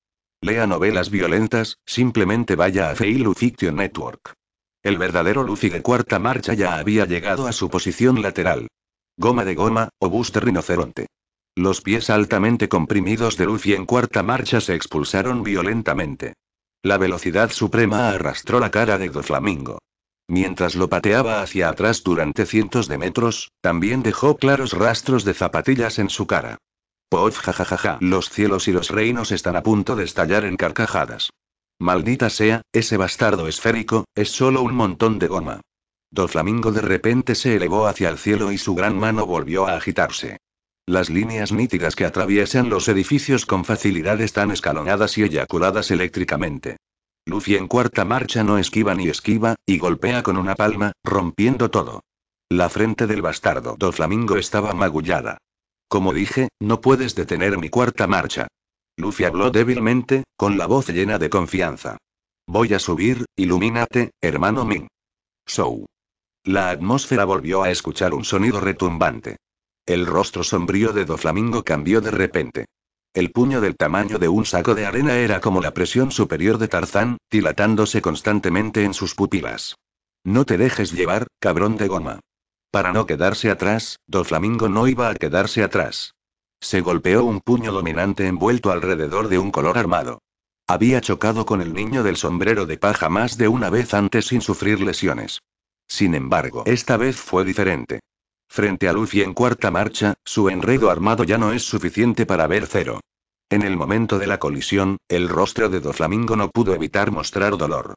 Lea novelas violentas, simplemente vaya a Feilu Fiction Network. El verdadero Luffy de cuarta marcha ya había llegado a su posición lateral. Goma de goma, o rinoceronte. Los pies altamente comprimidos de y en cuarta marcha se expulsaron violentamente. La velocidad suprema arrastró la cara de Doflamingo. Mientras lo pateaba hacia atrás durante cientos de metros, también dejó claros rastros de zapatillas en su cara. ¡Pof jajajaja, los cielos y los reinos están a punto de estallar en carcajadas. Maldita sea, ese bastardo esférico, es solo un montón de goma. Doflamingo de repente se elevó hacia el cielo y su gran mano volvió a agitarse. Las líneas nítidas que atraviesan los edificios con facilidad están escalonadas y eyaculadas eléctricamente. Luffy en cuarta marcha no esquiva ni esquiva, y golpea con una palma, rompiendo todo. La frente del bastardo do Flamingo estaba magullada. Como dije, no puedes detener mi cuarta marcha. Luffy habló débilmente, con la voz llena de confianza. Voy a subir, ilumínate, hermano Ming. Show. La atmósfera volvió a escuchar un sonido retumbante. El rostro sombrío de Doflamingo cambió de repente. El puño del tamaño de un saco de arena era como la presión superior de Tarzán, dilatándose constantemente en sus pupilas. No te dejes llevar, cabrón de goma. Para no quedarse atrás, Doflamingo no iba a quedarse atrás. Se golpeó un puño dominante envuelto alrededor de un color armado. Había chocado con el niño del sombrero de paja más de una vez antes sin sufrir lesiones. Sin embargo, esta vez fue diferente. Frente a Luffy en cuarta marcha, su enredo armado ya no es suficiente para ver cero. En el momento de la colisión, el rostro de Doflamingo no pudo evitar mostrar dolor.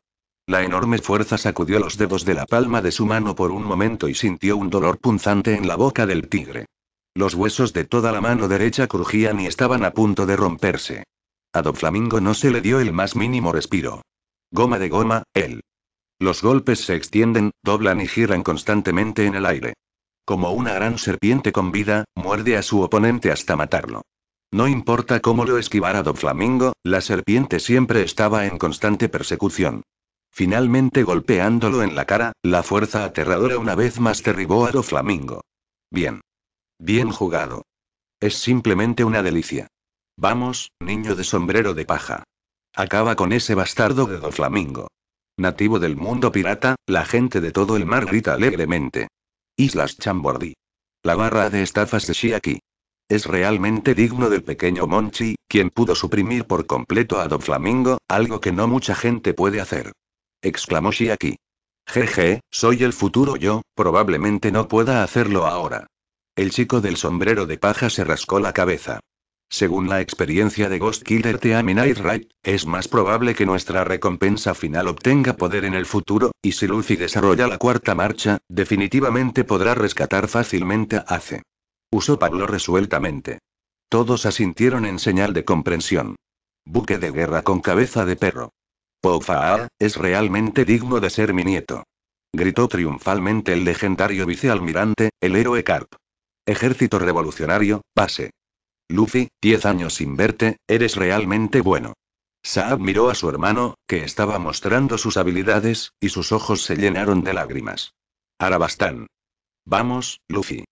La enorme fuerza sacudió los dedos de la palma de su mano por un momento y sintió un dolor punzante en la boca del tigre. Los huesos de toda la mano derecha crujían y estaban a punto de romperse. A Doflamingo no se le dio el más mínimo respiro. Goma de goma, él. Los golpes se extienden, doblan y giran constantemente en el aire. Como una gran serpiente con vida, muerde a su oponente hasta matarlo. No importa cómo lo esquivara Doflamingo, la serpiente siempre estaba en constante persecución. Finalmente golpeándolo en la cara, la fuerza aterradora una vez más derribó a Doflamingo. Bien. Bien jugado. Es simplemente una delicia. Vamos, niño de sombrero de paja. Acaba con ese bastardo de Doflamingo. Nativo del mundo pirata, la gente de todo el mar grita alegremente. Islas Chambordi. La barra de estafas de Shiaki. Es realmente digno del pequeño Monchi, quien pudo suprimir por completo a Don Flamingo, algo que no mucha gente puede hacer. Exclamó Shiaki. Jeje, soy el futuro yo, probablemente no pueda hacerlo ahora. El chico del sombrero de paja se rascó la cabeza. Según la experiencia de Ghost Killer Team es más probable que nuestra recompensa final obtenga poder en el futuro, y si Lucy desarrolla la cuarta marcha, definitivamente podrá rescatar fácilmente a Ace. Usó Pablo resueltamente. Todos asintieron en señal de comprensión. Buque de guerra con cabeza de perro. Pofaa, es realmente digno de ser mi nieto. Gritó triunfalmente el legendario vicealmirante, el héroe Carp. Ejército revolucionario, pase. Luffy, diez años sin verte, eres realmente bueno. Saab miró a su hermano, que estaba mostrando sus habilidades, y sus ojos se llenaron de lágrimas. Arabastán. Vamos, Luffy.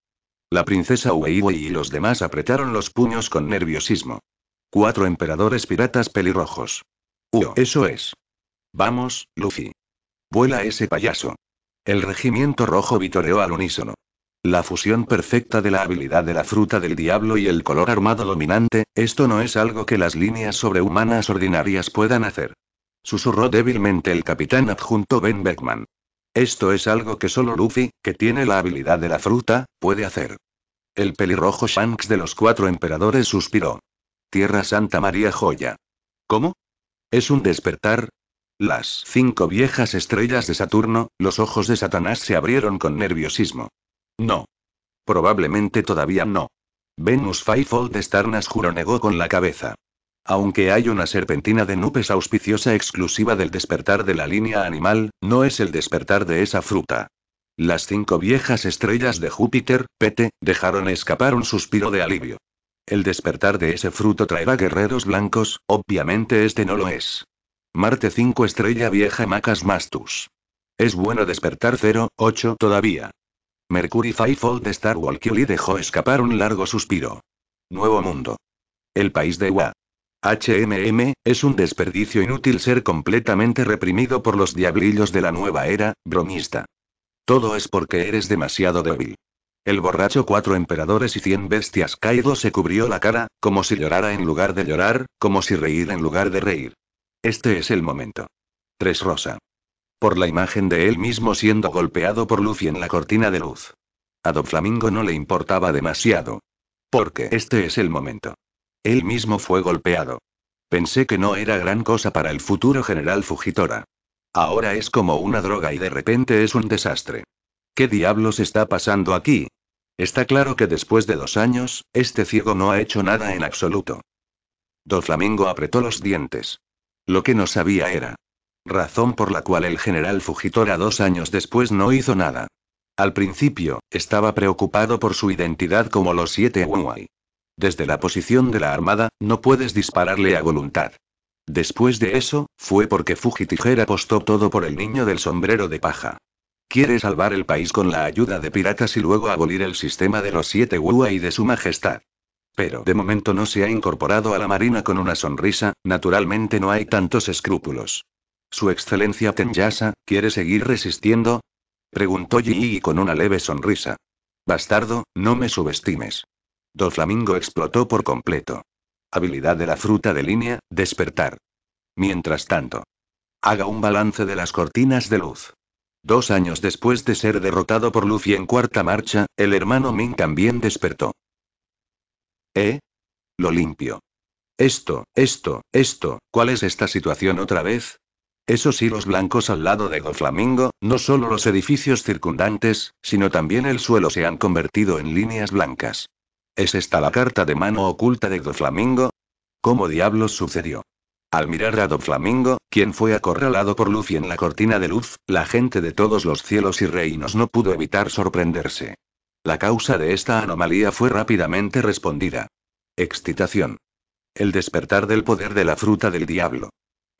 La princesa Ueiwei y los demás apretaron los puños con nerviosismo. Cuatro emperadores piratas pelirrojos. Uh, eso es. Vamos, Luffy. Vuela ese payaso. El regimiento rojo vitoreó al unísono. La fusión perfecta de la habilidad de la fruta del diablo y el color armado dominante, esto no es algo que las líneas sobrehumanas ordinarias puedan hacer. Susurró débilmente el capitán adjunto Ben Beckman. Esto es algo que solo Luffy, que tiene la habilidad de la fruta, puede hacer. El pelirrojo Shanks de los cuatro emperadores suspiró. Tierra Santa María Joya. ¿Cómo? ¿Es un despertar? Las cinco viejas estrellas de Saturno, los ojos de Satanás se abrieron con nerviosismo. No. Probablemente todavía no. Venus Fivefold Starnas negó con la cabeza. Aunque hay una serpentina de nubes auspiciosa exclusiva del despertar de la línea animal, no es el despertar de esa fruta. Las cinco viejas estrellas de Júpiter, Pete, dejaron escapar un suspiro de alivio. El despertar de ese fruto traerá guerreros blancos, obviamente este no lo es. Marte 5 estrella vieja Macas Mastus. Es bueno despertar 0,8 todavía. Mercury de Star Walkily dejó escapar un largo suspiro. Nuevo mundo. El país de Wa. HMM, es un desperdicio inútil ser completamente reprimido por los diablillos de la nueva era, bromista. Todo es porque eres demasiado débil. El borracho cuatro emperadores y cien bestias caído se cubrió la cara, como si llorara en lugar de llorar, como si reír en lugar de reír. Este es el momento. 3 Rosa por la imagen de él mismo siendo golpeado por Luffy en la cortina de luz. A Don Flamingo no le importaba demasiado. Porque este es el momento. Él mismo fue golpeado. Pensé que no era gran cosa para el futuro general Fujitora. Ahora es como una droga y de repente es un desastre. ¿Qué diablos está pasando aquí? Está claro que después de dos años, este ciego no ha hecho nada en absoluto. Doflamingo apretó los dientes. Lo que no sabía era razón por la cual el general Fujitora dos años después no hizo nada. Al principio, estaba preocupado por su identidad como los siete Wuai. Desde la posición de la armada, no puedes dispararle a voluntad. Después de eso, fue porque Fujitijera apostó todo por el niño del sombrero de paja. Quiere salvar el país con la ayuda de piratas y luego abolir el sistema de los siete Wuai de su majestad. Pero de momento no se ha incorporado a la marina con una sonrisa, naturalmente no hay tantos escrúpulos. Su excelencia Tenyasa, ¿quiere seguir resistiendo? Preguntó Yiyi con una leve sonrisa. Bastardo, no me subestimes. Doflamingo explotó por completo. Habilidad de la fruta de línea, despertar. Mientras tanto, haga un balance de las cortinas de luz. Dos años después de ser derrotado por Luffy en cuarta marcha, el hermano Ming también despertó. ¿Eh? Lo limpio. Esto, esto, esto, ¿cuál es esta situación otra vez? Esos hilos blancos al lado de Doflamingo, no solo los edificios circundantes, sino también el suelo se han convertido en líneas blancas. ¿Es esta la carta de mano oculta de Doflamingo? ¿Cómo diablos sucedió? Al mirar a Doflamingo, quien fue acorralado por luz y en la cortina de luz, la gente de todos los cielos y reinos no pudo evitar sorprenderse. La causa de esta anomalía fue rápidamente respondida. Excitación. El despertar del poder de la fruta del diablo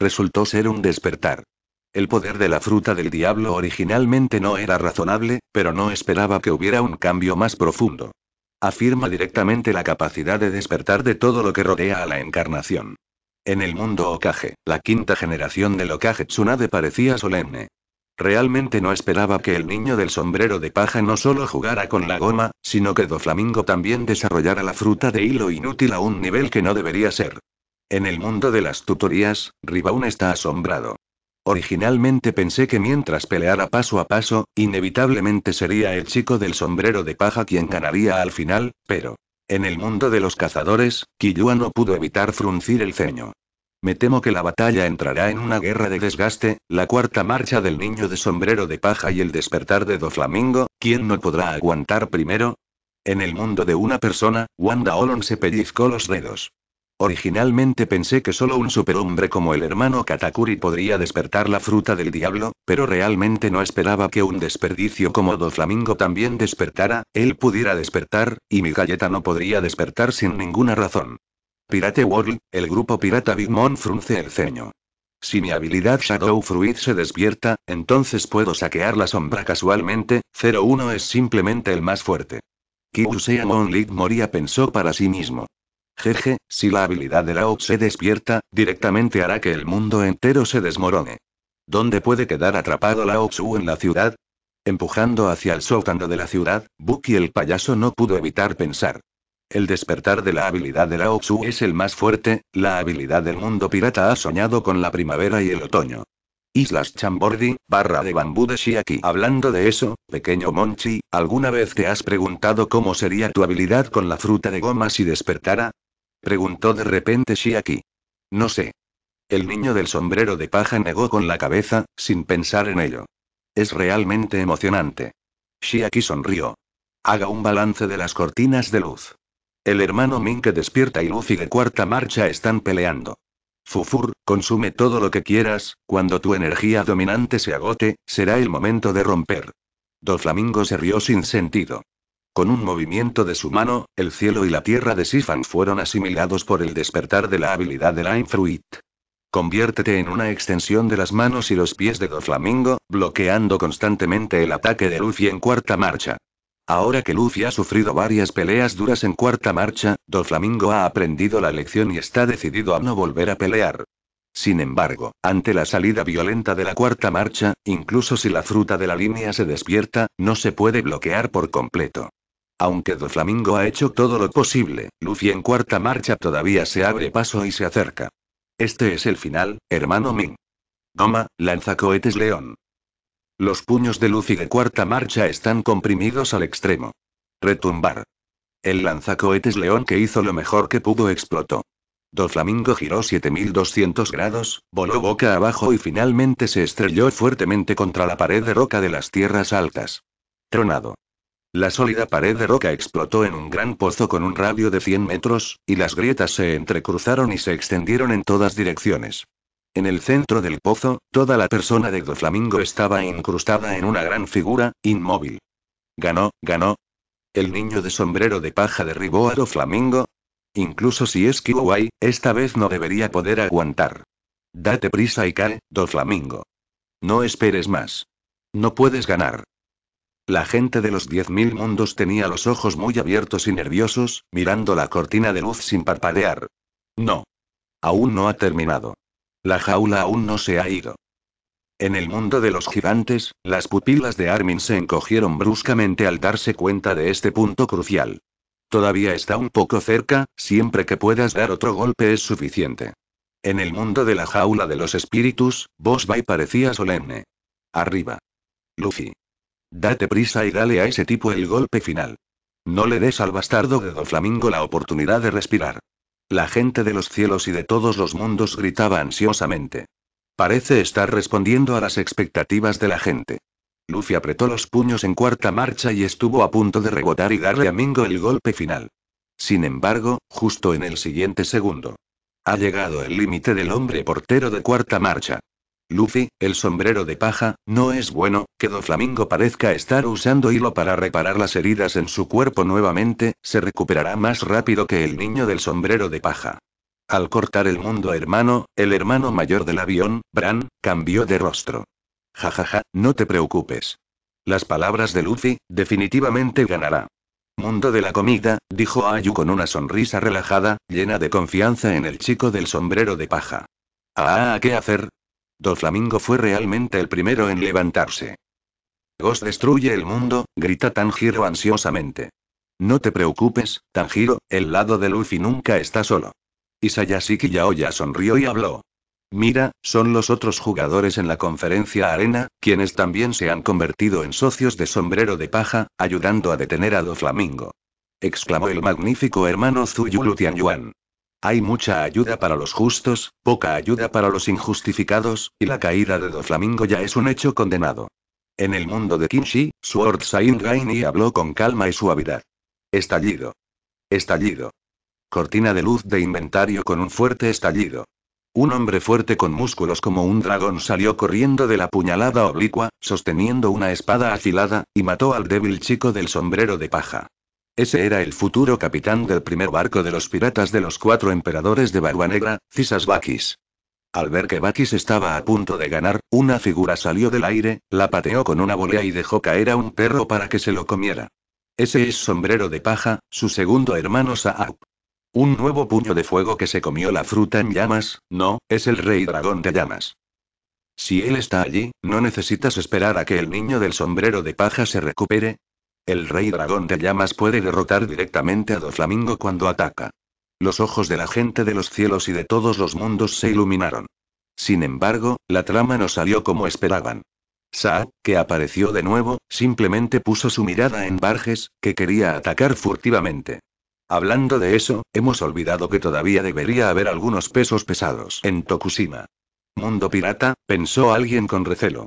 resultó ser un despertar. El poder de la fruta del diablo originalmente no era razonable, pero no esperaba que hubiera un cambio más profundo. Afirma directamente la capacidad de despertar de todo lo que rodea a la encarnación. En el mundo Okage, la quinta generación del Okage Tsunade parecía solemne. Realmente no esperaba que el niño del sombrero de paja no solo jugara con la goma, sino que Doflamingo también desarrollara la fruta de hilo inútil a un nivel que no debería ser. En el mundo de las tutorías, Ribaun está asombrado. Originalmente pensé que mientras peleara paso a paso, inevitablemente sería el chico del sombrero de paja quien ganaría al final, pero... En el mundo de los cazadores, Killua no pudo evitar fruncir el ceño. Me temo que la batalla entrará en una guerra de desgaste, la cuarta marcha del niño de sombrero de paja y el despertar de Doflamingo, ¿quién no podrá aguantar primero? En el mundo de una persona, Wanda Olon se pellizcó los dedos. Originalmente pensé que solo un superhombre como el hermano Katakuri podría despertar la fruta del diablo, pero realmente no esperaba que un desperdicio como Doflamingo también despertara, él pudiera despertar, y mi galleta no podría despertar sin ninguna razón. Pirate World, el grupo pirata Big Mom frunce el ceño. Si mi habilidad Shadow Fruit se despierta, entonces puedo saquear la sombra casualmente, 01 es simplemente el más fuerte. Amon Monlik Moria pensó para sí mismo. Jeje, si la habilidad de Lao se despierta, directamente hará que el mundo entero se desmorone. ¿Dónde puede quedar atrapado Lao Tzu en la ciudad? Empujando hacia el sótano de la ciudad, Buki el payaso no pudo evitar pensar. El despertar de la habilidad de la Tzu es el más fuerte, la habilidad del mundo pirata ha soñado con la primavera y el otoño. Islas Chambordi, barra de bambú de Shiaki. Hablando de eso, pequeño Monchi, ¿alguna vez te has preguntado cómo sería tu habilidad con la fruta de goma si despertara? Preguntó de repente Shiaki. No sé. El niño del sombrero de paja negó con la cabeza, sin pensar en ello. Es realmente emocionante. Shiaki sonrió. Haga un balance de las cortinas de luz. El hermano Mink despierta y Luffy de cuarta marcha están peleando. Fufur, consume todo lo que quieras, cuando tu energía dominante se agote, será el momento de romper. Doflamingo se rió sin sentido. Con un movimiento de su mano, el cielo y la tierra de Sifan fueron asimilados por el despertar de la habilidad de Lime Fruit. Conviértete en una extensión de las manos y los pies de Doflamingo, bloqueando constantemente el ataque de Luffy en cuarta marcha. Ahora que Luffy ha sufrido varias peleas duras en cuarta marcha, Doflamingo ha aprendido la lección y está decidido a no volver a pelear. Sin embargo, ante la salida violenta de la cuarta marcha, incluso si la fruta de la línea se despierta, no se puede bloquear por completo. Aunque Do Flamingo ha hecho todo lo posible, Luffy en cuarta marcha todavía se abre paso y se acerca. Este es el final, hermano Ming. Goma, lanza cohetes león. Los puños de Luffy de cuarta marcha están comprimidos al extremo. Retumbar. El lanzacohetes león que hizo lo mejor que pudo explotó. Doflamingo giró 7200 grados, voló boca abajo y finalmente se estrelló fuertemente contra la pared de roca de las tierras altas. Tronado. La sólida pared de roca explotó en un gran pozo con un radio de 100 metros, y las grietas se entrecruzaron y se extendieron en todas direcciones. En el centro del pozo, toda la persona de Flamingo estaba incrustada en una gran figura, inmóvil. Ganó, ganó. El niño de sombrero de paja derribó a Flamingo. Incluso si es Kiwai, esta vez no debería poder aguantar. Date prisa y cae, Flamingo. No esperes más. No puedes ganar. La gente de los diez mil mundos tenía los ojos muy abiertos y nerviosos, mirando la cortina de luz sin parpadear. No. Aún no ha terminado. La jaula aún no se ha ido. En el mundo de los gigantes, las pupilas de Armin se encogieron bruscamente al darse cuenta de este punto crucial. Todavía está un poco cerca, siempre que puedas dar otro golpe es suficiente. En el mundo de la jaula de los espíritus, Bosby parecía solemne. Arriba. Luffy. Date prisa y dale a ese tipo el golpe final. No le des al bastardo de Doflamingo Flamingo la oportunidad de respirar. La gente de los cielos y de todos los mundos gritaba ansiosamente. Parece estar respondiendo a las expectativas de la gente. Luffy apretó los puños en cuarta marcha y estuvo a punto de rebotar y darle a Mingo el golpe final. Sin embargo, justo en el siguiente segundo. Ha llegado el límite del hombre portero de cuarta marcha. Luffy, el sombrero de paja, no es bueno, que Flamingo parezca estar usando hilo para reparar las heridas en su cuerpo nuevamente, se recuperará más rápido que el niño del sombrero de paja. Al cortar el mundo hermano, el hermano mayor del avión, Bran, cambió de rostro. Jajaja, ja, ja, no te preocupes. Las palabras de Luffy, definitivamente ganará. Mundo de la comida, dijo Ayu con una sonrisa relajada, llena de confianza en el chico del sombrero de paja. Ah, ah ¿qué hacer? Flamingo fue realmente el primero en levantarse. Ghost destruye el mundo, grita Tanjiro ansiosamente. No te preocupes, Tanjiro, el lado de Luffy nunca está solo. Isayashiki Yaoya sonrió y habló. Mira, son los otros jugadores en la conferencia Arena, quienes también se han convertido en socios de sombrero de paja, ayudando a detener a Flamingo. Exclamó el magnífico hermano Zuyulu Tianyuan. Hay mucha ayuda para los justos, poca ayuda para los injustificados, y la caída de Doflamingo ya es un hecho condenado. En el mundo de Kinshi, Sword Saint Gaini habló con calma y suavidad. Estallido. Estallido. Cortina de luz de inventario con un fuerte estallido. Un hombre fuerte con músculos como un dragón salió corriendo de la puñalada oblicua, sosteniendo una espada afilada, y mató al débil chico del sombrero de paja. Ese era el futuro capitán del primer barco de los piratas de los cuatro emperadores de Barba Negra, Cisas Bakis. Al ver que Bakis estaba a punto de ganar, una figura salió del aire, la pateó con una bolea y dejó caer a un perro para que se lo comiera. Ese es Sombrero de Paja, su segundo hermano Saab. Un nuevo puño de fuego que se comió la fruta en llamas, no, es el rey dragón de llamas. Si él está allí, no necesitas esperar a que el niño del sombrero de paja se recupere, el rey dragón de llamas puede derrotar directamente a Doflamingo cuando ataca. Los ojos de la gente de los cielos y de todos los mundos se iluminaron. Sin embargo, la trama no salió como esperaban. Sa, que apareció de nuevo, simplemente puso su mirada en Barges, que quería atacar furtivamente. Hablando de eso, hemos olvidado que todavía debería haber algunos pesos pesados en Tokushima. Mundo pirata, pensó alguien con recelo.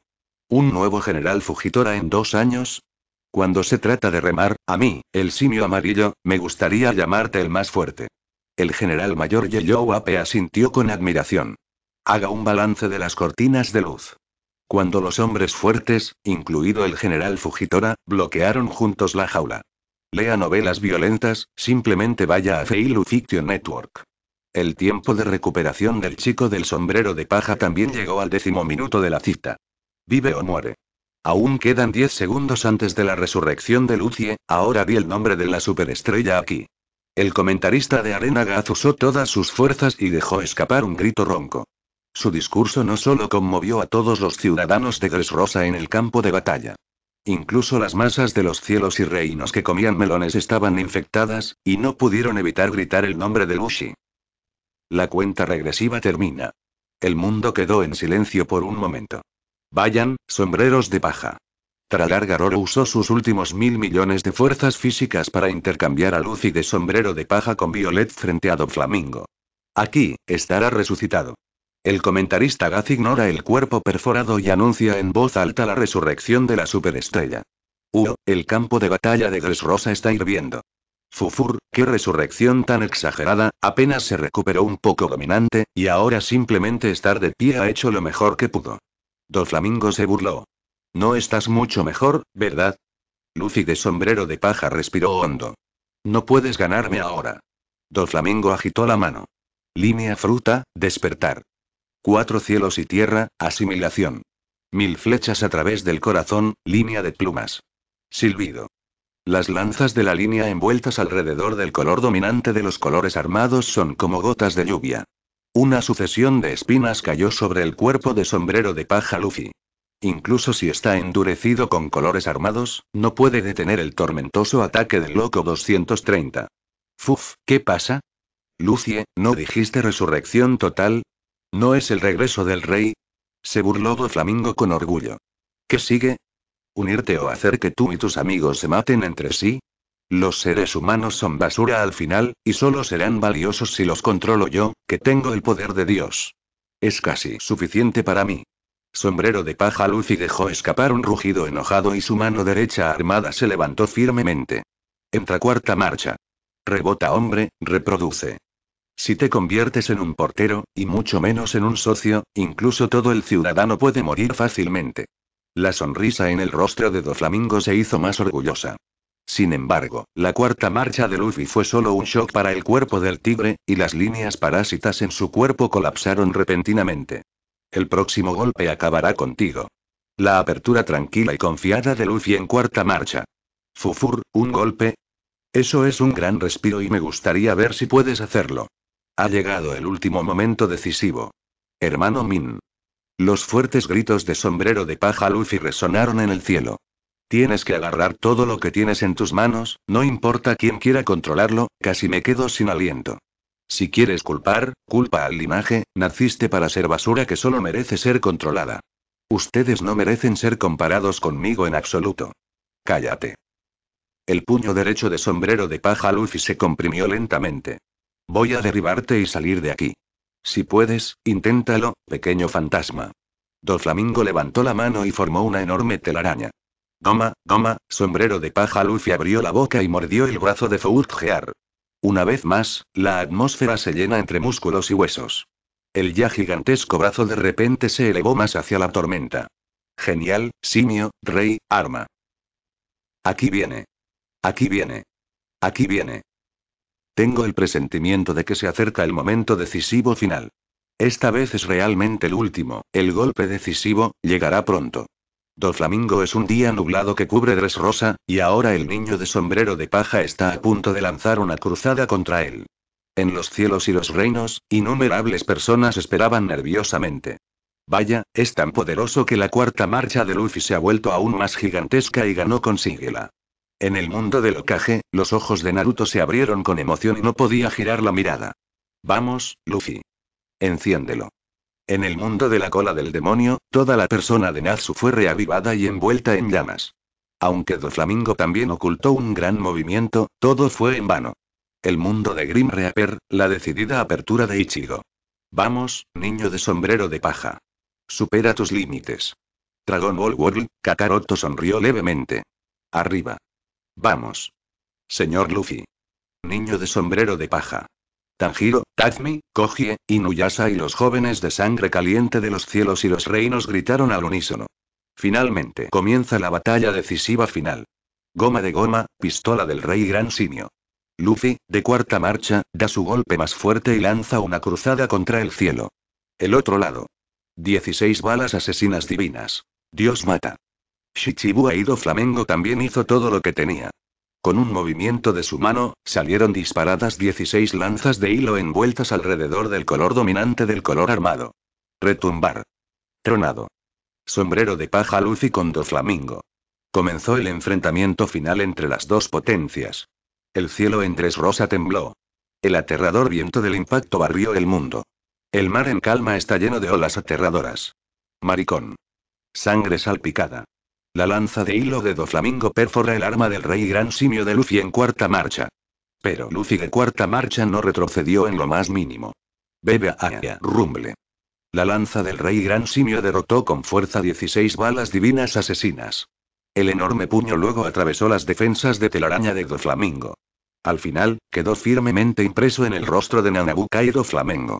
¿Un nuevo general fugitora en dos años? Cuando se trata de remar, a mí, el simio amarillo, me gustaría llamarte el más fuerte. El general mayor Yellow Ape asintió con admiración. Haga un balance de las cortinas de luz. Cuando los hombres fuertes, incluido el general Fujitora, bloquearon juntos la jaula. Lea novelas violentas, simplemente vaya a Feilu Fiction Network. El tiempo de recuperación del chico del sombrero de paja también llegó al décimo minuto de la cita. Vive o muere. Aún quedan 10 segundos antes de la resurrección de Lucie, ahora vi el nombre de la superestrella aquí. El comentarista de Arena Gaz usó todas sus fuerzas y dejó escapar un grito ronco. Su discurso no solo conmovió a todos los ciudadanos de Gresrosa en el campo de batalla. Incluso las masas de los cielos y reinos que comían melones estaban infectadas, y no pudieron evitar gritar el nombre de Lucie. La cuenta regresiva termina. El mundo quedó en silencio por un momento. Vayan, sombreros de paja. Tragar Garoro usó sus últimos mil millones de fuerzas físicas para intercambiar a Lucy de sombrero de paja con Violet frente a Don Flamingo. Aquí, estará resucitado. El comentarista Gaz ignora el cuerpo perforado y anuncia en voz alta la resurrección de la superestrella. Uh, el campo de batalla de Dressrosa está hirviendo. Fufur, qué resurrección tan exagerada, apenas se recuperó un poco dominante, y ahora simplemente estar de pie ha hecho lo mejor que pudo. Doflamingo Flamingo se burló. No estás mucho mejor, ¿verdad? Luffy de sombrero de paja respiró hondo. No puedes ganarme ahora. Doflamingo Flamingo agitó la mano. Línea fruta, despertar. Cuatro cielos y tierra, asimilación. Mil flechas a través del corazón, línea de plumas. Silbido. Las lanzas de la línea envueltas alrededor del color dominante de los colores armados son como gotas de lluvia. Una sucesión de espinas cayó sobre el cuerpo de sombrero de paja Luffy. Incluso si está endurecido con colores armados, no puede detener el tormentoso ataque del loco 230. Fuf, ¿qué pasa? Lucie, ¿no dijiste resurrección total? ¿No es el regreso del rey? Se burló flamingo con orgullo. ¿Qué sigue? ¿Unirte o hacer que tú y tus amigos se maten entre sí? Los seres humanos son basura al final, y solo serán valiosos si los controlo yo, que tengo el poder de Dios. Es casi suficiente para mí. Sombrero de paja Lucy dejó escapar un rugido enojado y su mano derecha armada se levantó firmemente. Entra cuarta marcha. Rebota hombre, reproduce. Si te conviertes en un portero, y mucho menos en un socio, incluso todo el ciudadano puede morir fácilmente. La sonrisa en el rostro de Doflamingo se hizo más orgullosa. Sin embargo, la cuarta marcha de Luffy fue solo un shock para el cuerpo del tigre, y las líneas parásitas en su cuerpo colapsaron repentinamente. El próximo golpe acabará contigo. La apertura tranquila y confiada de Luffy en cuarta marcha. Fufur, un golpe. Eso es un gran respiro y me gustaría ver si puedes hacerlo. Ha llegado el último momento decisivo. Hermano Min. Los fuertes gritos de sombrero de paja Luffy resonaron en el cielo. Tienes que agarrar todo lo que tienes en tus manos, no importa quién quiera controlarlo, casi me quedo sin aliento. Si quieres culpar, culpa al linaje, naciste para ser basura que solo merece ser controlada. Ustedes no merecen ser comparados conmigo en absoluto. Cállate. El puño derecho de sombrero de paja Luffy se comprimió lentamente. Voy a derribarte y salir de aquí. Si puedes, inténtalo, pequeño fantasma. Flamingo levantó la mano y formó una enorme telaraña. Goma, goma, sombrero de paja. Luffy abrió la boca y mordió el brazo de Gear. Una vez más, la atmósfera se llena entre músculos y huesos. El ya gigantesco brazo de repente se elevó más hacia la tormenta. Genial, simio, rey, arma. Aquí viene. Aquí viene. Aquí viene. Tengo el presentimiento de que se acerca el momento decisivo final. Esta vez es realmente el último, el golpe decisivo, llegará pronto. Do Flamingo es un día nublado que cubre Dres Rosa, y ahora el niño de sombrero de paja está a punto de lanzar una cruzada contra él. En los cielos y los reinos, innumerables personas esperaban nerviosamente. Vaya, es tan poderoso que la cuarta marcha de Luffy se ha vuelto aún más gigantesca y ganó con En el mundo del ocaje, los ojos de Naruto se abrieron con emoción y no podía girar la mirada. Vamos, Luffy. Enciéndelo. En el mundo de la cola del demonio, toda la persona de Natsu fue reavivada y envuelta en llamas. Aunque Doflamingo también ocultó un gran movimiento, todo fue en vano. El mundo de Grim Reaper, la decidida apertura de Ichigo. Vamos, niño de sombrero de paja. Supera tus límites. Dragon Ball World, Kakaroto sonrió levemente. Arriba. Vamos. Señor Luffy. Niño de sombrero de paja. Tanjiro, Tazmi, Koji, Inuyasa y los jóvenes de sangre caliente de los cielos y los reinos gritaron al unísono. Finalmente comienza la batalla decisiva final. Goma de goma, pistola del rey gran simio. Luffy, de cuarta marcha, da su golpe más fuerte y lanza una cruzada contra el cielo. El otro lado. 16 balas asesinas divinas. Dios mata. Shichibu Aido Flamengo también hizo todo lo que tenía. Con un movimiento de su mano, salieron disparadas 16 lanzas de hilo envueltas alrededor del color dominante del color armado. Retumbar. Tronado. Sombrero de paja luz y condo flamingo. Comenzó el enfrentamiento final entre las dos potencias. El cielo en tres rosa tembló. El aterrador viento del impacto barrió el mundo. El mar en calma está lleno de olas aterradoras. Maricón. Sangre salpicada. La lanza de hilo de Doflamingo perfora el arma del rey gran simio de Luffy en cuarta marcha. Pero Luffy de cuarta marcha no retrocedió en lo más mínimo. Bebe aya rumble. La lanza del rey gran simio derrotó con fuerza 16 balas divinas asesinas. El enorme puño luego atravesó las defensas de telaraña de Doflamingo. Al final, quedó firmemente impreso en el rostro de Nanabu Kaido Flamengo.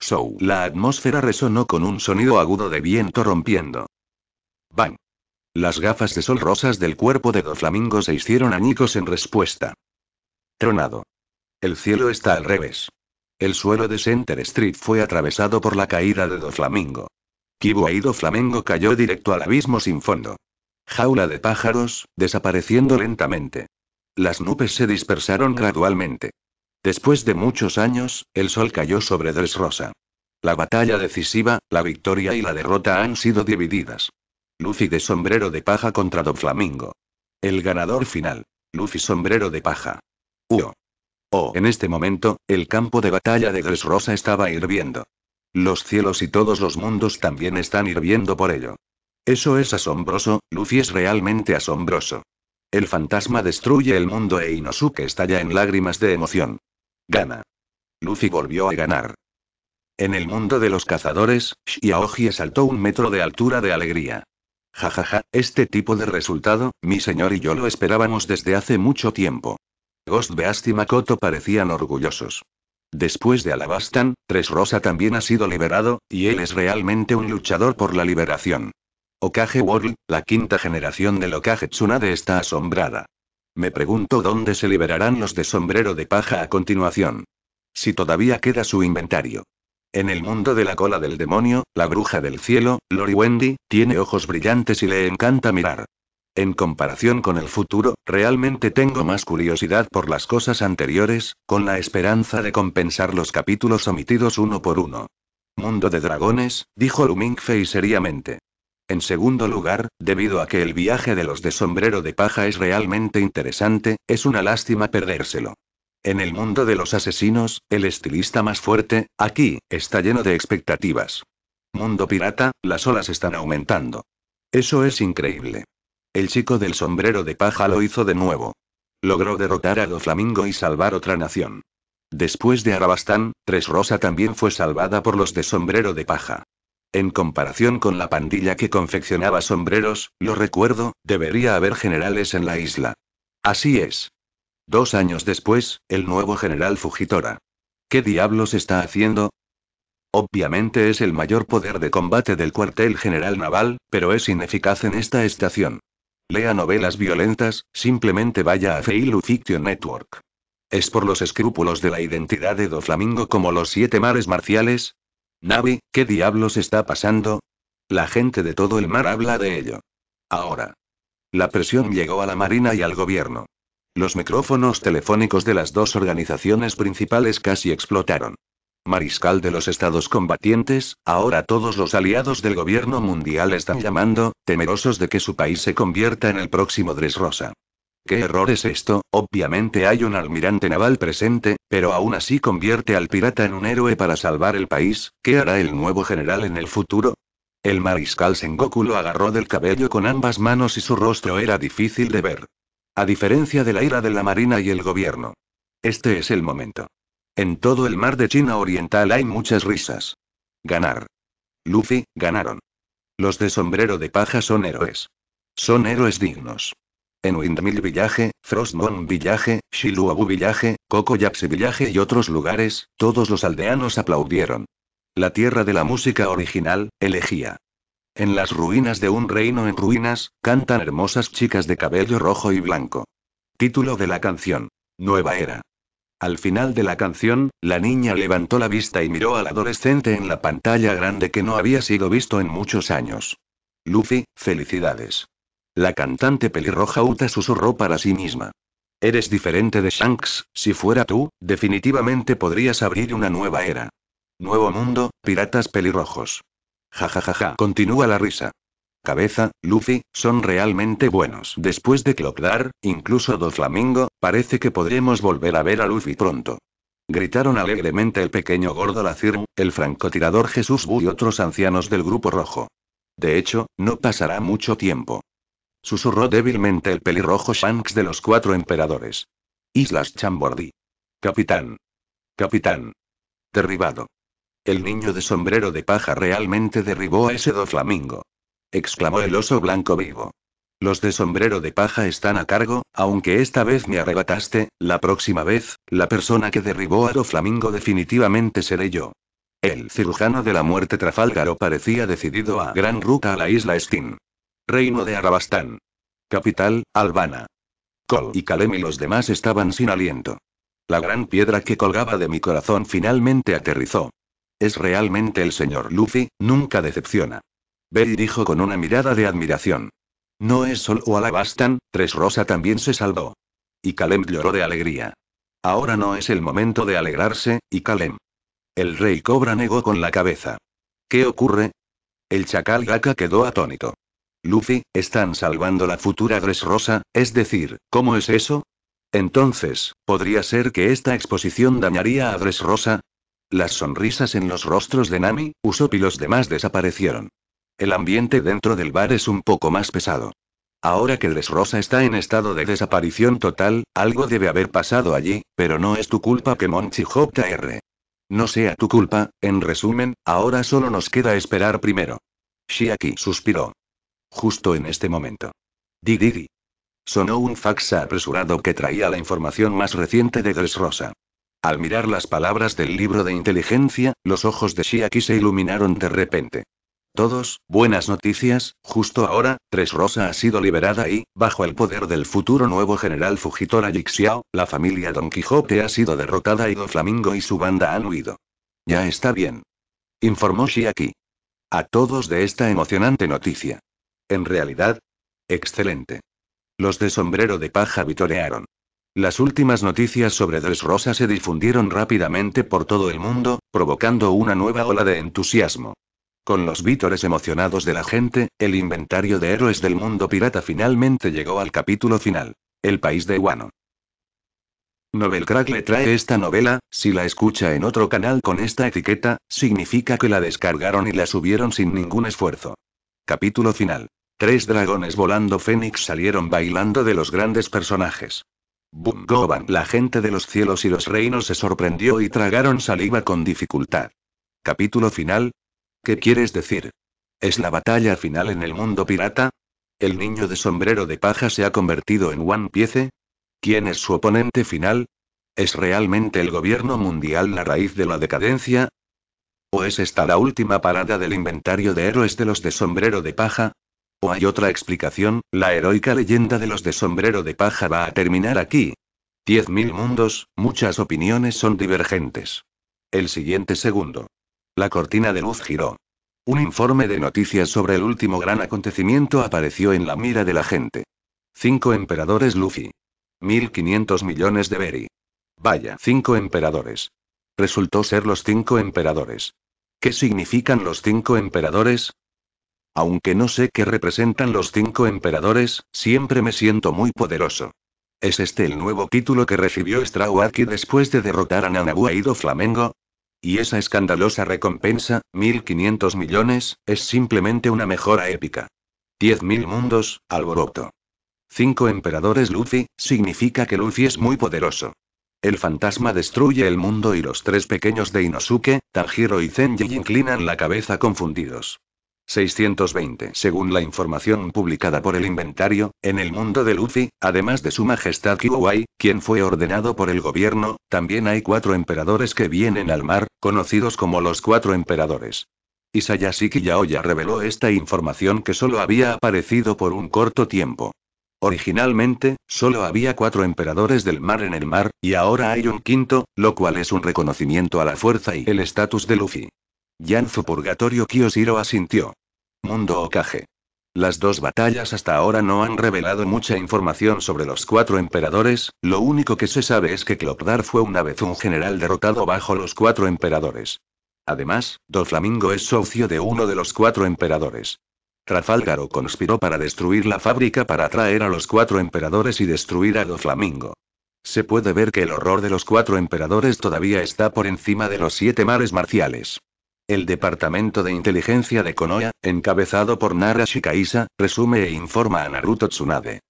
So, la atmósfera resonó con un sonido agudo de viento rompiendo. Bang. Las gafas de sol rosas del cuerpo de Doflamingo se hicieron añicos en respuesta. Tronado. El cielo está al revés. El suelo de Center Street fue atravesado por la caída de Doflamingo. Kibo Aido Flamengo cayó directo al abismo sin fondo. Jaula de pájaros, desapareciendo lentamente. Las nubes se dispersaron gradualmente. Después de muchos años, el sol cayó sobre Dressrosa. La batalla decisiva, la victoria y la derrota han sido divididas. Luffy de sombrero de paja contra Don Flamingo. El ganador final. Luffy sombrero de paja. Oh, en este momento, el campo de batalla de Dressrosa estaba hirviendo. Los cielos y todos los mundos también están hirviendo por ello. Eso es asombroso, Luffy es realmente asombroso. El fantasma destruye el mundo e Inosuke estalla en lágrimas de emoción. Gana. Luffy volvió a ganar. En el mundo de los cazadores, Xiaoji saltó un metro de altura de alegría. Jajaja, este tipo de resultado, mi señor y yo lo esperábamos desde hace mucho tiempo. Ghost Beast y Makoto parecían orgullosos. Después de Alabastan, Tres Rosa también ha sido liberado, y él es realmente un luchador por la liberación. Okage World, la quinta generación del Okage Tsunade está asombrada. Me pregunto dónde se liberarán los de sombrero de paja a continuación. Si todavía queda su inventario. En el mundo de la cola del demonio, la bruja del cielo, Lori Wendy, tiene ojos brillantes y le encanta mirar. En comparación con el futuro, realmente tengo más curiosidad por las cosas anteriores, con la esperanza de compensar los capítulos omitidos uno por uno. Mundo de dragones, dijo Lumingfei seriamente. En segundo lugar, debido a que el viaje de los de sombrero de paja es realmente interesante, es una lástima perdérselo. En el mundo de los asesinos, el estilista más fuerte, aquí, está lleno de expectativas. Mundo pirata, las olas están aumentando. Eso es increíble. El chico del sombrero de paja lo hizo de nuevo. Logró derrotar a Doflamingo y salvar otra nación. Después de Arabastán, Tres Rosa también fue salvada por los de sombrero de paja. En comparación con la pandilla que confeccionaba sombreros, lo recuerdo, debería haber generales en la isla. Así es. Dos años después, el nuevo general Fujitora. ¿Qué diablos está haciendo? Obviamente es el mayor poder de combate del cuartel general naval, pero es ineficaz en esta estación. Lea novelas violentas, simplemente vaya a Feilu Fiction Network. ¿Es por los escrúpulos de la identidad de Doflamingo como los siete mares marciales? Navi, ¿qué diablos está pasando? La gente de todo el mar habla de ello. Ahora. La presión llegó a la Marina y al gobierno. Los micrófonos telefónicos de las dos organizaciones principales casi explotaron. Mariscal de los estados combatientes, ahora todos los aliados del gobierno mundial están llamando, temerosos de que su país se convierta en el próximo Dresrosa. ¿Qué error es esto? Obviamente hay un almirante naval presente, pero aún así convierte al pirata en un héroe para salvar el país. ¿Qué hará el nuevo general en el futuro? El mariscal Sengoku lo agarró del cabello con ambas manos y su rostro era difícil de ver. A diferencia de la ira de la Marina y el gobierno. Este es el momento. En todo el mar de China Oriental hay muchas risas. Ganar. Luffy, ganaron. Los de sombrero de paja son héroes. Son héroes dignos. En Windmill Village, Frostmourne Village, Shiluabu Village, Kokoyapse Village y otros lugares, todos los aldeanos aplaudieron. La tierra de la música original, elegía. En las ruinas de un reino en ruinas, cantan hermosas chicas de cabello rojo y blanco. Título de la canción. Nueva Era. Al final de la canción, la niña levantó la vista y miró al adolescente en la pantalla grande que no había sido visto en muchos años. Luffy, felicidades. La cantante pelirroja Uta susurró para sí misma. Eres diferente de Shanks, si fuera tú, definitivamente podrías abrir una nueva era. Nuevo mundo, piratas pelirrojos. Jajajaja, ja, ja, ja. continúa la risa. Cabeza, Luffy, son realmente buenos. Después de Clockdar, incluso Doflamingo, parece que podremos volver a ver a Luffy pronto. Gritaron alegremente el pequeño gordo Lacirm, el francotirador Jesús Bu y otros ancianos del grupo rojo. De hecho, no pasará mucho tiempo. Susurró débilmente el pelirrojo Shanks de los cuatro emperadores. Islas Chambordi. Capitán. Capitán. Derribado. El niño de sombrero de paja realmente derribó a ese doflamingo. Exclamó el oso blanco vivo. Los de sombrero de paja están a cargo, aunque esta vez me arrebataste, la próxima vez, la persona que derribó a doflamingo definitivamente seré yo. El cirujano de la muerte Trafalgaro parecía decidido a gran ruta a la isla Stin. Reino de Arabastán. Capital, Albana. Col y Kalem y los demás estaban sin aliento. La gran piedra que colgaba de mi corazón finalmente aterrizó. Es realmente el señor Luffy, nunca decepciona. Betty dijo con una mirada de admiración. No es solo Alabastan, Tres Rosa también se salvó. Y Kalem lloró de alegría. Ahora no es el momento de alegrarse, y Kalem. El rey cobra negó con la cabeza. ¿Qué ocurre? El chacal Gaka quedó atónito. Luffy, están salvando la futura Rosa, es decir, ¿cómo es eso? Entonces, ¿podría ser que esta exposición dañaría a Rosa?» Las sonrisas en los rostros de Nami, Usopp y los demás desaparecieron. El ambiente dentro del bar es un poco más pesado. Ahora que Dressrosa está en estado de desaparición total, algo debe haber pasado allí, pero no es tu culpa que Monchi JR. No sea tu culpa, en resumen, ahora solo nos queda esperar primero. Shiaki suspiró. Justo en este momento. Didi. Sonó un fax apresurado que traía la información más reciente de Dressrosa. Al mirar las palabras del libro de inteligencia, los ojos de Shiaki se iluminaron de repente. Todos, buenas noticias, justo ahora, Tres Rosa ha sido liberada y, bajo el poder del futuro nuevo general Fujitora Yixiao, la familia Don Quijote ha sido derrotada y Doflamingo Flamingo y su banda han huido. Ya está bien. Informó Shiaki. A todos de esta emocionante noticia. En realidad. Excelente. Los de sombrero de paja vitorearon. Las últimas noticias sobre Dressrosa se difundieron rápidamente por todo el mundo, provocando una nueva ola de entusiasmo. Con los vítores emocionados de la gente, el inventario de héroes del mundo pirata finalmente llegó al capítulo final. El país de Wano. Novelcrack le trae esta novela, si la escucha en otro canal con esta etiqueta, significa que la descargaron y la subieron sin ningún esfuerzo. Capítulo final. Tres dragones volando fénix salieron bailando de los grandes personajes. Bungoban, la gente de los cielos y los reinos se sorprendió y tragaron saliva con dificultad. Capítulo final. ¿Qué quieres decir? ¿Es la batalla final en el mundo pirata? ¿El niño de sombrero de paja se ha convertido en One Piece? ¿Quién es su oponente final? ¿Es realmente el gobierno mundial la raíz de la decadencia? ¿O es esta la última parada del inventario de héroes de los de sombrero de paja? hay otra explicación? La heroica leyenda de los de sombrero de paja va a terminar aquí. Diez mil mundos, muchas opiniones son divergentes. El siguiente segundo. La cortina de luz giró. Un informe de noticias sobre el último gran acontecimiento apareció en la mira de la gente. Cinco emperadores Luffy. 1500 millones de Berry. Vaya, cinco emperadores. Resultó ser los cinco emperadores. ¿Qué significan los cinco emperadores? Aunque no sé qué representan los cinco emperadores, siempre me siento muy poderoso. ¿Es este el nuevo título que recibió Strawaki después de derrotar a Nanabu e Ido Flamengo? Y esa escandalosa recompensa, 1500 millones, es simplemente una mejora épica. 10.000 mundos, alboroto. Cinco emperadores Luffy, significa que Luffy es muy poderoso. El fantasma destruye el mundo y los tres pequeños de Inosuke, Tanjiro y Zenji inclinan la cabeza confundidos. 620. Según la información publicada por el inventario, en el mundo de Luffy, además de su majestad Kiwai, quien fue ordenado por el gobierno, también hay cuatro emperadores que vienen al mar, conocidos como los cuatro emperadores. Isayasiki Yaoya reveló esta información que solo había aparecido por un corto tiempo. Originalmente, solo había cuatro emperadores del mar en el mar, y ahora hay un quinto, lo cual es un reconocimiento a la fuerza y el estatus de Luffy. Yanzu Purgatorio Kyoshiro asintió. Mundo Okage. Las dos batallas hasta ahora no han revelado mucha información sobre los cuatro emperadores, lo único que se sabe es que Clopdar fue una vez un general derrotado bajo los cuatro emperadores. Además, Doflamingo es socio de uno de los cuatro emperadores. Trafalgaro conspiró para destruir la fábrica para atraer a los cuatro emperadores y destruir a Doflamingo. Se puede ver que el horror de los cuatro emperadores todavía está por encima de los siete mares marciales. El departamento de inteligencia de Konoha, encabezado por Nara Shikaisa, resume e informa a Naruto Tsunade.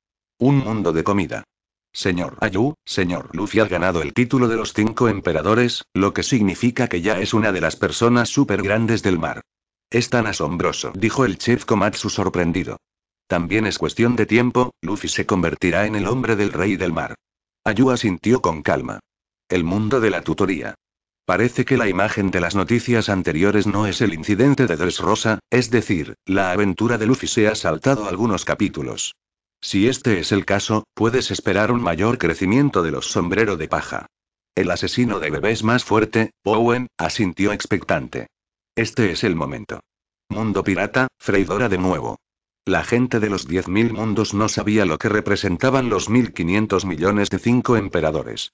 Un mundo de comida. Señor Ayu, señor Luffy ha ganado el título de los cinco emperadores, lo que significa que ya es una de las personas súper grandes del mar. Es tan asombroso, dijo el chef Komatsu sorprendido. También es cuestión de tiempo, Luffy se convertirá en el hombre del rey del mar. Ayu asintió con calma. El mundo de la tutoría. Parece que la imagen de las noticias anteriores no es el incidente de Dressrosa, es decir, la aventura de Luffy se ha saltado algunos capítulos. Si este es el caso, puedes esperar un mayor crecimiento de los sombrero de paja. El asesino de bebés más fuerte, Bowen, asintió expectante. Este es el momento. Mundo pirata, freidora de nuevo. La gente de los 10.000 mundos no sabía lo que representaban los 1.500 millones de cinco emperadores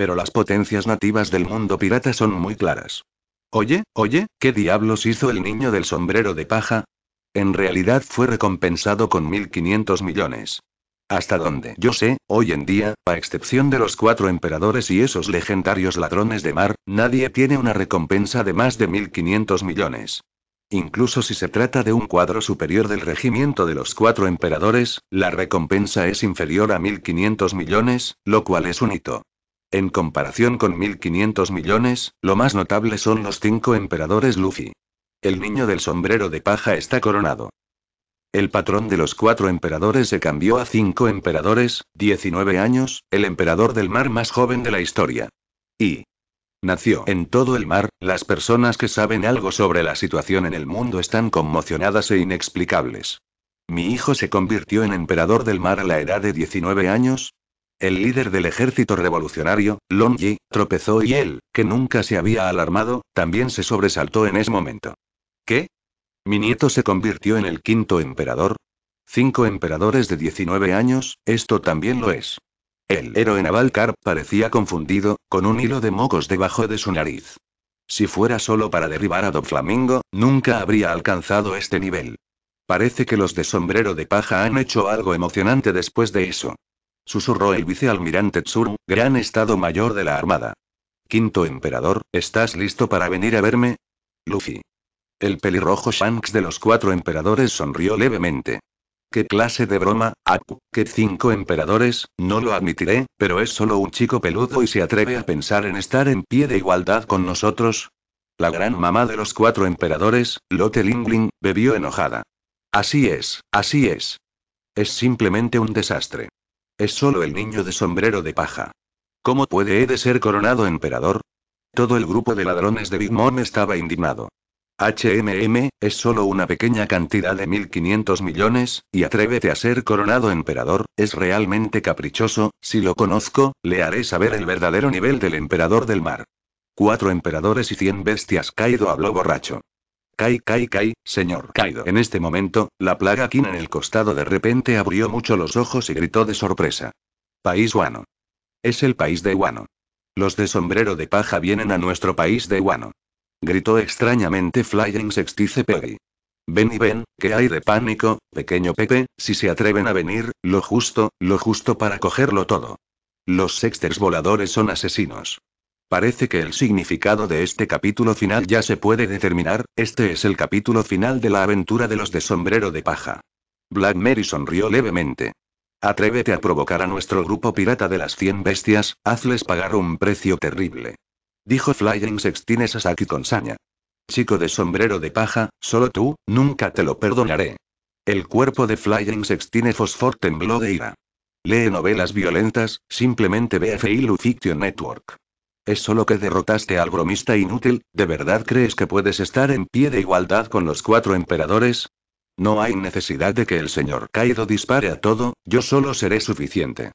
pero las potencias nativas del mundo pirata son muy claras. Oye, oye, ¿qué diablos hizo el niño del sombrero de paja? En realidad fue recompensado con 1.500 millones. Hasta donde yo sé, hoy en día, a excepción de los cuatro emperadores y esos legendarios ladrones de mar, nadie tiene una recompensa de más de 1.500 millones. Incluso si se trata de un cuadro superior del regimiento de los cuatro emperadores, la recompensa es inferior a 1.500 millones, lo cual es un hito. En comparación con 1.500 millones, lo más notable son los cinco emperadores Luffy. El niño del sombrero de paja está coronado. El patrón de los cuatro emperadores se cambió a cinco emperadores, 19 años, el emperador del mar más joven de la historia. Y, Nació en todo el mar, las personas que saben algo sobre la situación en el mundo están conmocionadas e inexplicables. Mi hijo se convirtió en emperador del mar a la edad de 19 años, el líder del ejército revolucionario, Longyi, tropezó y él, que nunca se había alarmado, también se sobresaltó en ese momento. ¿Qué? ¿Mi nieto se convirtió en el quinto emperador? Cinco emperadores de 19 años, esto también lo es. El héroe naval Carp parecía confundido, con un hilo de mocos debajo de su nariz. Si fuera solo para derribar a Don Flamingo, nunca habría alcanzado este nivel. Parece que los de sombrero de paja han hecho algo emocionante después de eso susurró el vicealmirante Tsuru, gran estado mayor de la Armada. Quinto emperador, ¿estás listo para venir a verme? Luffy. El pelirrojo Shanks de los cuatro emperadores sonrió levemente. ¿Qué clase de broma, Aku? Ah, ¿Qué cinco emperadores? No lo admitiré, pero es solo un chico peludo y se atreve a pensar en estar en pie de igualdad con nosotros. La gran mamá de los cuatro emperadores, Lotte Lingling, bebió enojada. Así es, así es. Es simplemente un desastre. Es solo el niño de sombrero de paja. ¿Cómo puede de ser coronado emperador? Todo el grupo de ladrones de Big Mom estaba indignado. HMM, es solo una pequeña cantidad de 1.500 millones, y atrévete a ser coronado emperador, es realmente caprichoso, si lo conozco, le haré saber el verdadero nivel del emperador del mar. Cuatro emperadores y cien bestias caído habló borracho. Kai Kai Kai, señor Kaido. En este momento, la plaga Kin en el costado de repente abrió mucho los ojos y gritó de sorpresa. País Wano. Es el país de Wano. Los de sombrero de paja vienen a nuestro país de Wano. Gritó extrañamente Flying Sextice Peggy. Ven y ven, que hay de pánico, pequeño Pepe, si se atreven a venir, lo justo, lo justo para cogerlo todo. Los sexters voladores son asesinos. Parece que el significado de este capítulo final ya se puede determinar, este es el capítulo final de la aventura de los de sombrero de paja. Black Mary sonrió levemente. Atrévete a provocar a nuestro grupo pirata de las 100 bestias, hazles pagar un precio terrible. Dijo Flying Sextine Sasaki con saña. Chico de sombrero de paja, solo tú, nunca te lo perdonaré. El cuerpo de Flying Sextine Fosfor tembló de ira. Lee novelas violentas, simplemente ve a Fiction Network. Es solo que derrotaste al bromista inútil, ¿de verdad crees que puedes estar en pie de igualdad con los cuatro emperadores? No hay necesidad de que el señor Kaido dispare a todo, yo solo seré suficiente.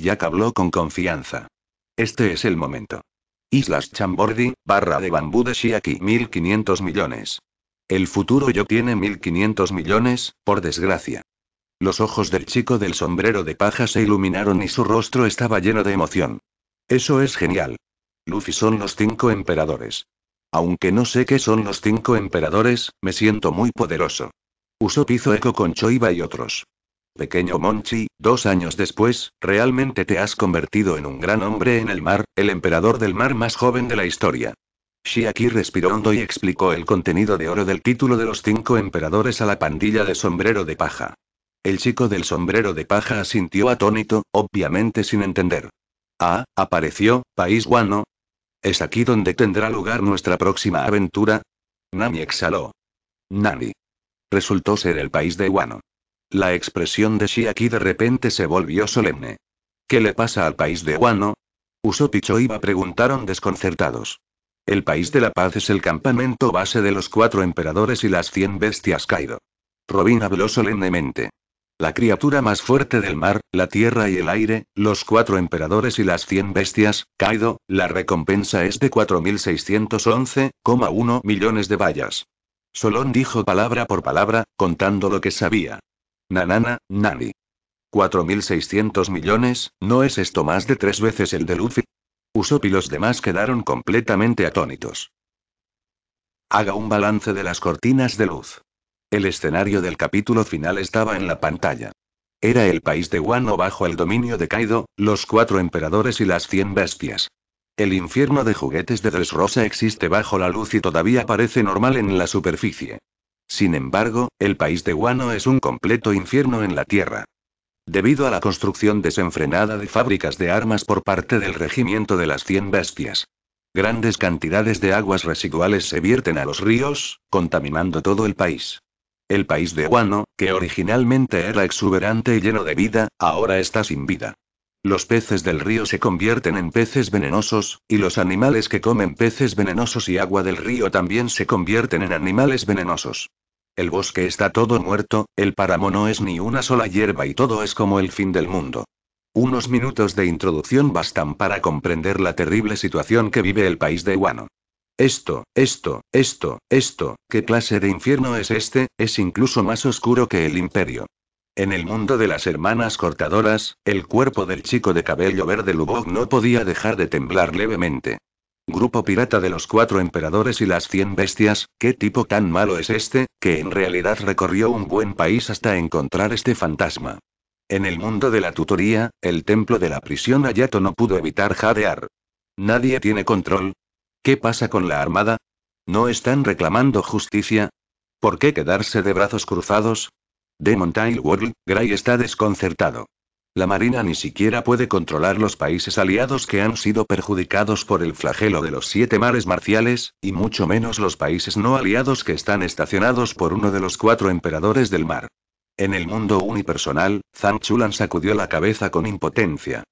ya habló con confianza. Este es el momento. Islas Chambordi, barra de bambú de Shiaki 1500 millones. El futuro yo tiene 1500 millones, por desgracia. Los ojos del chico del sombrero de paja se iluminaron y su rostro estaba lleno de emoción. Eso es genial. Luffy son los cinco emperadores. Aunque no sé qué son los cinco emperadores, me siento muy poderoso. Usó piso eco con Choiba y otros. Pequeño Monchi, dos años después, realmente te has convertido en un gran hombre en el mar, el emperador del mar más joven de la historia. Shiaki respiró hondo y explicó el contenido de oro del título de los cinco emperadores a la pandilla de sombrero de paja. El chico del sombrero de paja asintió atónito, obviamente sin entender. Ah, apareció, país guano. ¿Es aquí donde tendrá lugar nuestra próxima aventura? Nami exhaló. Nani. Resultó ser el país de Guano. La expresión de Shiaki de repente se volvió solemne. ¿Qué le pasa al país de Guano? Usopp y Choiba preguntaron desconcertados. El país de la paz es el campamento base de los cuatro emperadores y las cien bestias Kaido. Robin habló solemnemente. La criatura más fuerte del mar, la tierra y el aire, los cuatro emperadores y las cien bestias, Kaido, la recompensa es de 4.611,1 millones de vallas. Solón dijo palabra por palabra, contando lo que sabía. Nanana, Nani. 4.600 millones, ¿no es esto más de tres veces el de Luffy? Usopp y los demás quedaron completamente atónitos. Haga un balance de las cortinas de luz. El escenario del capítulo final estaba en la pantalla. Era el país de Wano bajo el dominio de Kaido, los cuatro emperadores y las cien bestias. El infierno de juguetes de Dressrosa existe bajo la luz y todavía parece normal en la superficie. Sin embargo, el país de Wano es un completo infierno en la Tierra. Debido a la construcción desenfrenada de fábricas de armas por parte del regimiento de las 100 bestias. Grandes cantidades de aguas residuales se vierten a los ríos, contaminando todo el país. El país de Guano, que originalmente era exuberante y lleno de vida, ahora está sin vida. Los peces del río se convierten en peces venenosos, y los animales que comen peces venenosos y agua del río también se convierten en animales venenosos. El bosque está todo muerto, el páramo no es ni una sola hierba y todo es como el fin del mundo. Unos minutos de introducción bastan para comprender la terrible situación que vive el país de Guano. Esto, esto, esto, esto, ¿qué clase de infierno es este? Es incluso más oscuro que el imperio. En el mundo de las hermanas cortadoras, el cuerpo del chico de cabello verde Lubog no podía dejar de temblar levemente. Grupo pirata de los cuatro emperadores y las cien bestias, ¿qué tipo tan malo es este, que en realidad recorrió un buen país hasta encontrar este fantasma? En el mundo de la tutoría, el templo de la prisión Ayato no pudo evitar jadear. Nadie tiene control, ¿Qué pasa con la Armada? ¿No están reclamando justicia? ¿Por qué quedarse de brazos cruzados? De Montail World, Gray está desconcertado. La Marina ni siquiera puede controlar los países aliados que han sido perjudicados por el flagelo de los siete mares marciales, y mucho menos los países no aliados que están estacionados por uno de los cuatro emperadores del mar. En el mundo unipersonal, Zhang Chulan sacudió la cabeza con impotencia.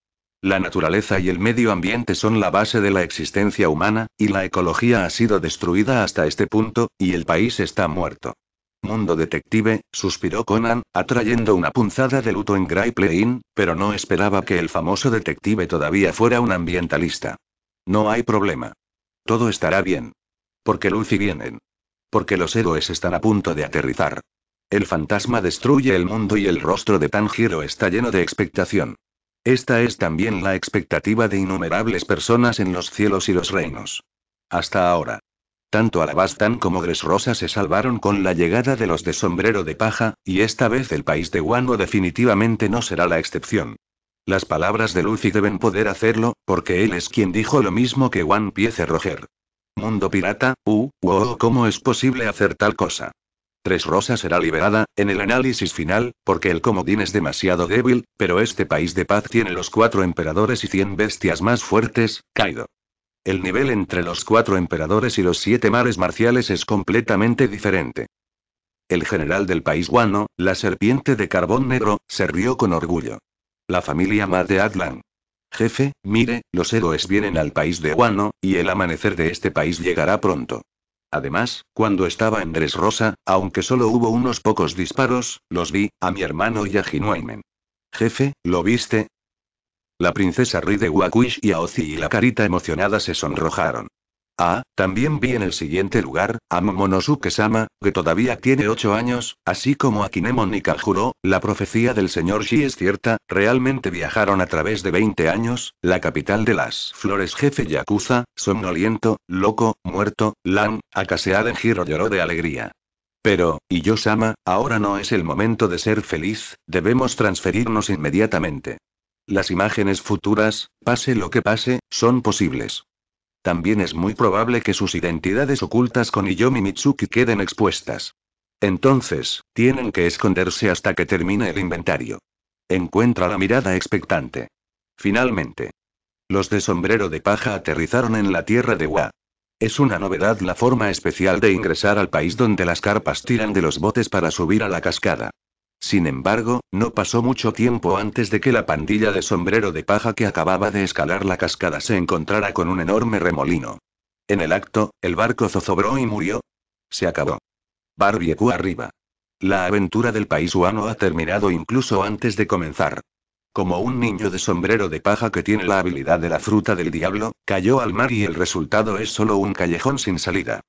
La naturaleza y el medio ambiente son la base de la existencia humana, y la ecología ha sido destruida hasta este punto, y el país está muerto. Mundo detective, suspiró Conan, atrayendo una punzada de luto en Gray Plain, pero no esperaba que el famoso detective todavía fuera un ambientalista. No hay problema. Todo estará bien. Porque Lucy vienen. Porque los héroes están a punto de aterrizar. El fantasma destruye el mundo y el rostro de Tanjiro está lleno de expectación. Esta es también la expectativa de innumerables personas en los cielos y los reinos. Hasta ahora. Tanto Alabastan como Gresrosa se salvaron con la llegada de los de sombrero de paja, y esta vez el país de Wano definitivamente no será la excepción. Las palabras de Luffy deben poder hacerlo, porque él es quien dijo lo mismo que One Piece Roger. Mundo pirata, uh, wow, ¿cómo es posible hacer tal cosa? Tres Rosas será liberada, en el análisis final, porque el comodín es demasiado débil, pero este país de paz tiene los cuatro emperadores y cien bestias más fuertes, Kaido. El nivel entre los cuatro emperadores y los siete mares marciales es completamente diferente. El general del país guano, la serpiente de carbón negro, se rió con orgullo. La familia de Adlan. Jefe, mire, los héroes vienen al país de Guano, y el amanecer de este país llegará pronto. Además, cuando estaba en Rosa, aunque solo hubo unos pocos disparos, los vi, a mi hermano y a Jefe, ¿lo viste? La princesa de Wakuish y Ozi y la carita emocionada se sonrojaron. Ah, también vi en el siguiente lugar, a Momonosuke-sama, que todavía tiene 8 años, así como a Kinemon y Kajuro, la profecía del señor Shi es cierta, realmente viajaron a través de 20 años, la capital de las flores jefe Yakuza, somnoliento, loco, muerto, Lan, Akaseada en giro lloró de alegría. Pero, y yo Sama, ahora no es el momento de ser feliz, debemos transferirnos inmediatamente. Las imágenes futuras, pase lo que pase, son posibles. También es muy probable que sus identidades ocultas con Iyomi Mitsuki queden expuestas. Entonces, tienen que esconderse hasta que termine el inventario. Encuentra la mirada expectante. Finalmente. Los de sombrero de paja aterrizaron en la tierra de Wa. Es una novedad la forma especial de ingresar al país donde las carpas tiran de los botes para subir a la cascada. Sin embargo, no pasó mucho tiempo antes de que la pandilla de sombrero de paja que acababa de escalar la cascada se encontrara con un enorme remolino. En el acto, el barco zozobró y murió. Se acabó. Barbiecu arriba. La aventura del país ha terminado incluso antes de comenzar. Como un niño de sombrero de paja que tiene la habilidad de la fruta del diablo, cayó al mar y el resultado es solo un callejón sin salida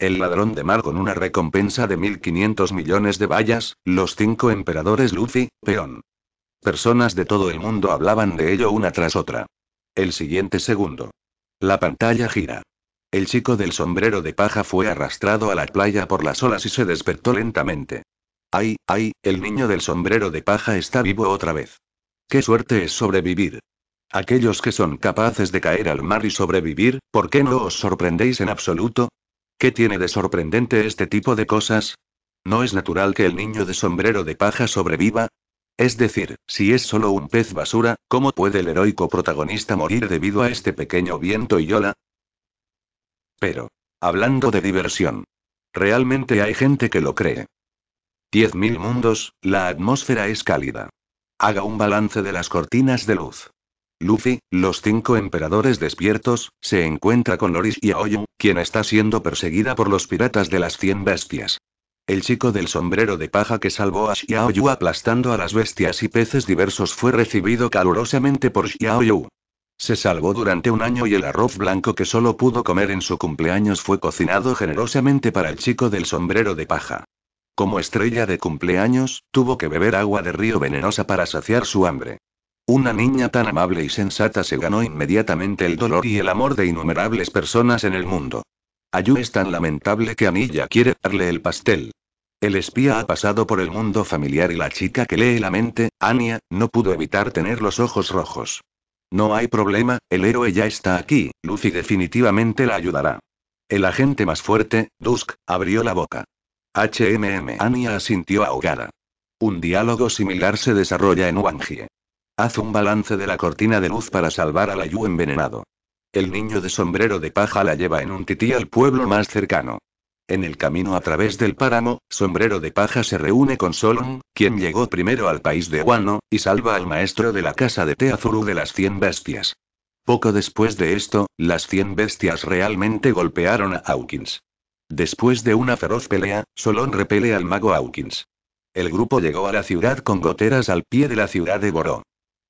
el ladrón de mar con una recompensa de 1.500 millones de vallas, los cinco emperadores Luffy, peón. Personas de todo el mundo hablaban de ello una tras otra. El siguiente segundo. La pantalla gira. El chico del sombrero de paja fue arrastrado a la playa por las olas y se despertó lentamente. ¡Ay, ay! El niño del sombrero de paja está vivo otra vez. ¡Qué suerte es sobrevivir! Aquellos que son capaces de caer al mar y sobrevivir, ¿por qué no os sorprendéis en absoluto? ¿Qué tiene de sorprendente este tipo de cosas? ¿No es natural que el niño de sombrero de paja sobreviva? Es decir, si es solo un pez basura, ¿cómo puede el heroico protagonista morir debido a este pequeño viento y ola? Pero, hablando de diversión, realmente hay gente que lo cree. 10.000 mundos, la atmósfera es cálida. Haga un balance de las cortinas de luz. Luffy, los cinco emperadores despiertos, se encuentra con Loris y Aoyun, quien está siendo perseguida por los piratas de las 100 bestias. El chico del sombrero de paja que salvó a Xiaoyu aplastando a las bestias y peces diversos fue recibido calurosamente por Xiaoyu. Se salvó durante un año y el arroz blanco que solo pudo comer en su cumpleaños fue cocinado generosamente para el chico del sombrero de paja. Como estrella de cumpleaños, tuvo que beber agua de río venenosa para saciar su hambre. Una niña tan amable y sensata se ganó inmediatamente el dolor y el amor de innumerables personas en el mundo. Ayu es tan lamentable que Anilla quiere darle el pastel. El espía ha pasado por el mundo familiar y la chica que lee la mente, Ania, no pudo evitar tener los ojos rojos. No hay problema, el héroe ya está aquí, Luffy definitivamente la ayudará. El agente más fuerte, Dusk, abrió la boca. HMM Ania asintió ahogada. Un diálogo similar se desarrolla en Wangie. Haz un balance de la cortina de luz para salvar a la Yu envenenado. El niño de sombrero de paja la lleva en un tití al pueblo más cercano. En el camino a través del páramo, Sombrero de Paja se reúne con Solon, quien llegó primero al país de Guano, y salva al maestro de la casa de Teazuru de las 100 bestias. Poco después de esto, las cien bestias realmente golpearon a Hawkins. Después de una feroz pelea, Solon repele al mago Hawkins. El grupo llegó a la ciudad con goteras al pie de la ciudad de Boró.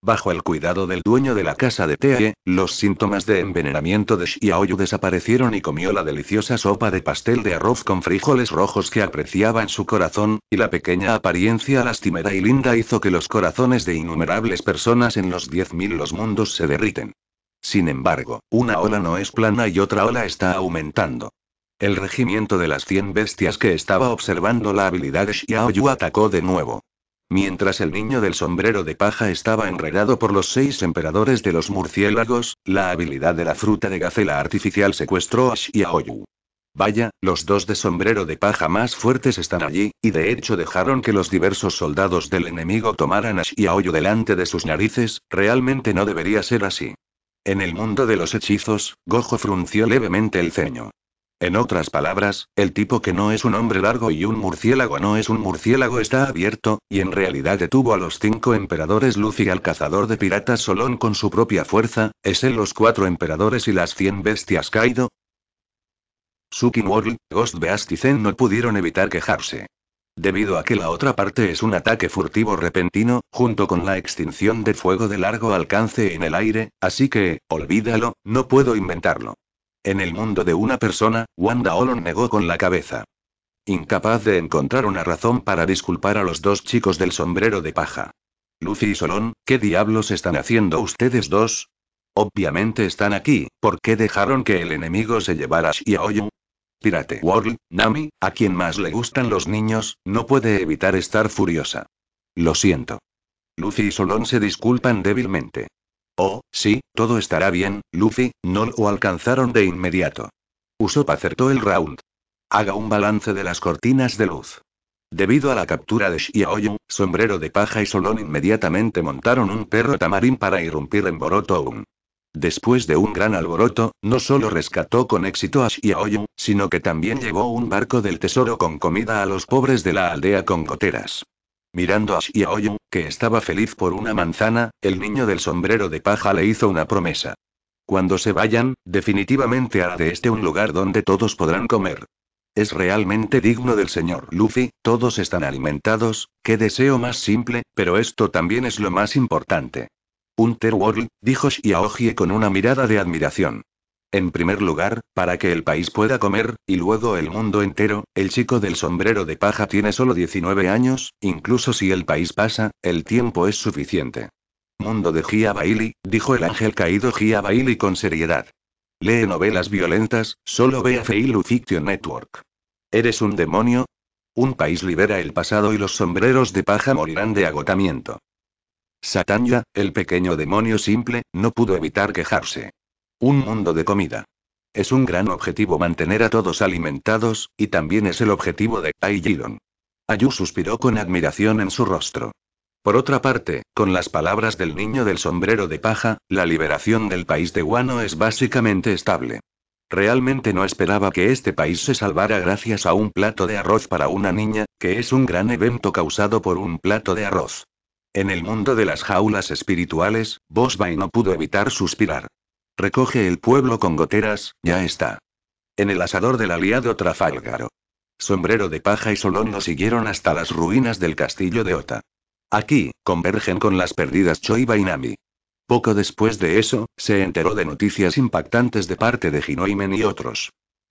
Bajo el cuidado del dueño de la casa de Teae, los síntomas de envenenamiento de Xiaoyu desaparecieron y comió la deliciosa sopa de pastel de arroz con frijoles rojos que apreciaba en su corazón, y la pequeña apariencia lastimera y linda hizo que los corazones de innumerables personas en los 10.000 los mundos se derriten. Sin embargo, una ola no es plana y otra ola está aumentando. El regimiento de las 100 bestias que estaba observando la habilidad de Xiaoyu atacó de nuevo. Mientras el niño del sombrero de paja estaba enredado por los seis emperadores de los murciélagos, la habilidad de la fruta de gacela artificial secuestró a y Oyu. Vaya, los dos de sombrero de paja más fuertes están allí, y de hecho dejaron que los diversos soldados del enemigo tomaran a Oyu delante de sus narices, realmente no debería ser así. En el mundo de los hechizos, Gojo frunció levemente el ceño. En otras palabras, el tipo que no es un hombre largo y un murciélago no es un murciélago está abierto, y en realidad detuvo a los cinco emperadores Luffy al cazador de piratas Solón con su propia fuerza, es él los cuatro emperadores y las cien bestias Kaido. Suki World, Ghost Beast y Zen no pudieron evitar quejarse. Debido a que la otra parte es un ataque furtivo repentino, junto con la extinción de fuego de largo alcance en el aire, así que, olvídalo, no puedo inventarlo. En el mundo de una persona, Wanda Olon negó con la cabeza. Incapaz de encontrar una razón para disculpar a los dos chicos del sombrero de paja. Lucy y Solón, ¿qué diablos están haciendo ustedes dos? Obviamente están aquí, ¿por qué dejaron que el enemigo se llevara a Xiaoyu? Pirate World, Nami, a quien más le gustan los niños, no puede evitar estar furiosa. Lo siento. Lucy y Solon se disculpan débilmente. Oh, sí, todo estará bien, Luffy, no lo alcanzaron de inmediato. Usopp acertó el round. Haga un balance de las cortinas de luz. Debido a la captura de Xiaoyu, Sombrero de Paja y Solón inmediatamente montaron un perro tamarín para irrumpir en Borotown. Después de un gran alboroto, no solo rescató con éxito a Xiaoyu, sino que también llevó un barco del tesoro con comida a los pobres de la aldea con goteras. Mirando a Shiaoyu, que estaba feliz por una manzana, el niño del sombrero de paja le hizo una promesa. Cuando se vayan, definitivamente hará de este un lugar donde todos podrán comer. Es realmente digno del señor Luffy, todos están alimentados, qué deseo más simple, pero esto también es lo más importante. Un World, dijo Xiaoji con una mirada de admiración. En primer lugar, para que el país pueda comer, y luego el mundo entero, el chico del sombrero de paja tiene solo 19 años, incluso si el país pasa, el tiempo es suficiente. Mundo de Gia Bailey, dijo el ángel caído Gia Bailey con seriedad. Lee novelas violentas, solo ve a Feilu Fiction Network. ¿Eres un demonio? Un país libera el pasado y los sombreros de paja morirán de agotamiento. Satanya, el pequeño demonio simple, no pudo evitar quejarse. Un mundo de comida. Es un gran objetivo mantener a todos alimentados, y también es el objetivo de Ai Ayu suspiró con admiración en su rostro. Por otra parte, con las palabras del niño del sombrero de paja, la liberación del país de Guano es básicamente estable. Realmente no esperaba que este país se salvara gracias a un plato de arroz para una niña, que es un gran evento causado por un plato de arroz. En el mundo de las jaulas espirituales, Bosby no pudo evitar suspirar. Recoge el pueblo con goteras, ya está. En el asador del aliado Trafalgaro. Sombrero de paja y Solón lo siguieron hasta las ruinas del castillo de Ota. Aquí, convergen con las perdidas Choiba y Nami. Poco después de eso, se enteró de noticias impactantes de parte de Hinoimen y otros.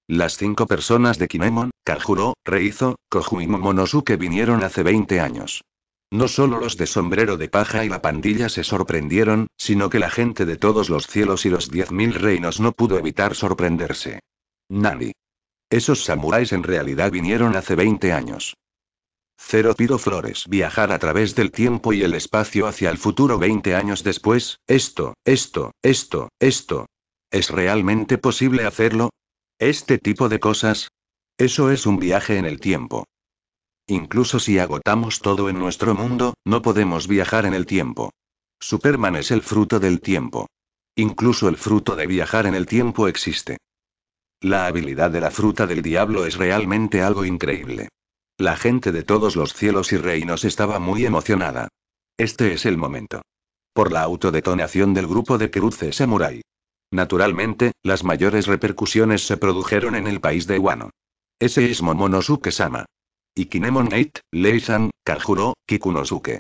Las cinco personas de Kinemon, Kajuro, Reizo, Koju y Momonosuke vinieron hace 20 años. No solo los de sombrero de paja y la pandilla se sorprendieron, sino que la gente de todos los cielos y los diez mil reinos no pudo evitar sorprenderse. ¡Nani! Esos samuráis en realidad vinieron hace 20 años. Cero tiro Flores. Viajar a través del tiempo y el espacio hacia el futuro 20 años después, esto, esto, esto, esto. ¿Es realmente posible hacerlo? ¿Este tipo de cosas? Eso es un viaje en el tiempo. Incluso si agotamos todo en nuestro mundo, no podemos viajar en el tiempo. Superman es el fruto del tiempo. Incluso el fruto de viajar en el tiempo existe. La habilidad de la fruta del diablo es realmente algo increíble. La gente de todos los cielos y reinos estaba muy emocionada. Este es el momento. Por la autodetonación del grupo de cruces Samurai. Naturalmente, las mayores repercusiones se produjeron en el país de Wano. Ese es Momonosuke-sama y Kinemon 8, Leisan, Kajuro, Kikunosuke.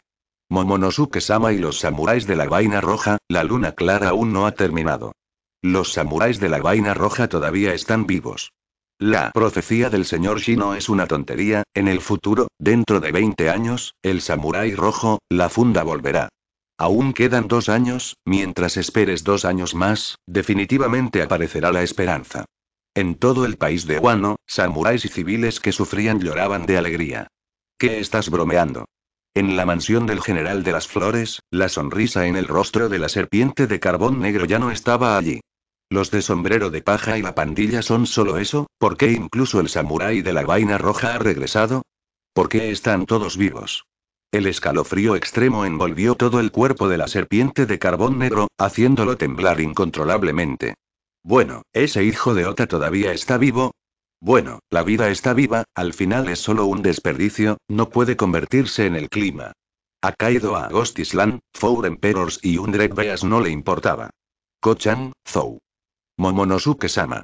Momonosuke-sama y los samuráis de la vaina roja, la luna clara aún no ha terminado. Los samuráis de la vaina roja todavía están vivos. La profecía del señor Shino es una tontería, en el futuro, dentro de 20 años, el samurái rojo, la funda volverá. Aún quedan dos años, mientras esperes dos años más, definitivamente aparecerá la esperanza. En todo el país de Wano, samuráis y civiles que sufrían lloraban de alegría. ¿Qué estás bromeando? En la mansión del general de las flores, la sonrisa en el rostro de la serpiente de carbón negro ya no estaba allí. Los de sombrero de paja y la pandilla son solo eso, ¿por qué incluso el samurái de la vaina roja ha regresado? ¿Por qué están todos vivos? El escalofrío extremo envolvió todo el cuerpo de la serpiente de carbón negro, haciéndolo temblar incontrolablemente. Bueno, ese hijo de Ota todavía está vivo. Bueno, la vida está viva, al final es solo un desperdicio, no puede convertirse en el clima. Ha caído a Ghost Four Emperors y Undrek no le importaba. Kochan, Zou. Momonosuke-sama.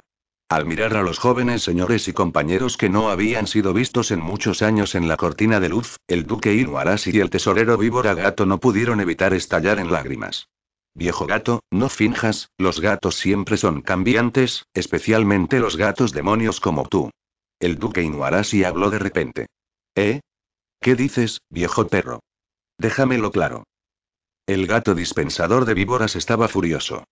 Al mirar a los jóvenes señores y compañeros que no habían sido vistos en muchos años en la cortina de luz, el duque Inuarashi y el tesorero víbora gato no pudieron evitar estallar en lágrimas. Viejo gato, no finjas, los gatos siempre son cambiantes, especialmente los gatos demonios como tú. El duque Inuarasi habló de repente. ¿Eh? ¿Qué dices, viejo perro? Déjamelo claro. El gato dispensador de víboras estaba furioso.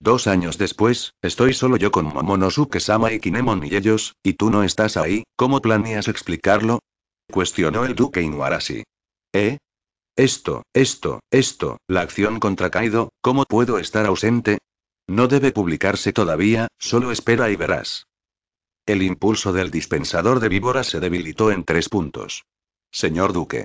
Dos años después, estoy solo yo con Momonosuke-sama y Kinemon y ellos, y tú no estás ahí, ¿cómo planeas explicarlo? Cuestionó el duque Inuarashi. ¿Eh? Esto, esto, esto, la acción contra Kaido, ¿cómo puedo estar ausente? No debe publicarse todavía, solo espera y verás. El impulso del dispensador de víbora se debilitó en tres puntos. Señor Duque.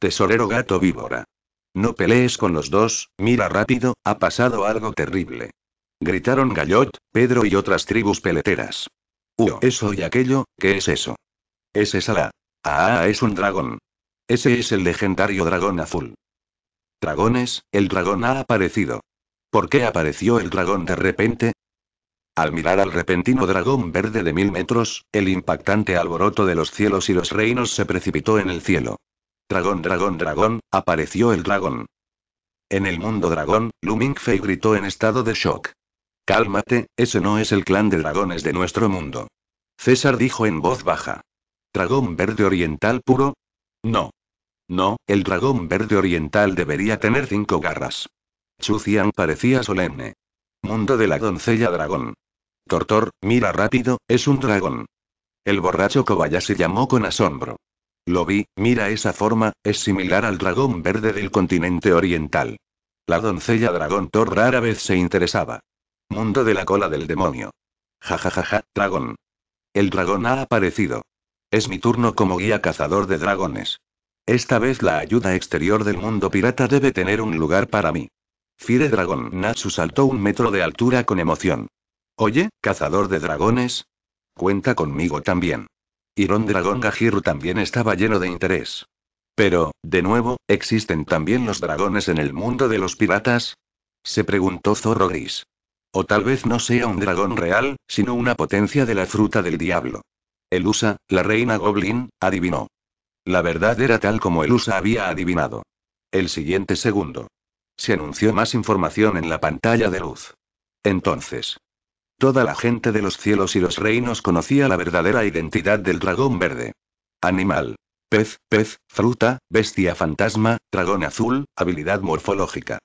Tesorero gato víbora. No pelees con los dos, mira rápido, ha pasado algo terrible. Gritaron Gallot, Pedro y otras tribus peleteras. Uh, eso y aquello, ¿qué es eso? Es esa Ah, es un dragón. Ese es el legendario dragón azul. Dragones, el dragón ha aparecido. ¿Por qué apareció el dragón de repente? Al mirar al repentino dragón verde de mil metros, el impactante alboroto de los cielos y los reinos se precipitó en el cielo. Dragón, dragón, dragón, apareció el dragón. En el mundo dragón, Lumingfei gritó en estado de shock. Cálmate, ese no es el clan de dragones de nuestro mundo. César dijo en voz baja. Dragón verde oriental puro, no. No, el dragón verde oriental debería tener cinco garras. Chucian parecía solemne. Mundo de la doncella dragón. Tortor, mira rápido, es un dragón. El borracho cobaya se llamó con asombro. Lo vi, mira esa forma, es similar al dragón verde del continente oriental. La doncella dragón Thor rara vez se interesaba. Mundo de la cola del demonio. Ja ja ja ja, dragón. El dragón ha aparecido. Es mi turno como guía cazador de dragones. Esta vez la ayuda exterior del mundo pirata debe tener un lugar para mí. Fire Dragon Natsu saltó un metro de altura con emoción. Oye, cazador de dragones. Cuenta conmigo también. Iron Dragon Gajiru también estaba lleno de interés. Pero, de nuevo, ¿existen también los dragones en el mundo de los piratas? Se preguntó Zorro Gris. O tal vez no sea un dragón real, sino una potencia de la fruta del diablo. Elusa, la reina Goblin, adivinó. La verdad era tal como Elusa había adivinado. El siguiente segundo. Se anunció más información en la pantalla de luz. Entonces. Toda la gente de los cielos y los reinos conocía la verdadera identidad del dragón verde. Animal. Pez, pez, fruta, bestia fantasma, dragón azul, habilidad morfológica.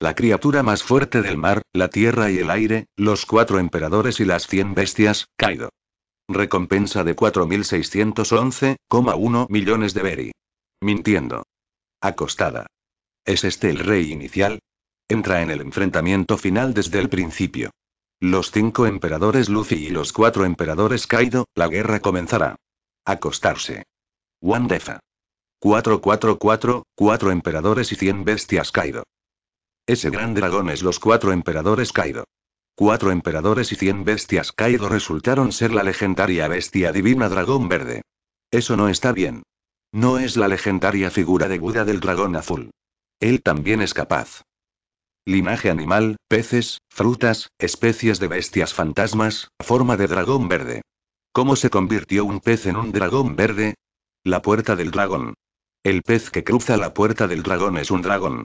La criatura más fuerte del mar, la tierra y el aire, los cuatro emperadores y las cien bestias, Kaido. Recompensa de 4.611,1 millones de beri. Mintiendo. Acostada. ¿Es este el rey inicial? Entra en el enfrentamiento final desde el principio. Los cinco emperadores Luffy y los cuatro emperadores Kaido, la guerra comenzará. Acostarse. Wandefa. 444, cuatro emperadores y 100 bestias Kaido. Ese gran dragón es los cuatro emperadores Kaido. Cuatro emperadores y cien bestias Kaido resultaron ser la legendaria bestia divina dragón verde. Eso no está bien. No es la legendaria figura de Buda del dragón azul. Él también es capaz. Linaje animal, peces, frutas, especies de bestias fantasmas, forma de dragón verde. ¿Cómo se convirtió un pez en un dragón verde? La puerta del dragón. El pez que cruza la puerta del dragón es un dragón.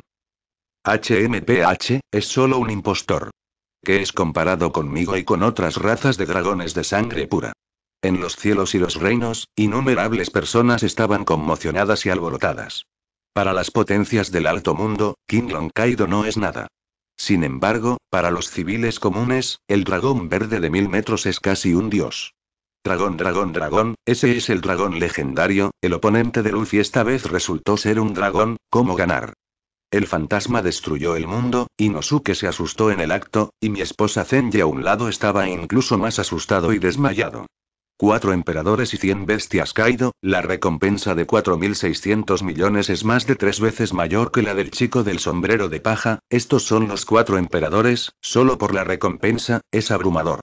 HMPH, es solo un impostor que es comparado conmigo y con otras razas de dragones de sangre pura. En los cielos y los reinos, innumerables personas estaban conmocionadas y alborotadas. Para las potencias del alto mundo, King Long Kaido no es nada. Sin embargo, para los civiles comunes, el dragón verde de mil metros es casi un dios. Dragón, dragón, dragón, ese es el dragón legendario, el oponente de Luffy esta vez resultó ser un dragón, ¿cómo ganar? El fantasma destruyó el mundo, Inosuke se asustó en el acto, y mi esposa Zenji a un lado estaba incluso más asustado y desmayado. Cuatro emperadores y cien bestias caído, la recompensa de 4.600 millones es más de tres veces mayor que la del chico del sombrero de paja, estos son los cuatro emperadores, solo por la recompensa, es abrumador.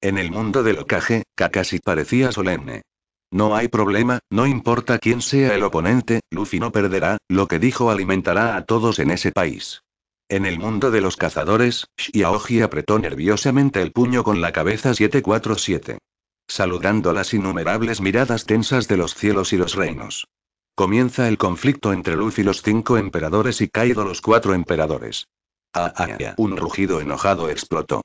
En el mundo del Okage, Kakashi parecía solemne. No hay problema, no importa quién sea el oponente, Luffy no perderá, lo que dijo alimentará a todos en ese país. En el mundo de los cazadores, Shiaoji apretó nerviosamente el puño con la cabeza 747. Saludando las innumerables miradas tensas de los cielos y los reinos. Comienza el conflicto entre Luffy y los cinco emperadores y Kaido los cuatro emperadores. Ah, ah, ah, un rugido enojado explotó.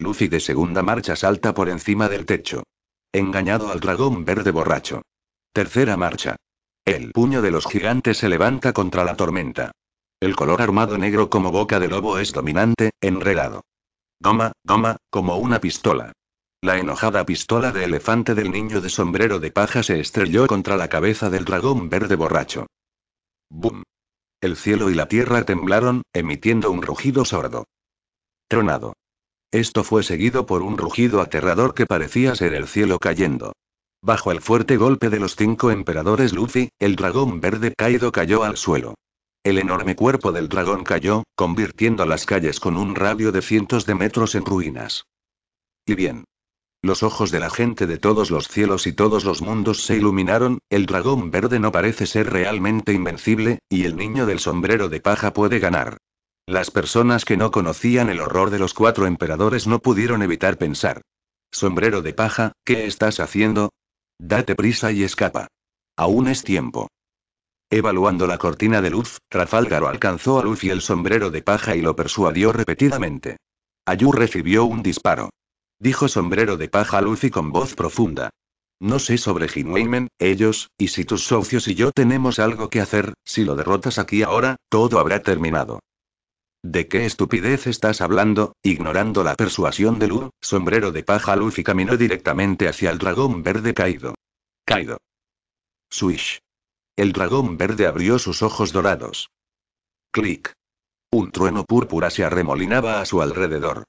Luffy de segunda marcha salta por encima del techo. Engañado al dragón verde borracho. Tercera marcha. El puño de los gigantes se levanta contra la tormenta. El color armado negro como boca de lobo es dominante, enredado. Goma, goma, como una pistola. La enojada pistola de elefante del niño de sombrero de paja se estrelló contra la cabeza del dragón verde borracho. ¡Bum! El cielo y la tierra temblaron, emitiendo un rugido sordo. Tronado. Esto fue seguido por un rugido aterrador que parecía ser el cielo cayendo. Bajo el fuerte golpe de los cinco emperadores Luffy, el dragón verde caído cayó al suelo. El enorme cuerpo del dragón cayó, convirtiendo las calles con un radio de cientos de metros en ruinas. Y bien. Los ojos de la gente de todos los cielos y todos los mundos se iluminaron, el dragón verde no parece ser realmente invencible, y el niño del sombrero de paja puede ganar. Las personas que no conocían el horror de los cuatro emperadores no pudieron evitar pensar. Sombrero de paja, ¿qué estás haciendo? Date prisa y escapa. Aún es tiempo. Evaluando la cortina de luz, Rafálgaro alcanzó a Luffy el sombrero de paja y lo persuadió repetidamente. Ayu recibió un disparo. Dijo sombrero de paja a Luffy con voz profunda. No sé sobre Hinwaymen, ellos, y si tus socios y yo tenemos algo que hacer, si lo derrotas aquí ahora, todo habrá terminado. ¿De qué estupidez estás hablando? Ignorando la persuasión de Lu, sombrero de paja Luffy caminó directamente hacia el dragón verde caído. Caído. Swish. El dragón verde abrió sus ojos dorados. Clic. Un trueno púrpura se arremolinaba a su alrededor.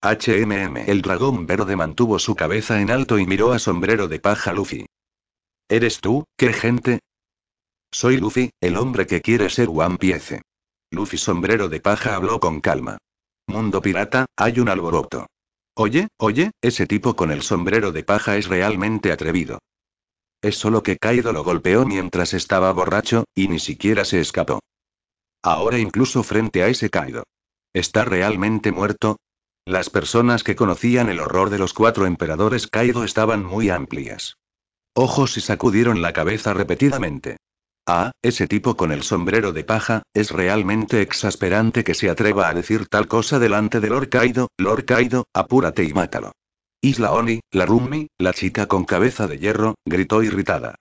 HMM. El dragón verde mantuvo su cabeza en alto y miró a sombrero de paja Luffy. ¿Eres tú, qué gente? Soy Luffy, el hombre que quiere ser One Piece. Luffy sombrero de paja habló con calma. Mundo pirata, hay un alboroto. Oye, oye, ese tipo con el sombrero de paja es realmente atrevido. Es solo que Kaido lo golpeó mientras estaba borracho, y ni siquiera se escapó. Ahora incluso frente a ese Kaido. ¿Está realmente muerto? Las personas que conocían el horror de los cuatro emperadores Kaido estaban muy amplias. Ojos y sacudieron la cabeza repetidamente. Ah, ese tipo con el sombrero de paja, es realmente exasperante que se atreva a decir tal cosa delante del Lord Kaido, Lord Kaido, apúrate y mátalo. Isla Oni, la Rumi, la chica con cabeza de hierro, gritó irritada.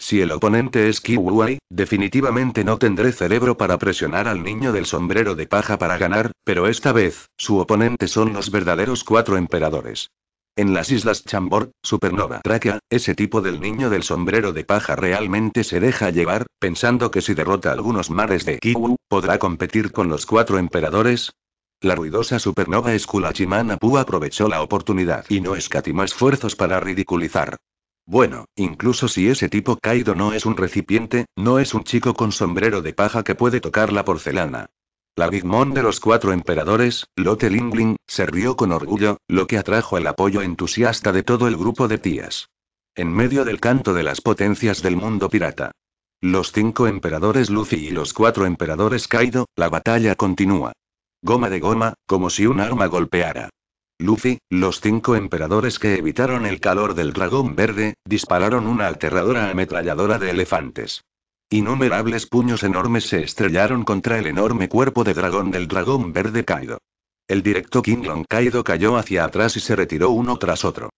Si el oponente es Kiwai, definitivamente no tendré cerebro para presionar al niño del sombrero de paja para ganar, pero esta vez, su oponente son los verdaderos cuatro emperadores. En las Islas Chambor, Supernova Tráquea, ese tipo del niño del sombrero de paja realmente se deja llevar, pensando que si derrota algunos mares de Kiwu, podrá competir con los cuatro emperadores. La ruidosa supernova pu aprovechó la oportunidad y no escatimó esfuerzos para ridiculizar. Bueno, incluso si ese tipo Kaido no es un recipiente, no es un chico con sombrero de paja que puede tocar la porcelana. La Big Mom de los cuatro emperadores, Lotte Lingling, se rió con orgullo, lo que atrajo el apoyo entusiasta de todo el grupo de tías. En medio del canto de las potencias del mundo pirata. Los cinco emperadores Luffy y los cuatro emperadores Kaido, la batalla continúa. Goma de goma, como si un arma golpeara. Luffy, los cinco emperadores que evitaron el calor del dragón verde, dispararon una aterradora ametralladora de elefantes. Innumerables puños enormes se estrellaron contra el enorme cuerpo de dragón del dragón verde Kaido. El directo Kinglong Kaido cayó hacia atrás y se retiró uno tras otro.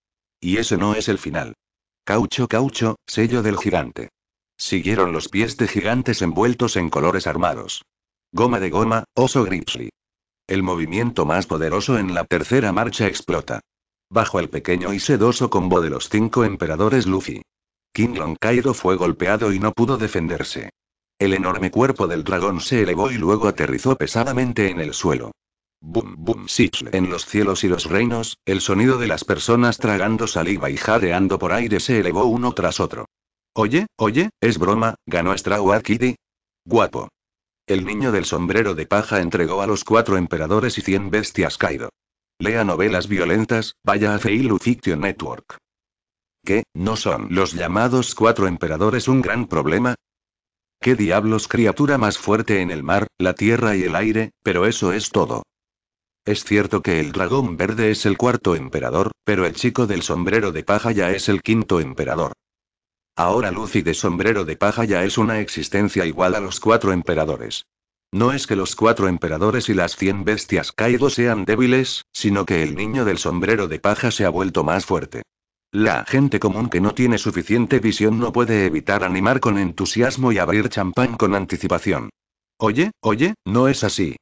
Y ese no es el final. Caucho caucho, sello del gigante. Siguieron los pies de gigantes envueltos en colores armados. Goma de goma, oso grizzly. El movimiento más poderoso en la tercera marcha explota. Bajo el pequeño y sedoso combo de los cinco emperadores Luffy, King Long Kaido fue golpeado y no pudo defenderse. El enorme cuerpo del dragón se elevó y luego aterrizó pesadamente en el suelo. Boom, boom, sichle. En los cielos y los reinos, el sonido de las personas tragando saliva y jadeando por aire se elevó uno tras otro. Oye, oye, es broma, ganó Strawa Kitty. Guapo. El niño del sombrero de paja entregó a los cuatro emperadores y cien bestias Kaido. Lea novelas violentas, vaya a Feilu Fiction Network. ¿Que no son los llamados cuatro emperadores un gran problema? ¿Qué diablos criatura más fuerte en el mar, la tierra y el aire, pero eso es todo? Es cierto que el dragón verde es el cuarto emperador, pero el chico del sombrero de paja ya es el quinto emperador. Ahora Lucy de sombrero de paja ya es una existencia igual a los cuatro emperadores. No es que los cuatro emperadores y las cien bestias caídos sean débiles, sino que el niño del sombrero de paja se ha vuelto más fuerte. La gente común que no tiene suficiente visión no puede evitar animar con entusiasmo y abrir champán con anticipación. Oye, oye, no es así.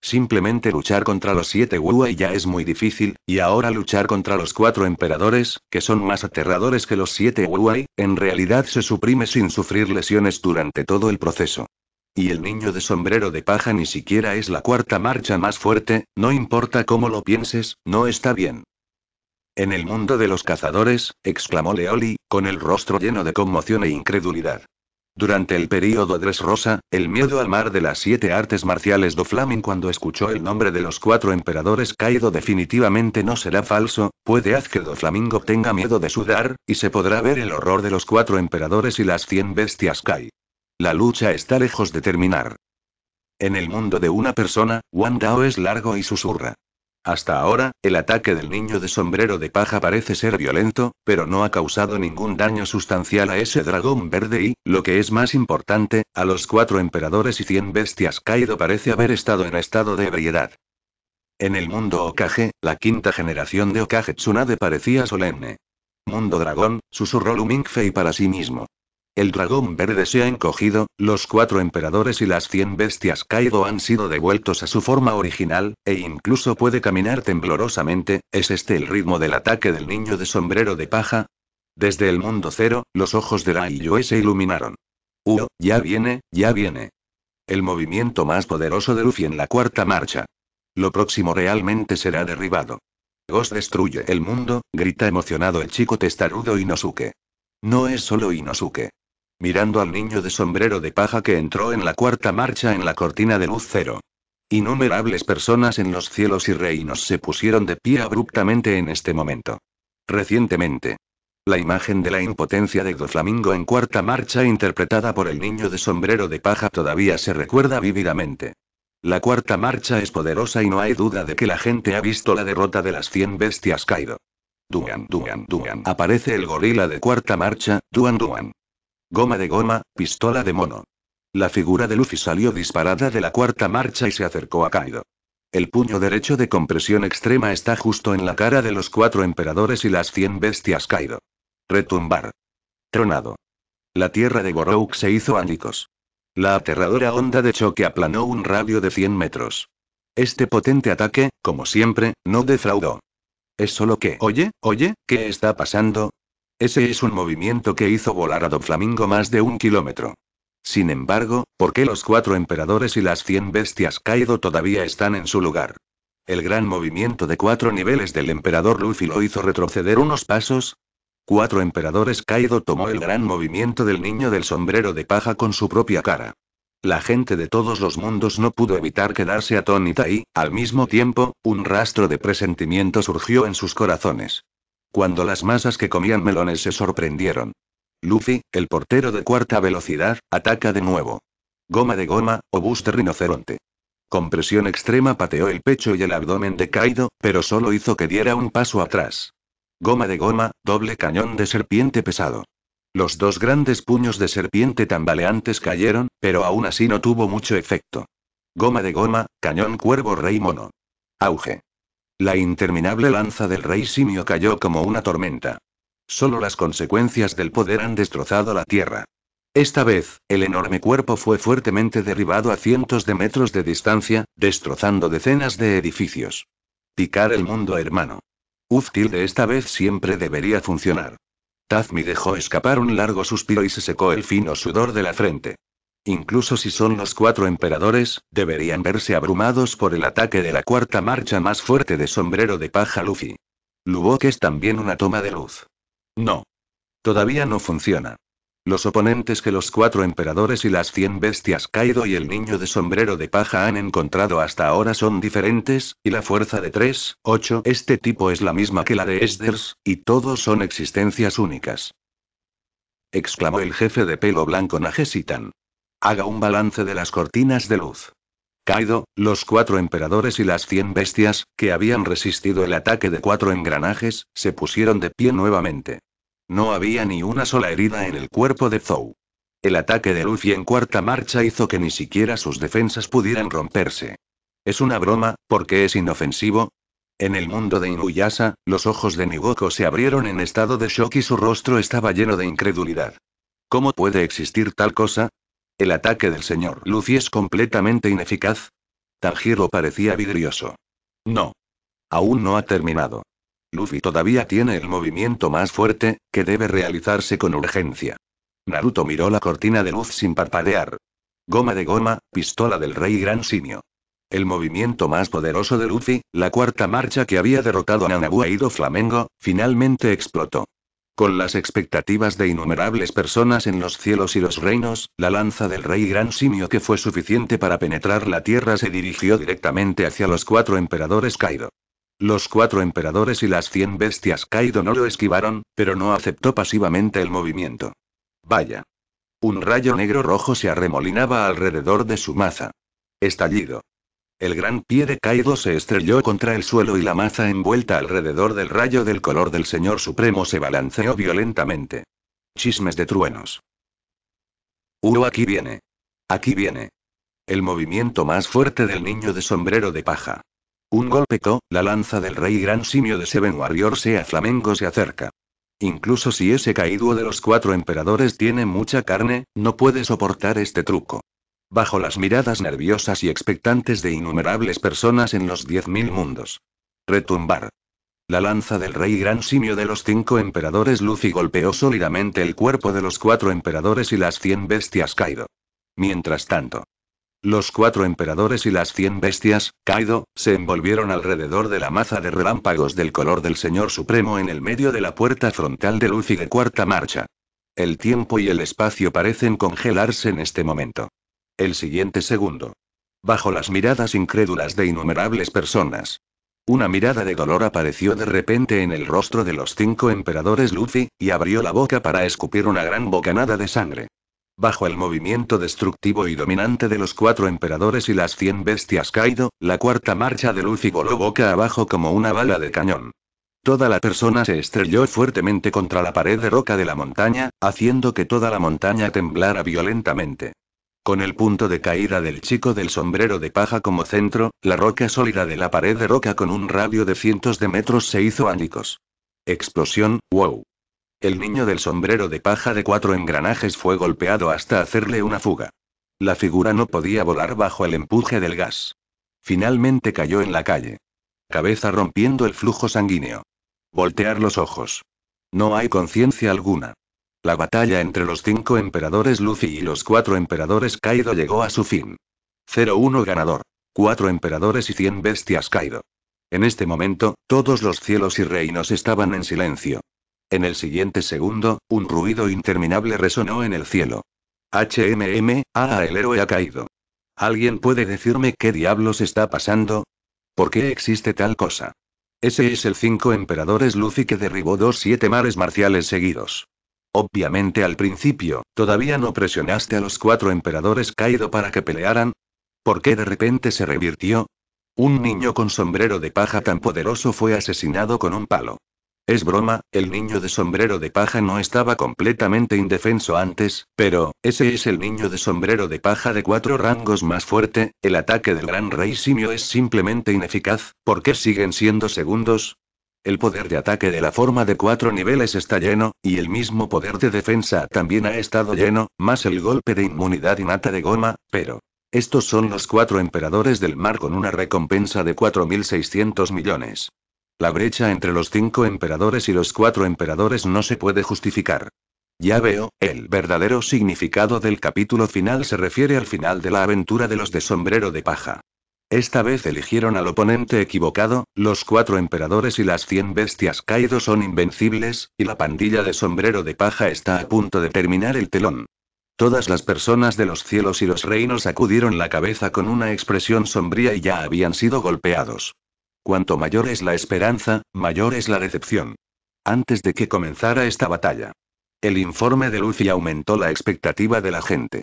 Simplemente luchar contra los siete Wuai ya es muy difícil, y ahora luchar contra los cuatro emperadores, que son más aterradores que los siete Wuai, en realidad se suprime sin sufrir lesiones durante todo el proceso. Y el niño de sombrero de paja ni siquiera es la cuarta marcha más fuerte, no importa cómo lo pienses, no está bien. En el mundo de los cazadores, exclamó Leoli, con el rostro lleno de conmoción e incredulidad. Durante el período rosa, el miedo al mar de las siete artes marciales do Flaming cuando escuchó el nombre de los cuatro emperadores caído definitivamente no será falso, puede haz que do Flamingo tenga miedo de sudar, y se podrá ver el horror de los cuatro emperadores y las cien bestias Kai. La lucha está lejos de terminar. En el mundo de una persona, Wandao es largo y susurra. Hasta ahora, el ataque del niño de sombrero de paja parece ser violento, pero no ha causado ningún daño sustancial a ese dragón verde y, lo que es más importante, a los cuatro emperadores y cien bestias Kaido parece haber estado en estado de ebriedad. En el mundo Okage, la quinta generación de Okage Tsunade parecía solemne. Mundo dragón, susurró Lumingfei para sí mismo. El dragón verde se ha encogido, los cuatro emperadores y las cien bestias Kaido han sido devueltos a su forma original, e incluso puede caminar temblorosamente, ¿es este el ritmo del ataque del niño de sombrero de paja? Desde el mundo cero, los ojos de Rai se iluminaron. Uh, ya viene, ya viene. El movimiento más poderoso de Luffy en la cuarta marcha. Lo próximo realmente será derribado. Ghost destruye el mundo, grita emocionado el chico testarudo Inosuke. No es solo Inosuke mirando al niño de sombrero de paja que entró en la cuarta marcha en la cortina de luz cero. Innumerables personas en los cielos y reinos se pusieron de pie abruptamente en este momento. Recientemente. La imagen de la impotencia de Flamingo en cuarta marcha interpretada por el niño de sombrero de paja todavía se recuerda vívidamente. La cuarta marcha es poderosa y no hay duda de que la gente ha visto la derrota de las 100 bestias Kaido. Duan, Duan, Duan. Aparece el gorila de cuarta marcha, Duan, Duan. Goma de goma, pistola de mono. La figura de Luffy salió disparada de la cuarta marcha y se acercó a Kaido. El puño derecho de compresión extrema está justo en la cara de los cuatro emperadores y las cien bestias Kaido. Retumbar. Tronado. La tierra de Gorouk se hizo ánicos. La aterradora onda de choque aplanó un radio de 100 metros. Este potente ataque, como siempre, no defraudó. Es solo que, oye, oye, ¿qué está pasando? Ese es un movimiento que hizo volar a Don Flamingo más de un kilómetro. Sin embargo, ¿por qué los cuatro emperadores y las cien bestias Kaido todavía están en su lugar? El gran movimiento de cuatro niveles del emperador Luffy lo hizo retroceder unos pasos. Cuatro emperadores Kaido tomó el gran movimiento del niño del sombrero de paja con su propia cara. La gente de todos los mundos no pudo evitar quedarse atónita y, al mismo tiempo, un rastro de presentimiento surgió en sus corazones cuando las masas que comían melones se sorprendieron. Luffy, el portero de cuarta velocidad, ataca de nuevo. Goma de goma, obús de rinoceronte. Con presión extrema pateó el pecho y el abdomen de Kaido, pero solo hizo que diera un paso atrás. Goma de goma, doble cañón de serpiente pesado. Los dos grandes puños de serpiente tambaleantes cayeron, pero aún así no tuvo mucho efecto. Goma de goma, cañón cuervo rey mono. Auge. La interminable lanza del rey simio cayó como una tormenta. Solo las consecuencias del poder han destrozado la tierra. Esta vez, el enorme cuerpo fue fuertemente derribado a cientos de metros de distancia, destrozando decenas de edificios. Picar el mundo hermano. Útil de esta vez siempre debería funcionar. Tazmi dejó escapar un largo suspiro y se secó el fino sudor de la frente. Incluso si son los cuatro emperadores, deberían verse abrumados por el ataque de la cuarta marcha más fuerte de sombrero de paja Luffy. Lubok es también una toma de luz. No. Todavía no funciona. Los oponentes que los cuatro emperadores y las cien bestias Kaido y el niño de sombrero de paja han encontrado hasta ahora son diferentes, y la fuerza de 3, 8, este tipo es la misma que la de Esders, y todos son existencias únicas. Exclamó el jefe de pelo blanco Najesitan. Haga un balance de las cortinas de luz. Kaido, los cuatro emperadores y las cien bestias, que habían resistido el ataque de cuatro engranajes, se pusieron de pie nuevamente. No había ni una sola herida en el cuerpo de Zou. El ataque de Luffy en cuarta marcha hizo que ni siquiera sus defensas pudieran romperse. Es una broma, porque es inofensivo. En el mundo de Inuyasha, los ojos de Nigoko se abrieron en estado de shock y su rostro estaba lleno de incredulidad. ¿Cómo puede existir tal cosa? El ataque del señor Luffy es completamente ineficaz. Tanjiro parecía vidrioso. No. Aún no ha terminado. Luffy todavía tiene el movimiento más fuerte, que debe realizarse con urgencia. Naruto miró la cortina de luz sin parpadear. Goma de goma, pistola del rey gran simio. El movimiento más poderoso de Luffy, la cuarta marcha que había derrotado a Nanabu e Ido Flamengo, finalmente explotó. Con las expectativas de innumerables personas en los cielos y los reinos, la lanza del rey gran simio que fue suficiente para penetrar la tierra se dirigió directamente hacia los cuatro emperadores Kaido. Los cuatro emperadores y las cien bestias Kaido no lo esquivaron, pero no aceptó pasivamente el movimiento. Vaya. Un rayo negro rojo se arremolinaba alrededor de su maza. Estallido. El gran pie de caído se estrelló contra el suelo y la maza envuelta alrededor del rayo del color del Señor Supremo se balanceó violentamente. Chismes de truenos. Uh, aquí viene. Aquí viene. El movimiento más fuerte del niño de sombrero de paja. Un golpe la lanza del rey gran simio de Seven Warrior sea flamengo se acerca. Incluso si ese caído de los cuatro emperadores tiene mucha carne, no puede soportar este truco bajo las miradas nerviosas y expectantes de innumerables personas en los diez mil mundos. Retumbar. La lanza del rey gran simio de los cinco emperadores Lucy golpeó sólidamente el cuerpo de los cuatro emperadores y las cien bestias Kaido. Mientras tanto, los cuatro emperadores y las cien bestias, Kaido, se envolvieron alrededor de la maza de relámpagos del color del Señor Supremo en el medio de la puerta frontal de Luffy de cuarta marcha. El tiempo y el espacio parecen congelarse en este momento el siguiente segundo. Bajo las miradas incrédulas de innumerables personas. Una mirada de dolor apareció de repente en el rostro de los cinco emperadores Luffy, y abrió la boca para escupir una gran bocanada de sangre. Bajo el movimiento destructivo y dominante de los cuatro emperadores y las cien bestias caído, la cuarta marcha de Luffy voló boca abajo como una bala de cañón. Toda la persona se estrelló fuertemente contra la pared de roca de la montaña, haciendo que toda la montaña temblara violentamente. Con el punto de caída del chico del sombrero de paja como centro, la roca sólida de la pared de roca con un radio de cientos de metros se hizo ánicos. Explosión, wow. El niño del sombrero de paja de cuatro engranajes fue golpeado hasta hacerle una fuga. La figura no podía volar bajo el empuje del gas. Finalmente cayó en la calle. Cabeza rompiendo el flujo sanguíneo. Voltear los ojos. No hay conciencia alguna. La batalla entre los cinco emperadores Luffy y los cuatro emperadores Kaido llegó a su fin. 0-1 ganador. Cuatro emperadores y 100 bestias Kaido. En este momento, todos los cielos y reinos estaban en silencio. En el siguiente segundo, un ruido interminable resonó en el cielo. HMM, ah, el héroe ha caído. ¿Alguien puede decirme qué diablos está pasando? ¿Por qué existe tal cosa? Ese es el cinco emperadores Luffy que derribó dos siete mares marciales seguidos. Obviamente al principio, todavía no presionaste a los cuatro emperadores Kaido para que pelearan. ¿Por qué de repente se revirtió? Un niño con sombrero de paja tan poderoso fue asesinado con un palo. Es broma, el niño de sombrero de paja no estaba completamente indefenso antes, pero, ese es el niño de sombrero de paja de cuatro rangos más fuerte, el ataque del gran rey simio es simplemente ineficaz, ¿por qué siguen siendo segundos? El poder de ataque de la forma de cuatro niveles está lleno, y el mismo poder de defensa también ha estado lleno, más el golpe de inmunidad y innata de goma, pero... Estos son los cuatro emperadores del mar con una recompensa de 4.600 millones. La brecha entre los cinco emperadores y los cuatro emperadores no se puede justificar. Ya veo, el verdadero significado del capítulo final se refiere al final de la aventura de los de sombrero de paja. Esta vez eligieron al oponente equivocado, los cuatro emperadores y las cien bestias caídos son invencibles, y la pandilla de sombrero de paja está a punto de terminar el telón. Todas las personas de los cielos y los reinos acudieron la cabeza con una expresión sombría y ya habían sido golpeados. Cuanto mayor es la esperanza, mayor es la decepción. Antes de que comenzara esta batalla. El informe de Lucy aumentó la expectativa de la gente.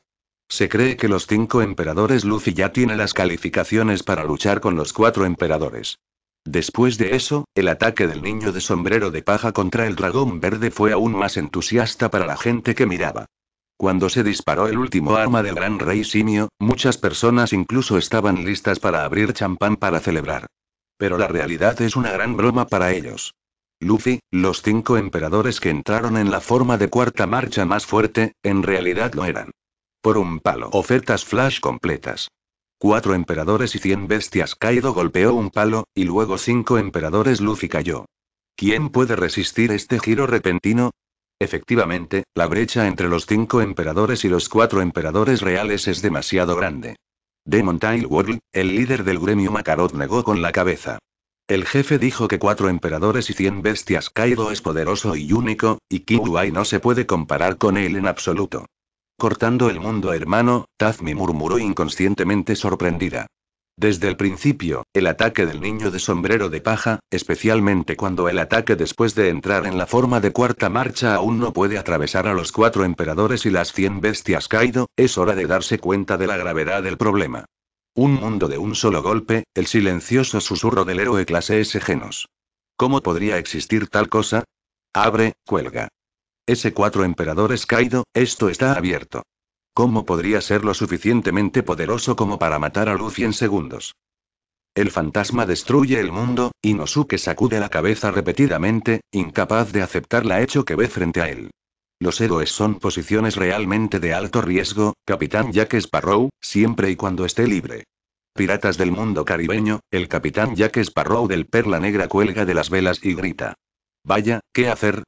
Se cree que los cinco emperadores Luffy ya tiene las calificaciones para luchar con los cuatro emperadores. Después de eso, el ataque del niño de sombrero de paja contra el dragón verde fue aún más entusiasta para la gente que miraba. Cuando se disparó el último arma del gran rey simio, muchas personas incluso estaban listas para abrir champán para celebrar. Pero la realidad es una gran broma para ellos. Luffy, los cinco emperadores que entraron en la forma de cuarta marcha más fuerte, en realidad lo eran. Por un palo. Ofertas flash completas. Cuatro emperadores y cien bestias. Kaido golpeó un palo, y luego cinco emperadores. Luffy cayó. ¿Quién puede resistir este giro repentino? Efectivamente, la brecha entre los cinco emperadores y los cuatro emperadores reales es demasiado grande. Demon Tile World, el líder del gremio Makarot negó con la cabeza. El jefe dijo que cuatro emperadores y cien bestias Kaido es poderoso y único, y Kiwai no se puede comparar con él en absoluto. Cortando el mundo hermano, Tazmi murmuró inconscientemente sorprendida. Desde el principio, el ataque del niño de sombrero de paja, especialmente cuando el ataque después de entrar en la forma de cuarta marcha aún no puede atravesar a los cuatro emperadores y las cien bestias caído, es hora de darse cuenta de la gravedad del problema. Un mundo de un solo golpe, el silencioso susurro del héroe clase S genos. ¿Cómo podría existir tal cosa? Abre, cuelga. S4 emperadores caído, esto está abierto. ¿Cómo podría ser lo suficientemente poderoso como para matar a Luffy en segundos? El fantasma destruye el mundo, y Nosuke sacude la cabeza repetidamente, incapaz de aceptar la hecho que ve frente a él. Los héroes son posiciones realmente de alto riesgo, Capitán Jack Sparrow, siempre y cuando esté libre. Piratas del mundo caribeño, el Capitán Jack Sparrow del Perla Negra cuelga de las velas y grita. Vaya, ¿qué hacer?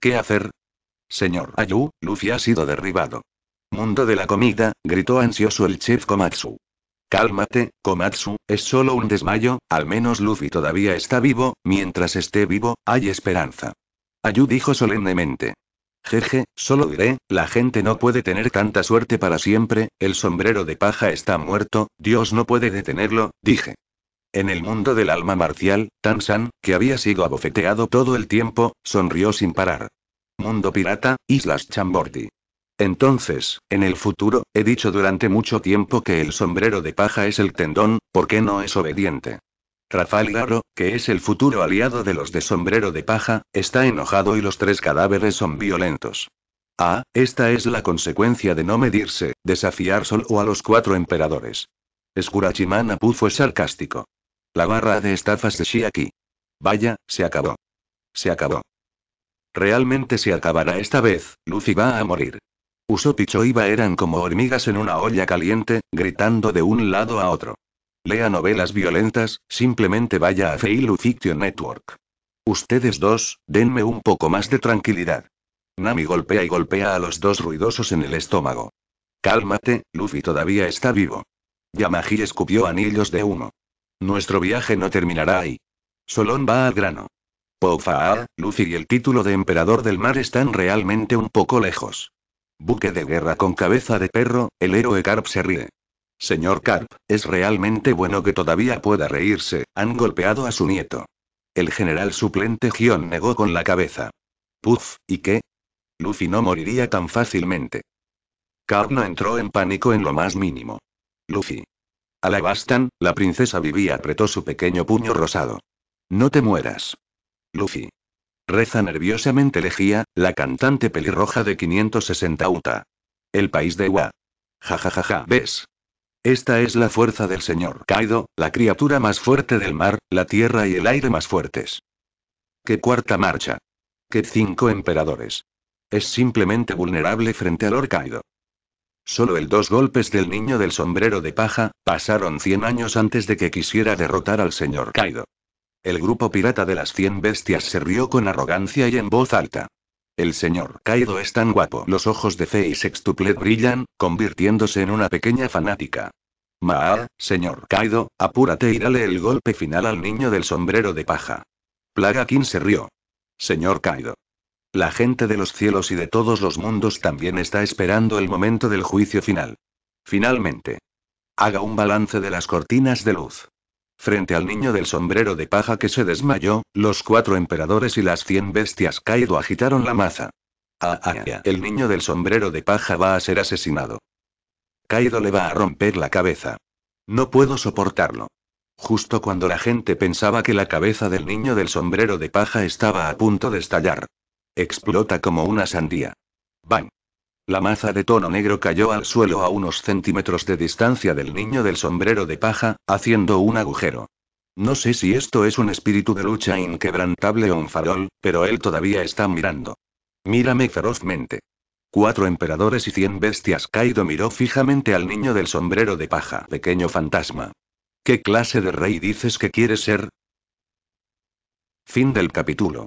¿Qué hacer? Señor Ayu, Luffy ha sido derribado. Mundo de la comida, gritó ansioso el chef Komatsu. Cálmate, Komatsu, es solo un desmayo, al menos Luffy todavía está vivo, mientras esté vivo, hay esperanza. Ayu dijo solemnemente. Jeje, solo diré, la gente no puede tener tanta suerte para siempre, el sombrero de paja está muerto, Dios no puede detenerlo, dije. En el mundo del alma marcial, Tan San, que había sido abofeteado todo el tiempo, sonrió sin parar. Mundo Pirata, Islas Chambordi. Entonces, en el futuro, he dicho durante mucho tiempo que el sombrero de paja es el tendón, porque no es obediente? Rafalgaro, que es el futuro aliado de los de sombrero de paja, está enojado y los tres cadáveres son violentos. Ah, esta es la consecuencia de no medirse, desafiar solo a los cuatro emperadores. Escurachimán Pu fue sarcástico. La barra de estafas de Shiaki. Vaya, se acabó. Se acabó. Realmente se acabará esta vez, Lucy va a morir. Usopp y Iba eran como hormigas en una olla caliente, gritando de un lado a otro. Lea novelas violentas, simplemente vaya a Failu Fiction Network. Ustedes dos, denme un poco más de tranquilidad. Nami golpea y golpea a los dos ruidosos en el estómago. Cálmate, Luffy todavía está vivo. Yamaji escupió anillos de humo. Nuestro viaje no terminará ahí. Solón va al grano. Pofa, Luffy y el título de emperador del mar están realmente un poco lejos. Buque de guerra con cabeza de perro, el héroe Carp se ríe. Señor Carp, es realmente bueno que todavía pueda reírse, han golpeado a su nieto. El general suplente Gion negó con la cabeza. Puf, ¿y qué? Luffy no moriría tan fácilmente. Carp no entró en pánico en lo más mínimo. Luffy. Alabastan, la princesa vivía apretó su pequeño puño rosado. No te mueras. Luffy. Reza nerviosamente Legia, la cantante pelirroja de 560 UTA. El país de Wa. Jajajaja, ¿ves? Esta es la fuerza del señor Kaido, la criatura más fuerte del mar, la tierra y el aire más fuertes. ¡Qué cuarta marcha! ¡Qué cinco emperadores! Es simplemente vulnerable frente al orcaido. Solo el dos golpes del niño del sombrero de paja, pasaron 100 años antes de que quisiera derrotar al señor Kaido. El grupo pirata de las 100 bestias se rió con arrogancia y en voz alta. El señor Kaido es tan guapo. Los ojos de Fei Sextuplet brillan, convirtiéndose en una pequeña fanática. Maa, señor Kaido, apúrate y dale el golpe final al niño del sombrero de paja. Plaga King se rió. Señor Kaido. La gente de los cielos y de todos los mundos también está esperando el momento del juicio final. Finalmente. Haga un balance de las cortinas de luz. Frente al niño del sombrero de paja que se desmayó, los cuatro emperadores y las cien bestias Kaido agitaron la maza. Ah, ah, ah, ah, el niño del sombrero de paja va a ser asesinado. Kaido le va a romper la cabeza. No puedo soportarlo. Justo cuando la gente pensaba que la cabeza del niño del sombrero de paja estaba a punto de estallar. Explota como una sandía. Bang. La maza de tono negro cayó al suelo a unos centímetros de distancia del niño del sombrero de paja, haciendo un agujero. No sé si esto es un espíritu de lucha inquebrantable o un farol, pero él todavía está mirando. Mírame ferozmente. Cuatro emperadores y cien bestias. Kaido miró fijamente al niño del sombrero de paja. Pequeño fantasma. ¿Qué clase de rey dices que quieres ser? Fin del capítulo.